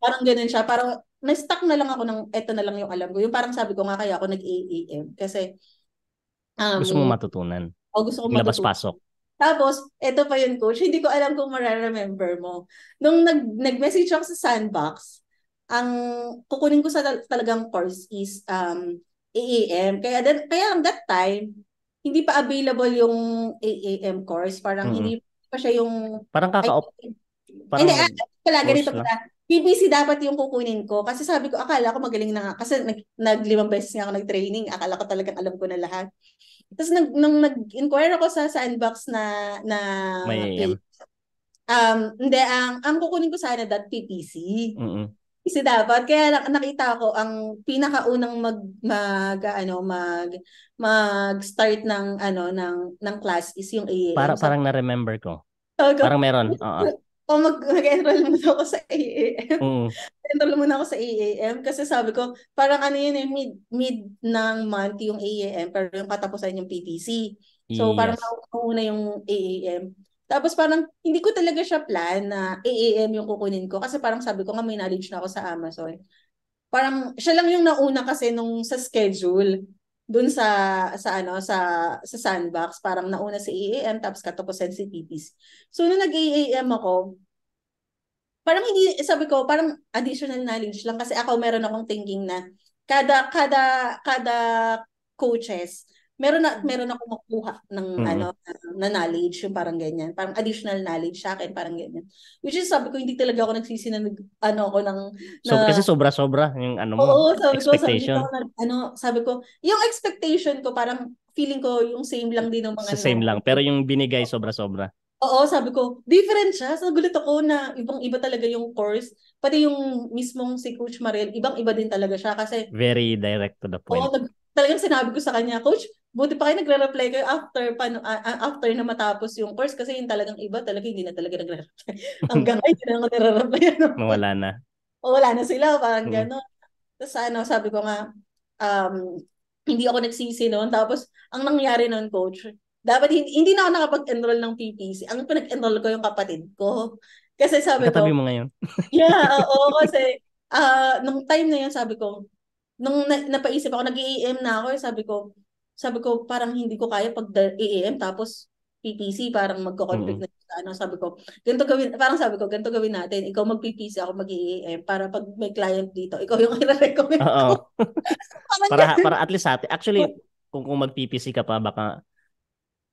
Parang ganoon ah, siya. Parang na-stuck na lang ako ng eto na lang yung alam ko. Yung parang sabi ko nga kaya ako nag-AAM. Kasi um, gusto mo matutunan. O oh, gusto ko matutunan. pasok Tapos, eto pa yun, coach. Hindi ko alam kung mara-remember mo. Nung nag- nag-message ako sa Sandbox, ang kukunin ko sa tal- talagang course is um, AAM. Kaya, that, kaya ang that time, hindi pa available yung AAM course. Parang mm-hmm. hindi pa siya yung... Parang kaka-op. hindi, ah, pala, ganito pala. PPC dapat yung kukunin ko. Kasi sabi ko, akala ko magaling na nga. Kasi nag, naglimang beses nga ako nag-training. Akala ko talaga alam ko na lahat. Tapos nag, nung nag-inquire ako sa sandbox na, na May AM. Um, hindi, ang, ang kukunin ko sana that PPC. Mm-hmm. Kasi dapat kaya nakita ko ang pinakaunang mag mag ano mag mag-start ng ano ng ng class is yung AAM. Para so, parang na-remember ko. So, parang meron. Oo. o mag, mag-enroll muna ako sa AAM. Mm. Enroll muna ako sa AAM kasi sabi ko, parang ano yun, eh, mid, mid ng month yung AAM pero yung katapusan yung PTC. So yes. parang nauna yung AAM. Tapos parang hindi ko talaga siya plan na AAM yung kukunin ko kasi parang sabi ko nga may knowledge na ako sa Amazon. Parang siya lang yung nauna kasi nung sa schedule dun sa sa ano sa sa sandbox parang nauna si AAM tapos katokosen si TTS. So nung nag-AAM ako, parang hindi sabi ko parang additional knowledge lang kasi ako meron akong thinking na kada kada kada coaches meron na mm-hmm. meron ako makuha ng mm-hmm. ano na knowledge yung parang ganyan parang additional knowledge sa akin parang ganyan which is sabi ko hindi talaga ako nagsisinanag ano ako ng na, so, kasi sobra sobra yung ano mo oo, sabi expectation ko, sabi ko, ano sabi ko yung expectation ko parang feeling ko yung same lang din ng mga so, ano. same lang pero yung binigay sobra sobra Oo, sabi ko, different siya. So, gulat ako na ibang-iba talaga yung course. Pati yung mismong si Coach Mariel, ibang-iba din talaga siya kasi... Very direct to the point. Oo, talagang sinabi ko sa kanya, Coach, buti pa kayo nagre-reply kayo after pa uh, after na matapos yung course kasi yung talagang iba talaga hindi na talaga nagre-reply. Hanggang ay hindi na nagre-reply. Ano? Wala na. O, wala na sila, parang hmm. gano'n. Tapos ano, sabi ko nga, um, hindi ako nagsisi noon. Tapos, ang nangyari noon, coach, dapat hindi, hindi na ako nakapag-enroll ng PPC. Ang pinag-enroll ko yung kapatid ko. Kasi sabi Katabi ko... Katabi mo ngayon. yeah, oo. Kasi uh, nung time na yun, sabi ko, nung na, napaisip ako, nag-EM na ako, sabi ko, sabi ko, parang hindi ko kaya pag AAM e tapos PPC, parang magko-conflict mm-hmm. na ano, sabi ko, ganito gawin, parang sabi ko, ganito gawin natin, ikaw mag-PPC, ako mag-AAM, para pag may client dito, ikaw yung kira-recommend ko. para, para at least sa atin, actually, kung, kung mag-PPC ka pa, baka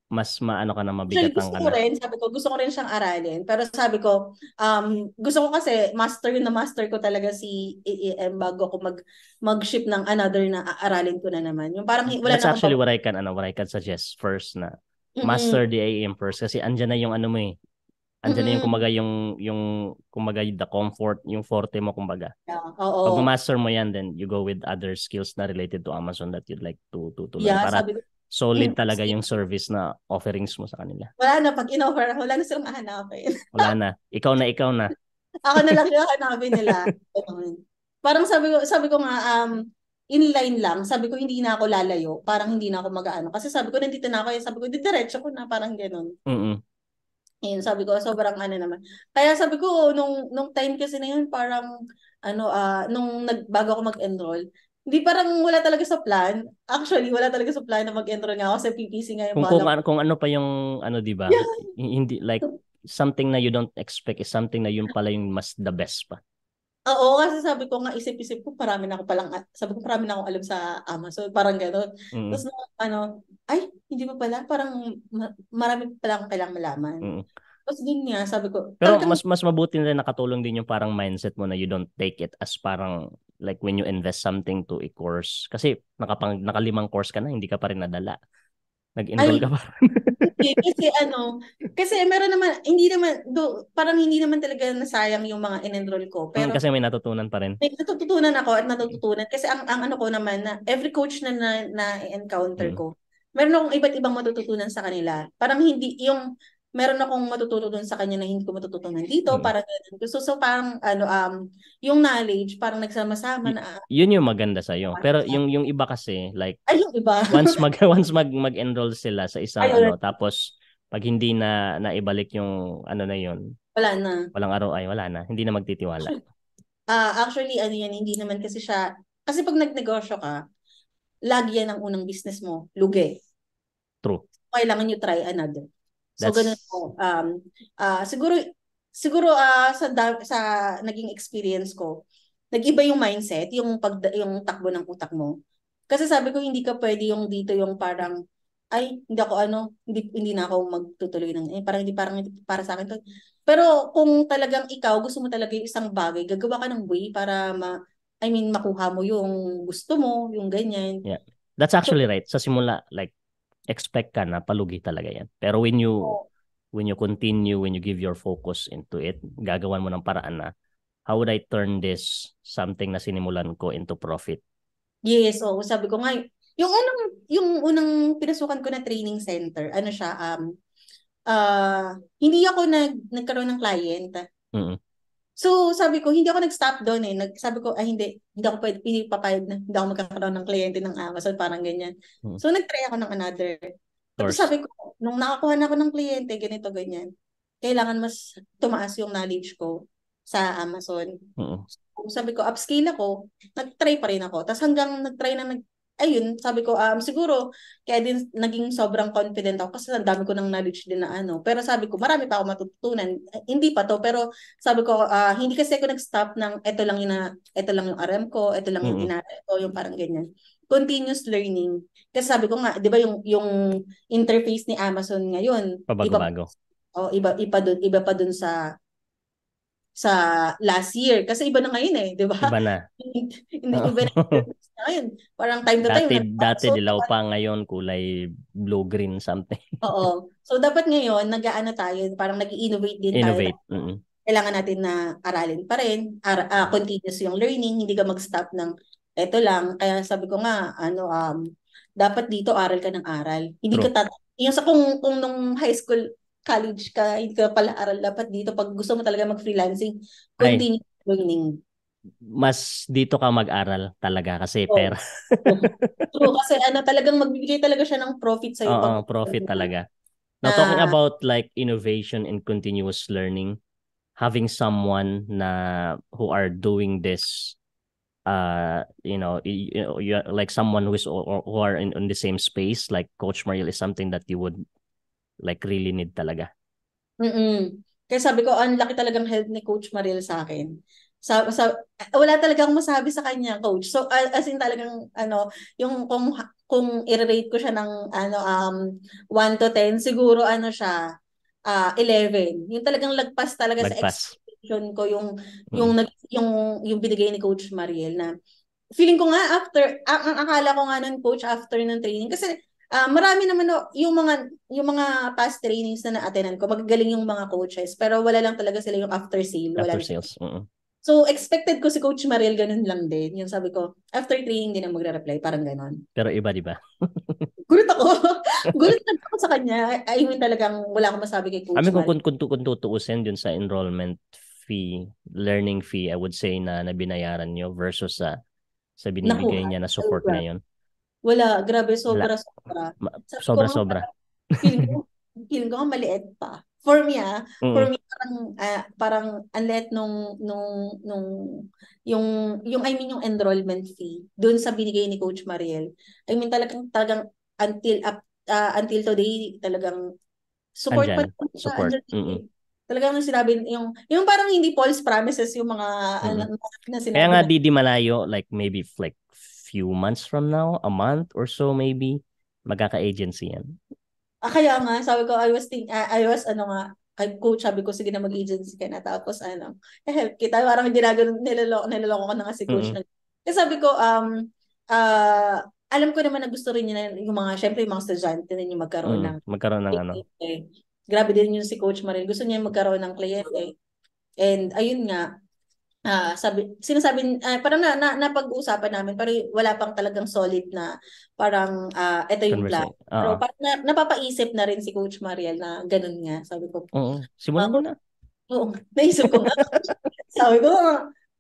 mas maano ka na mabigat ang gusto ko ano. rin, sabi ko, gusto ko rin siyang aralin. Pero sabi ko, um, gusto ko kasi master yun na master ko talaga si AEM e bago ako mag, mag-ship ng another na aaralin ko na naman. Yung parang wala That's na actually what I can, ano, what I can suggest first na master mm-hmm. the AEM first kasi andyan na yung ano mo eh. Andyan mm-hmm. na yung kumaga yung, yung kumaga the comfort, yung forte mo kumbaga. Yeah. Oo. Pag master mo yan, then you go with other skills na related to Amazon that you'd like to to, to learn. Yeah, para, sabi ko, solid mm talaga yung service na offerings mo sa kanila. Wala na. Pag in-offer, wala na silang hahanapin. wala na. Ikaw na, ikaw na. ako na lang yung hanapin nila. Parang sabi ko, sabi ko nga, um, inline lang. Sabi ko, hindi na ako lalayo. Parang hindi na ako mag-ano. Kasi sabi ko, nandito na ako. Eh. Sabi ko, didiretso ko na. Parang ganun. Mm-hmm. Ayun, sabi ko, sobrang ano naman. Kaya sabi ko, nung, nung time kasi na yun, parang, ano, uh, nung nagbago ako mag-enroll, hindi parang wala talaga sa plan. Actually, wala talaga sa plan na mag-enroll nga ako sa PPC nga yung kung, kung, ano, kung ano pa yung ano, di ba? Yeah. Hindi, like, something na you don't expect is something na yun pala yung mas the best pa. Oo, kasi sabi ko nga, isip-isip ko, parami na ako palang, sabi ko, parami na ako alam sa Amazon, parang gano'n. Mm. Tapos, ano, ay, hindi pa pala, parang marami pala akong kailang malaman. Mm. Tapos din niya, sabi ko. Pero mas mas mabuti na nakatulong din yung parang mindset mo na you don't take it as parang like when you invest something to a course kasi nakapang nakalimang course ka na hindi ka pa rin nadala nag-enroll ka pa okay, kasi ano kasi meron naman hindi naman do, parang hindi naman talaga nasayang yung mga in-enroll ko pero mm, kasi may natutunan pa rin may natututunan ako at natututunan kasi ang, ang ano ko naman na every coach na na, na encounter hmm. ko meron akong iba't ibang matututunan sa kanila parang hindi yung meron akong matututo doon sa kanya na hindi ko matututunan dito hmm. para ganun. So, so parang ano um yung knowledge parang nagsama-sama na. Y- ah, yun yung maganda sa iyo. Pero yung yung iba kasi like Ay, yung iba. once mag once mag mag-enroll sila sa isang Ay, ano tapos pag hindi na naibalik yung ano na yon wala na. Walang araw ay wala na. Hindi na magtitiwala. Ah, uh, actually ano yan, hindi naman kasi siya kasi pag nagnegosyo ka, lagi yan ang unang business mo, lugi. True. Kailangan you try another. That's... So ganun po. Um, uh, siguro siguro uh, sa sa naging experience ko, nagiba yung mindset, yung pag yung takbo ng utak mo. Kasi sabi ko hindi ka pwede yung dito yung parang ay hindi ako ano, hindi hindi na ako magtutuloy ng eh, parang hindi parang para sa akin to. Pero kung talagang ikaw gusto mo talaga yung isang bagay, gagawa ka ng way para ma I mean makuha mo yung gusto mo, yung ganyan. Yeah. That's actually so, right. Sa simula like expect ka na palugi talaga yan. Pero when you oh. when you continue, when you give your focus into it, gagawan mo ng paraan na how would I turn this something na sinimulan ko into profit? Yes, oh, sabi ko nga, yung unang yung unang pinasukan ko na training center, ano siya um uh, hindi ako nag nagkaroon ng client. Mm-hmm. So, sabi ko, hindi ako nag-stop doon eh. Nag, sabi ko, ay hindi, hindi ako pwede, hindi na, hindi ako magkakaroon ng kliyente ng Amazon, parang ganyan. Hmm. So, nag-try ako ng another. Tapos sabi ko, nung nakakuha na ako ng kliyente, ganito, ganyan, kailangan mas tumaas yung knowledge ko sa Amazon. uh So, sabi ko, upscale ako, nag-try pa rin ako. Tapos hanggang nag-try na nag ayun, sabi ko, um, siguro, kaya din naging sobrang confident ako kasi ang dami ko ng knowledge din na ano. Pero sabi ko, marami pa ako matutunan. hindi pa to, pero sabi ko, uh, hindi kasi ako nag-stop ng ito lang yung, na, ito lang yung RM ko, ito lang yung mm-hmm. inaral ko, yung parang ganyan continuous learning. Kasi sabi ko nga, 'di ba yung yung interface ni Amazon ngayon, iba, oh, iba iba doon, iba pa dun sa sa last year. Kasi iba na ngayon eh, di ba? Iba na. Hindi iba na ngayon. Parang time to dati, time. Dati so, dilaw pa ngayon, kulay blue-green something. Oo. So dapat ngayon, nag-aano tayo, parang nag-innovate din Innovate. tayo. Mm-hmm. Kailangan natin na aralin pa rin, ar- uh, ah, continuous yung learning, hindi ka mag-stop ng eto lang. Kaya sabi ko nga, ano, um, dapat dito aral ka ng aral. Hindi True. ka tat- yung sa kung, kung nung high school, college ka, hindi ka pala aral dapat dito. Pag gusto mo talaga mag-freelancing, continue Ay, learning. Mas dito ka mag-aral talaga kasi oh. pera. True, kasi ano, talagang magbibigay talaga siya ng profit sa'yo. Oo, pag- profit talaga. Now, ah. talking about like innovation and continuous learning, having someone na who are doing this uh you know you, you like someone who is or, or who are in, in the same space like coach Mariel is something that you would Like really need talaga. Mm-mm. Kaya sabi ko, ang laki talagang help ni Coach Maril sa akin. Sa, sa, wala talagang masabi sa kanya, Coach. So, as in talagang, ano, yung kung, kung i-rate ko siya ng, ano, um, 1 to 10, siguro, ano siya, uh, ah, 11. Yung talagang lagpas talaga lagpas. sa expectation ko, yung, mm. yung, mm. nag, yung, yung binigay ni Coach Mariel na, feeling ko nga after, ang, ang akala ko nga nun, Coach, after ng training, kasi Uh, marami naman no, yung mga yung mga past trainings na na ko, magagaling yung mga coaches, pero wala lang talaga sila yung after sale, wala after sales. Uh-huh. So expected ko si Coach Mariel ganun lang din. Yung sabi ko, after training din ang magre-reply, parang ganun. Pero iba, di ba? gulat ako. gulat na ako sa kanya. I mean talagang wala akong masabi kay Coach Amin mean, Mariel. kung, kung, kung tutuusin dun sa enrollment fee, learning fee, I would say na nabinayaran nyo versus sa sa binibigay Nakuha. niya na support na yun. Wala, grabe, sobra-sobra. Sobra-sobra. Feeling ko, feeling maliit pa. For me ah, mm-hmm. for me parang uh, parang ang nung nung nung yung yung I mean yung enrollment fee doon sa binigay ni Coach Mariel. I mean talagang talagang until up uh, until today talagang support pa siya. Support. Mm-hmm. Talagang sinabi yung yung parang hindi false promises yung mga mm-hmm. ano, na sinabi. Kaya nga di di malayo like maybe like few months from now, a month or so maybe, magkaka-agency yan. Ah, kaya nga, sabi ko, I was, think, I, I was, ano nga, kay coach, sabi ko, sige na mag-agency ka na. Tapos, ano, eh, kita. Parang ginagano, niloloko, niloloko ko na nga si coach. Mm-hmm. Kasi sabi ko, um, uh, alam ko naman na gusto rin niya yung mga, syempre yung mga estudyante din yung magkaroon mm, ng magkaroon ng ano. Eh. Grabe din yun si Coach Maril. Gusto niya magkaroon ng kliyente. Eh. And ayun nga, uh, sabi, sinasabi, uh, parang na, na, napag usapan namin, pero wala pang talagang solid na parang uh, ah, ito yung plan. Uh-huh. Pero parang na, napapaisip na rin si Coach Mariel na ganun nga. Sabi ko, Oo, simulan mo na. Oo, naisip ko na. sabi ko,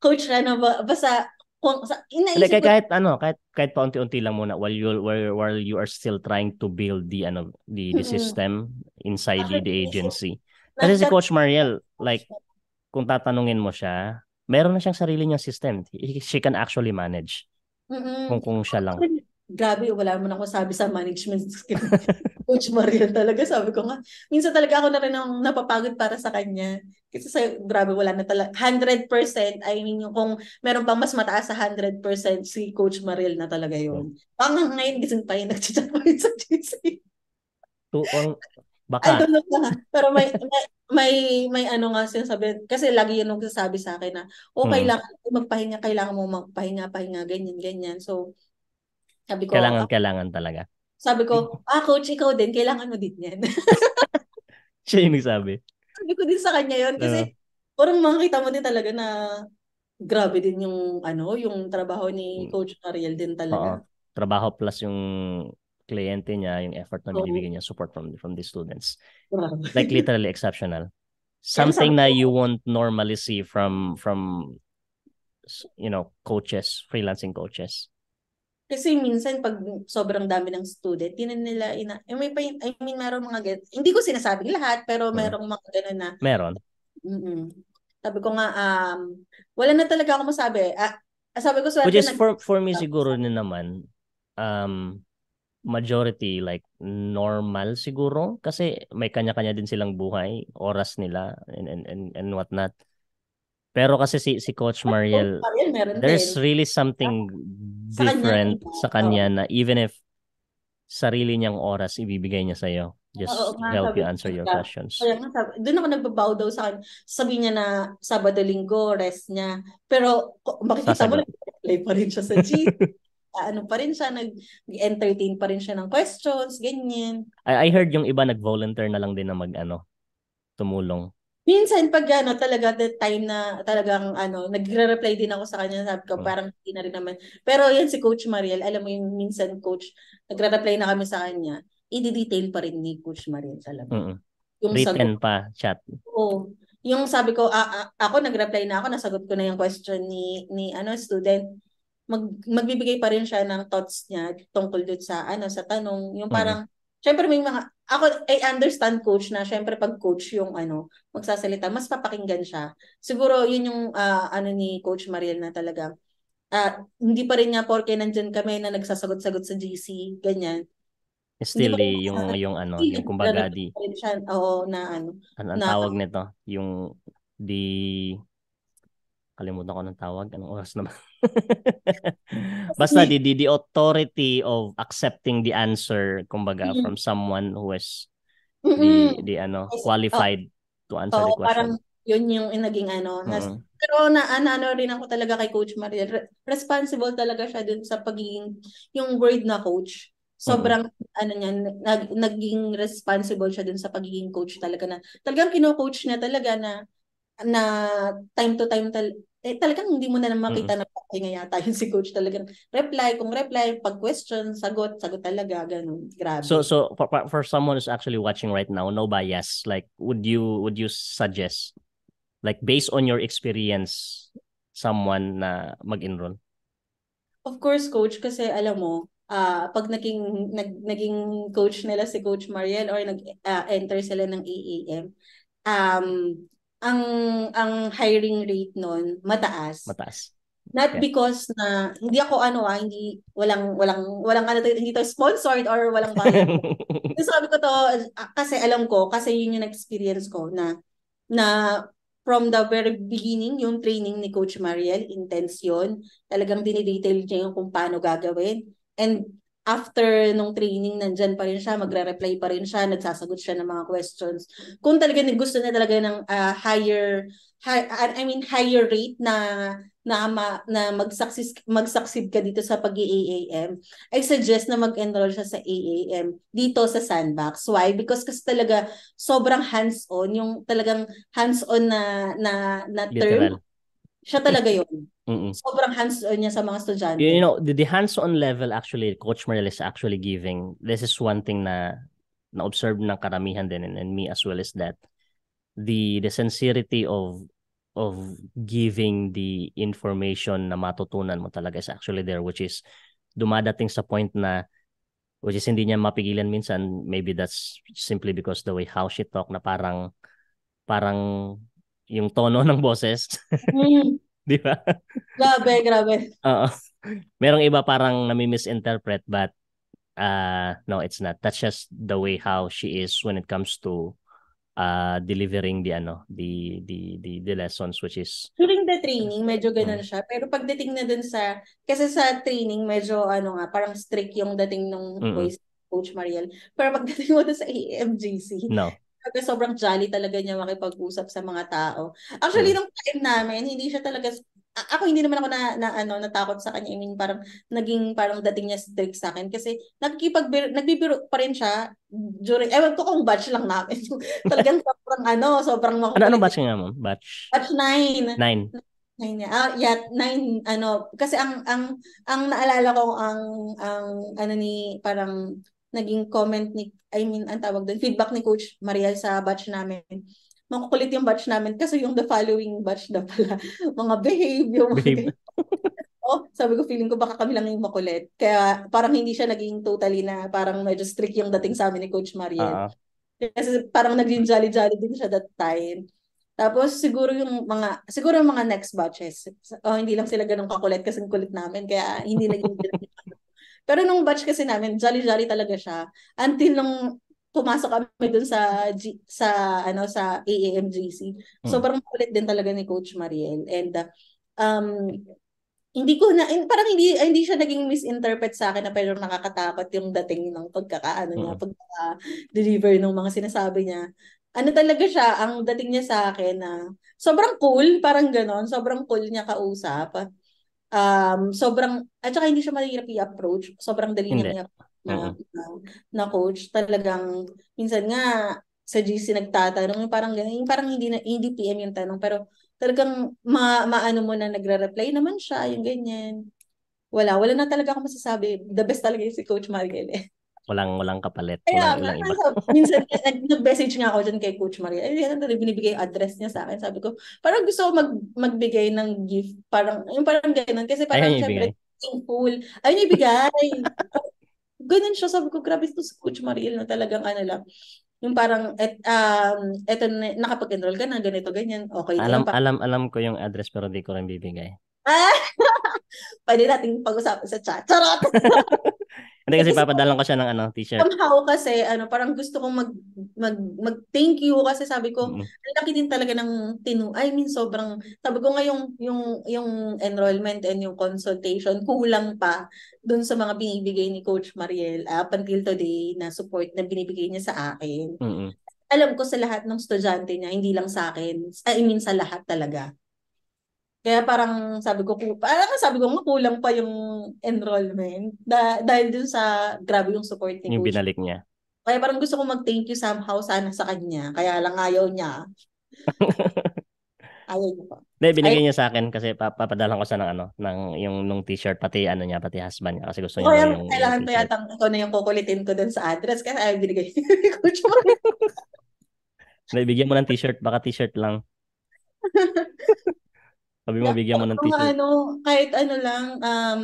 Coach Rana, ba, basta kung sa inaisip like, kahit ano kahit kahit paunti-unti lang muna while you while, while you are still trying to build the ano the, the system inside the, the agency kasi si coach Mariel like kung tatanungin mo siya meron na siyang sarili niyang system. She can actually manage. Mm-mm. Kung kung siya lang. Grabe, wala naman ako sabi sa management Coach Maria talaga, sabi ko nga. Minsan talaga ako na rin ang napapagod para sa kanya. Kasi sa, grabe, wala na talaga. 100%, I mean, yung kung meron pang mas mataas sa 100%, si Coach Maril na talaga yun. Pang hmm. ngayon, gising pa yun, nagchichat pa yun sa GC. To, on, baka. I don't know na, pero may, may may may ano nga sinasabi kasi lagi yun nagsasabi sa akin na oh hmm. kailangan magpahinga kailangan mo magpahinga pahinga ganyan ganyan so sabi ko kailangan ah, kailangan talaga sabi ko ah coach ikaw din kailangan mo din yan siya yung nagsabi sabi ko din sa kanya yon kasi uh. parang makita mo din talaga na grabe din yung ano yung trabaho ni hmm. coach Ariel din talaga Oo. trabaho plus yung kliyente niya, yung effort na binibigay niya, support from from the students. like literally exceptional. Something na you won't normally see from from you know, coaches, freelancing coaches. Kasi minsan pag sobrang dami ng student, tinan nila ina I mean, I mean meron mga get, hindi ko sinasabing lahat pero mm. merong mga ganun na. Meron. Mm-mm. Sabi ko nga um wala na talaga ako masabi. Ah, ah, sabi ko swerte Which is na, for for me ah. siguro na naman um majority like normal siguro kasi may kanya-kanya din silang buhay, oras nila and and and, and what not. Pero kasi si si Coach Mariel, there's really something different sa kanya na even if sarili niyang oras ibibigay niya sa iyo. Just Oo, nga, help you answer your questions. Kaya nga, sabi, doon ako nagbabaw daw sa akin. Sabi niya na Sabado Linggo, rest niya. Pero makikita Sasagot. mo, nag pa rin siya sa gym. ano pa rin siya, nag-entertain pa rin siya ng questions, ganyan. I, I heard yung iba nag-volunteer na lang din na mag, ano, tumulong. Minsan pag ano talaga the time na talagang ano nagre-reply din ako sa kanya sabi ko hmm. parang hindi na rin naman. Pero yan si Coach Mariel, alam mo yung minsan coach nagre-reply na kami sa kanya, i-detail pa rin ni Coach Mariel alam mo. Mm-hmm. Yung Written sagot, pa chat. Oo. Yung sabi ko a- a- ako nag-reply na ako nasagot ko na yung question ni ni ano student mag, magbibigay pa rin siya ng thoughts niya tungkol dun sa ano sa tanong yung mm-hmm. parang mm-hmm. syempre may mga ako I understand coach na syempre pag coach yung ano magsasalita mas papakinggan siya siguro yun yung uh, ano ni coach Mariel na talaga uh, ah, hindi pa rin nga porke nandiyan kami na nagsasagot-sagot sa GC ganyan Still eh, yung, yung ano, yung kumbaga di... Oo, na ano. An- ang na, tawag nito? Yung di kalimutan ko ng tawag. Anong oras na ba Basta the, the, the authority of accepting the answer, kumbaga, mm-hmm. from someone who is mm-hmm. the, the ano, oh. qualified oh. to answer oh, the question. Parang yun yung naging ano. Nas, mm-hmm. Pero na, na ano, ano rin ako talaga kay Coach Mariel. Re- responsible talaga siya dun sa pagiging, yung word na coach sobrang mm-hmm. ano niya nag, naging responsible siya dun sa pagiging coach talaga na talagang kino-coach niya talaga na na time to time tal eh, talagang hindi mo na lang makita mm-hmm. na pahinga yata yun si coach talagang reply kung reply pag question sagot sagot talaga ganun grabe so so for, for someone who's actually watching right now no bias like would you would you suggest like based on your experience someone na mag-enroll of course coach kasi alam mo uh, pag naging nag, naging coach nila si coach Mariel or nag uh, enter sila ng AAM um ang ang hiring rate noon mataas. Mataas. Not yeah. because na hindi ako ano ah, hindi walang walang walang ano hindi to sponsored or walang bayad. so, sabi ko to ah, kasi alam ko kasi yun yung experience ko na na from the very beginning yung training ni Coach Mariel intense yun. Talagang dinidetail niya yung kung paano gagawin. And after nung training, nandyan pa rin siya, magre-reply pa rin siya, nagsasagot siya ng mga questions. Kung talaga gusto niya talaga ng uh, higher, high, ah, I mean, higher rate na na, ma, na mag-succeed, mag-succeed ka dito sa pag aam I suggest na mag-enroll siya sa AAM dito sa Sandbox. Why? Because kasi talaga sobrang hands-on, yung talagang hands-on na, na, na term. Literal siya talaga yun. Mm-mm. Sobrang hands-on niya sa mga estudyante. You know, the, the hands-on level actually, Coach Morel is actually giving, this is one thing na na-observe ng karamihan din and, and me as well is that the the sincerity of of giving the information na matutunan mo talaga is actually there which is dumadating sa point na which is hindi niya mapigilan minsan maybe that's simply because the way how she talk na parang parang yung tono ng boses. Mm. Di ba? Grabe, grabe. Oo. Merong iba parang nami-misinterpret but uh, no, it's not. That's just the way how she is when it comes to uh, delivering the ano the, the the the lessons which is during the training medyo ganun mm. siya pero pagdating na dun sa kasi sa training medyo ano nga parang strict yung dating nung mm. voice coach Mariel pero pagdating mo sa AMJC no talaga sobrang jolly talaga niya makipag-usap sa mga tao. Actually, hmm. nung time namin, hindi siya talaga ako hindi naman ako na, na ano natakot sa kanya. I mean, parang naging parang dating niya strict sa akin kasi nakikipag nagbibiro pa rin siya during ewan ko kung batch lang namin. Talagang sobrang ano, sobrang makukulit. Ano anong batch nga mo? Batch. Batch 9. 9. Nine, ah, yeah, nine, ano, kasi ang, ang, ang naalala ko, ang, ang, ano ni, parang naging comment ni, I mean, ang tawag doon, feedback ni Coach Mariel sa batch namin. Makukulit yung batch namin kasi yung the following batch na pala. Mga behavior. Behave. oh, sabi ko, feeling ko baka kami lang yung makulit. Kaya parang hindi siya naging totally na parang medyo strict yung dating sa amin ni Coach Mariel. Uh-huh. Kasi parang naging jolly-jolly din siya that time. Tapos siguro yung mga siguro yung mga next batches. Oh, hindi lang sila ganun kakulit kasi kulit namin kaya hindi naging Pero nung batch kasi namin, jolly-jolly talaga siya. Until nung pumasok kami dun sa G, sa ano sa AAMGC. Hmm. Sobrang kulit din talaga ni Coach Mariel and uh, um hindi ko na parang hindi ah, hindi siya naging misinterpret sa akin na pero nakakatakot yung dating ng pagkakaano niya hmm. pagka deliver ng mga sinasabi niya. Ano talaga siya ang dating niya sa akin na sobrang cool, parang ganon, sobrang cool niya kausap um, sobrang, at saka hindi siya mahirap i-approach. Sobrang dali niya i-approach na, mm-hmm. na coach. Talagang, minsan nga, sa GC nagtatanong, yung parang ganyan, parang hindi, na, hindi PM yung tanong, pero talagang ma, maano mo na nagre-reply naman siya, yung ganyan. Wala, wala na talaga akong masasabi. The best talaga si Coach Margel eh. Walang, walang kapalit. Kaya, walang, walang iba. minsan, nag-message nga ako dyan kay Coach Maria. Ay, eh, yan, binibigay address niya sa akin. Sabi ko, parang gusto ko mag, magbigay ng gift. Parang, yung parang ganun. Kasi parang, Ayun, syempre, thankful. Ayun, ibigay. ganun siya. Sabi ko, grabe ito si Coach Maria na talagang ano lang. Yung parang, et, um, eto, nakapag-enroll ka na, ganito, ganyan. Okay. Alam, pa- alam, alam ko yung address pero di ko rin bibigay. Ah, pwede nating pag-usapan sa chat. Charot! Hindi kasi, kasi papadalan ko siya ng ano, t-shirt. Somehow kasi ano, parang gusto kong mag mag mag thank you kasi sabi ko, mm-hmm. ang laki din talaga ng tinu. I mean sobrang sabi ko ngayong yung yung enrollment and yung consultation kulang pa doon sa mga binibigay ni Coach Mariel up until today na support na binibigay niya sa akin. Mm-hmm. Alam ko sa lahat ng estudyante niya, hindi lang sa akin. I mean sa lahat talaga kaya parang sabi ko, alam ka sabi ko nga kulang pa yung enrollment da- dahil dun sa grabe yung support ni Yung binalik niya. Kaya parang gusto ko mag-thank you somehow sana sa kanya. Kaya lang ayaw niya. ayaw niya pa. Hindi, binigay niya sa akin kasi pa- ko sa ng ano, ng yung nung t-shirt pati ano niya, pati husband niya kasi gusto niya yung, daw yung, kailangan ko t-shirt. yata ikaw na yung kukulitin ko dun sa address kasi ayaw binigay ni Coach bigyan mo ng t-shirt, baka t-shirt lang. Sabi mo, bigyan mo ng t Ano, kahit ano lang, um,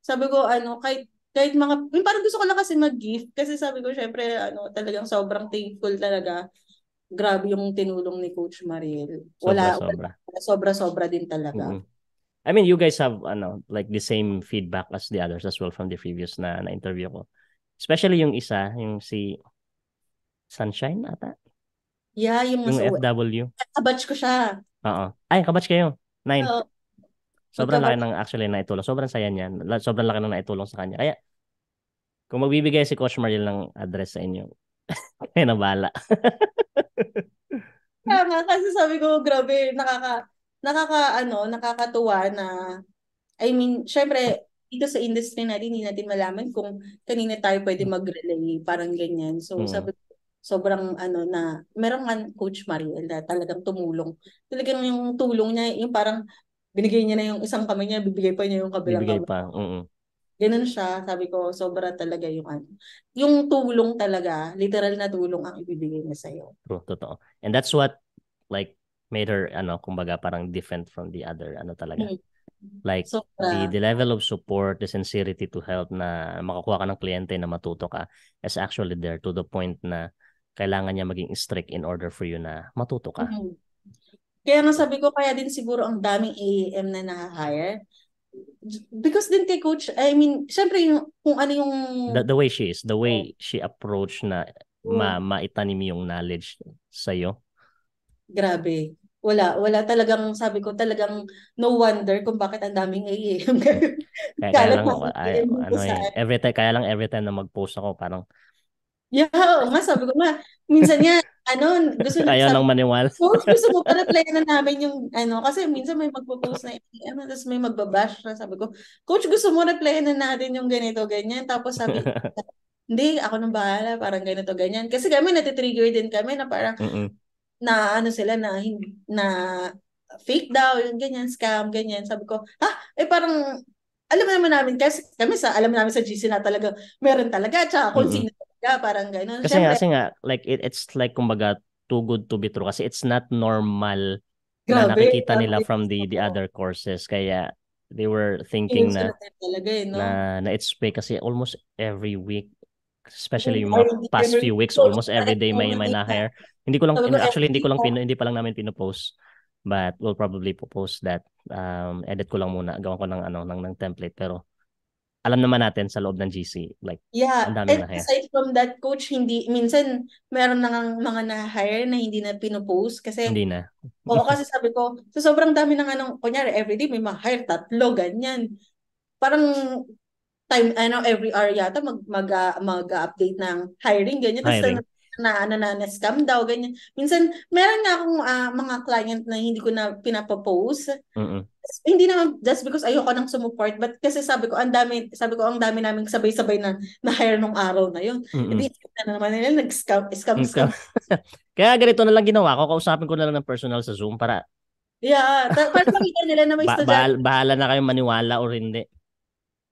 sabi ko, ano, kahit kahit mga, parang gusto ko lang kasi mag-gift kasi sabi ko, syempre, ano, talagang sobrang thankful talaga. Grabe yung tinulong ni Coach Mariel. Wala, sobra-sobra. Sobra-sobra din talaga. Mm-hmm. I mean, you guys have, ano, like the same feedback as the others as well from the previous na, na interview ko. Especially yung isa, yung si Sunshine ata. Yeah, yung, yung FW. Kabatch ko siya. Oo. Ay, kabatch kayo. Nine. So, sobrang laki ng actually na itulong. Sobrang saya niya. Sobrang laki ng naitulong sa kanya. Kaya, kung magbibigay si Coach Mariel ng address sa inyo, kayo na bahala. Kaya nga, kasi sabi ko, grabe, nakaka, nakaka, ano, nakakatuwa na, I mean, syempre, dito sa industry natin, hindi natin malaman kung kanina tayo pwede mag-relay, parang ganyan. So, hmm. sabi ko, sobrang ano na meron man coach Mariel na talagang tumulong. Talagang yung tulong niya yung parang binigay niya na yung isang kamay niya, bibigay pa niya yung kabilang bibigay kamay. Bibigay pa. Oo. Ganun siya, sabi ko, sobra talaga yung ano. Yung tulong talaga, literal na tulong ang ibibigay niya sa iyo. True, totoo. And that's what like made her ano, kumbaga parang different from the other ano talaga. Hmm. Like so, uh, the, the level of support, the sincerity to help na makakuha ka ng kliyente na matuto ka is actually there to the point na kailangan niya maging strict in order for you na matuto ka. Mm-hmm. Kaya nga sabi ko, kaya din siguro ang daming AAM na na-hire. Because din kay coach, I mean, syempre yung, kung ano yung... The, the way she is, the way oh. she approach na mm. ma, maitanim yung knowledge sa'yo. Grabe. Wala, wala talagang, sabi ko talagang no wonder kung bakit ang daming AAM. kaya, kaya lang, ay, ano, eh, every time, kaya lang every time na mag-post ako, parang Yeah, nga sabi ko nga, minsan niya, ano, gusto niya. Ayaw nang maniwal. Coach, oh, gusto mo pa playan na namin yung, ano, kasi minsan may magpo-post na, ano, tapos may magbabash na, sabi ko, Coach, gusto mo replyan na natin yung ganito, ganyan. Tapos sabi, hindi, ako nang bahala, parang ganito, ganyan. Kasi kami, natitrigger din kami na parang, Mm-mm. na ano sila, na, na fake daw, yung ganyan, scam, ganyan. Sabi ko, ah, eh parang, alam naman namin, kasi kami sa, alam namin sa GC na talaga, meron talaga, tsaka kung mm-hmm. sino Yeah, parang ganun. Kasi Siyempre, nga, kasi nga, like, it, it's like, kumbaga, too good to be true. Kasi it's not normal grabe, na nakikita grabe. nila from the the other courses. Kaya, they were thinking na, talaga, eh, no? na, na it's fake kasi almost every week especially yung past few weeks almost every day may may na hire hindi ko lang actually hindi ko lang pino, hindi pa lang namin pino-post but we'll probably post that um edit ko lang muna gawan ko ng ano ng ng template pero alam naman natin sa loob ng GC like yeah ang dami and na aside from that coach hindi minsan meron nang mga na-hire na hindi na pinopost kasi hindi na oo kasi sabi ko so sobrang dami na nga ng kunyari everyday may ma-hire tatlo ganyan parang time ano every hour yata mag mag uh, mag-update ng hiring ganyan hiring. Tapos, na ano na, na scam daw ganyan. Minsan meron nga akong uh, mga client na hindi ko na pinapopost. Mm-mm hindi naman just because ayoko nang sumuport but kasi sabi ko ang dami sabi ko ang dami naming sabay-sabay na na hire nung araw na yun. Hindi mm-hmm. na naman nila nag-scam scam scam. Kaya ganito na lang ginawa ko, kausapin ko na lang ng personal sa Zoom para Yeah, para makita nila na may ba- bahal- bahala na kayo maniwala o hindi.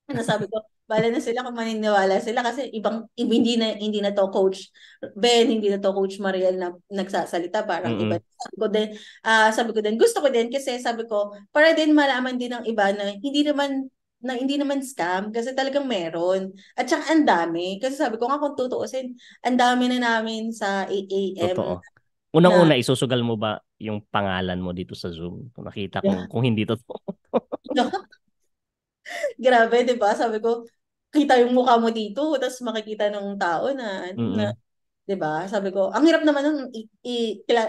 Ano sabi ko, Bala na sila kung maniniwala sila kasi ibang hindi na hindi na to coach Ben, hindi na to coach Mariel na nagsasalita parang mm-hmm. iba. Sabi ko din, uh, sabi ko din, gusto ko din kasi sabi ko para din malaman din ng iba na hindi naman na hindi naman scam kasi talagang meron. At saka ang dami. Kasi sabi ko nga kung tutuusin, ang dami na namin sa AAM am Totoo. Unang-una, na, isusugal mo ba yung pangalan mo dito sa Zoom? Kung nakita kung, yeah. kung hindi to Grabe, di ba? Sabi ko, kita yung mukha mo dito, tapos makikita ng tao na, mm-hmm. na 'di ba? Sabi ko, ang hirap naman nung i, i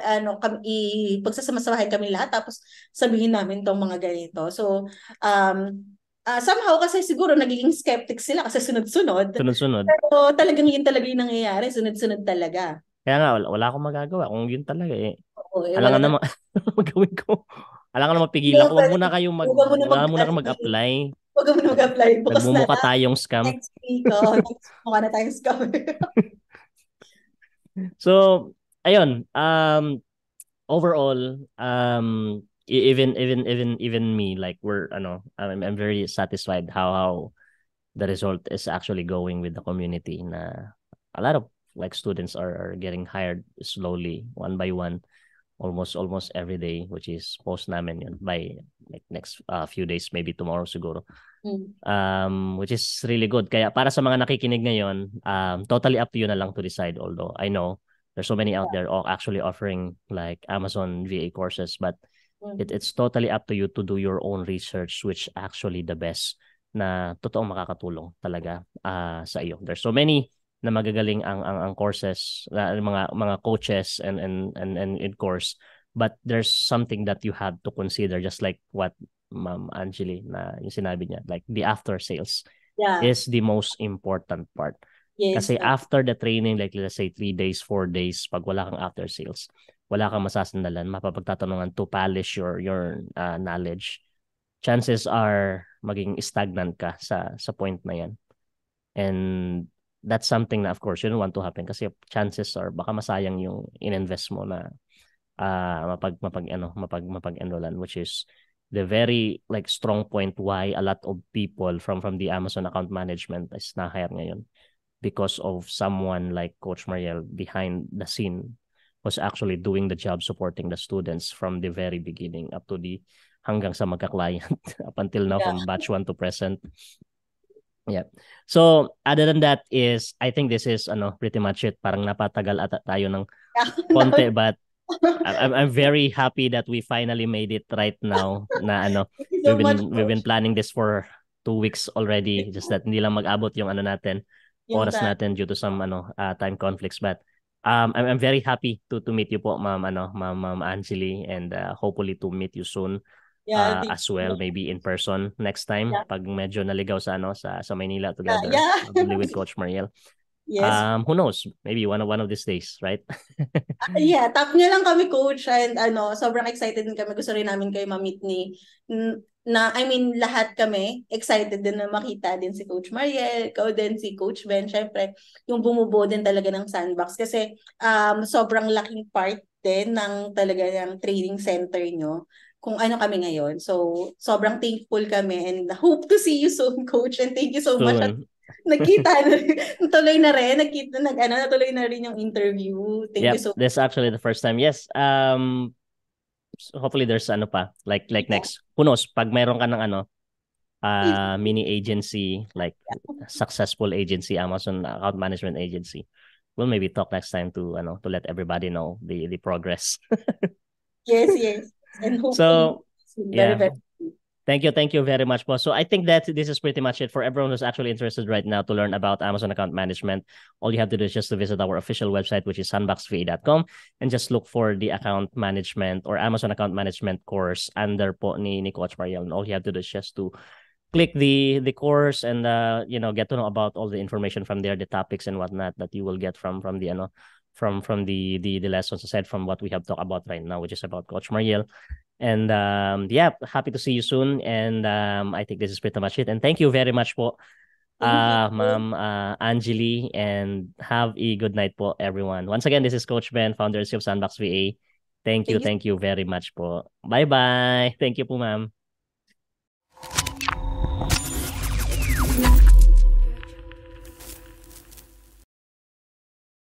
ano kami i, pagsasamasamahin kami lahat tapos sabihin namin tong mga ganito. So, um uh, somehow kasi siguro nagiging skeptic sila kasi sunod-sunod. Sunod-sunod. Pero talagang yun talaga yung nangyayari, sunod-sunod talaga. Kaya nga wala, wala akong magagawa kung yun talaga eh. Oo, eh alangan na, na. magawin ko. Alangan na mapigilan ko. Huwag muna kayong mag, wag muna, mag- mag-apply. Huwag ka muna mag-apply. Bukas Nagbumuka na tayong scam. Next week, oh, next mukha na tayong scam. so, ayun. Um, overall, um, e-, even even even even me like we're ano I'm, I'm very satisfied how how the result is actually going with the community na a lot of like students are, are getting hired slowly one by one almost almost every day which is post namin yun by like next uh, few days maybe tomorrow siguro mm. um which is really good kaya para sa mga nakikinig ngayon um totally up to you na lang to decide although I know there's so many out there actually offering like Amazon VA courses but hmm. it, it's totally up to you to do your own research which actually the best na totoong makakatulong talaga uh, sa iyo there's so many na magagaling ang ang, ang courses uh, mga mga coaches and and and and in course but there's something that you have to consider just like what Ma'am Angeli na yung sinabi niya like the after sales yeah. is the most important part yes, kasi after the training like let's say 3 days 4 days pag wala kang after sales wala kang masasandalan mapapagtatanungan to polish your your uh, knowledge chances are maging stagnant ka sa sa point na yan and that's something na of course you don't want to happen kasi chances are baka masayang yung ininvest mo na uh, mapag mapag ano mapag mapag-enrollan which is the very like strong point why a lot of people from from the Amazon account management is na-hire ngayon because of someone like Coach Mariel behind the scene was actually doing the job supporting the students from the very beginning up to the hanggang sa magka-client up until now yeah. from batch 1 to present Yeah. So, other than that is, I think this is, ano, pretty much it. Parang napatagal ata tayo ng konti, but I'm, I'm very happy that we finally made it right now na ano, so we've been, much. we've been planning this for two weeks already. Just that hindi lang mag-abot yung ano natin, yung oras time. natin due to some ano, uh, time conflicts. But um, I'm, I'm very happy to to meet you po, ma'am, ano, ma'am, ma'am Angeli, and uh, hopefully to meet you soon yeah, uh, as well maybe in person next time yeah. pag medyo naligaw sa ano sa sa Manila together yeah, yeah. with Coach Mariel. Yes. Um, who knows? Maybe one of one of these days, right? uh, yeah, tap niyo lang kami coach and ano, sobrang excited din kami. Gusto rin namin kayo ma-meet ni na I mean lahat kami excited din na makita din si Coach Mariel, ko din si Coach Ben, syempre yung bumubuo din talaga ng sandbox kasi um sobrang laking part din ng talaga ng training center nyo kung ano kami ngayon. So, sobrang thankful kami and hope to see you soon, coach. And thank you so much. At nagkita na rin. Tuloy na rin. Nagkita, nag, ano, natuloy na rin yung interview. Thank yep, you so much. This is actually the first time. Yes. Um, hopefully there's ano pa. Like, like yeah. next. Who knows? Pag mayroon ka ng ano, uh, mini agency, like yeah. successful agency, Amazon account management agency. We'll maybe talk next time to ano to let everybody know the the progress. yes, yes. so, very, yeah. Very Thank you. Thank you very much, boss. So I think that this is pretty much it for everyone who's actually interested right now to learn about Amazon account management. All you have to do is just to visit our official website, which is sandboxva.com, and just look for the account management or Amazon account management course under po ni, ni Coach Mariel. And all you have to do is just to click the the course and uh, you know get to know about all the information from there, the topics and whatnot that you will get from from the you know, from from the the, the lessons aside from what we have talked about right now, which is about Coach Mariel. And um, yeah, happy to see you soon. And um, I think this is pretty much it. And thank you very much po, uh, Ma'am um, um, uh, Anjali. And have a good night po, everyone. Once again, this is Coach Ben, founder and CEO of Sandbox VA. Thank you, thank you, thank you very much po. Bye-bye. Thank you po, ma'am.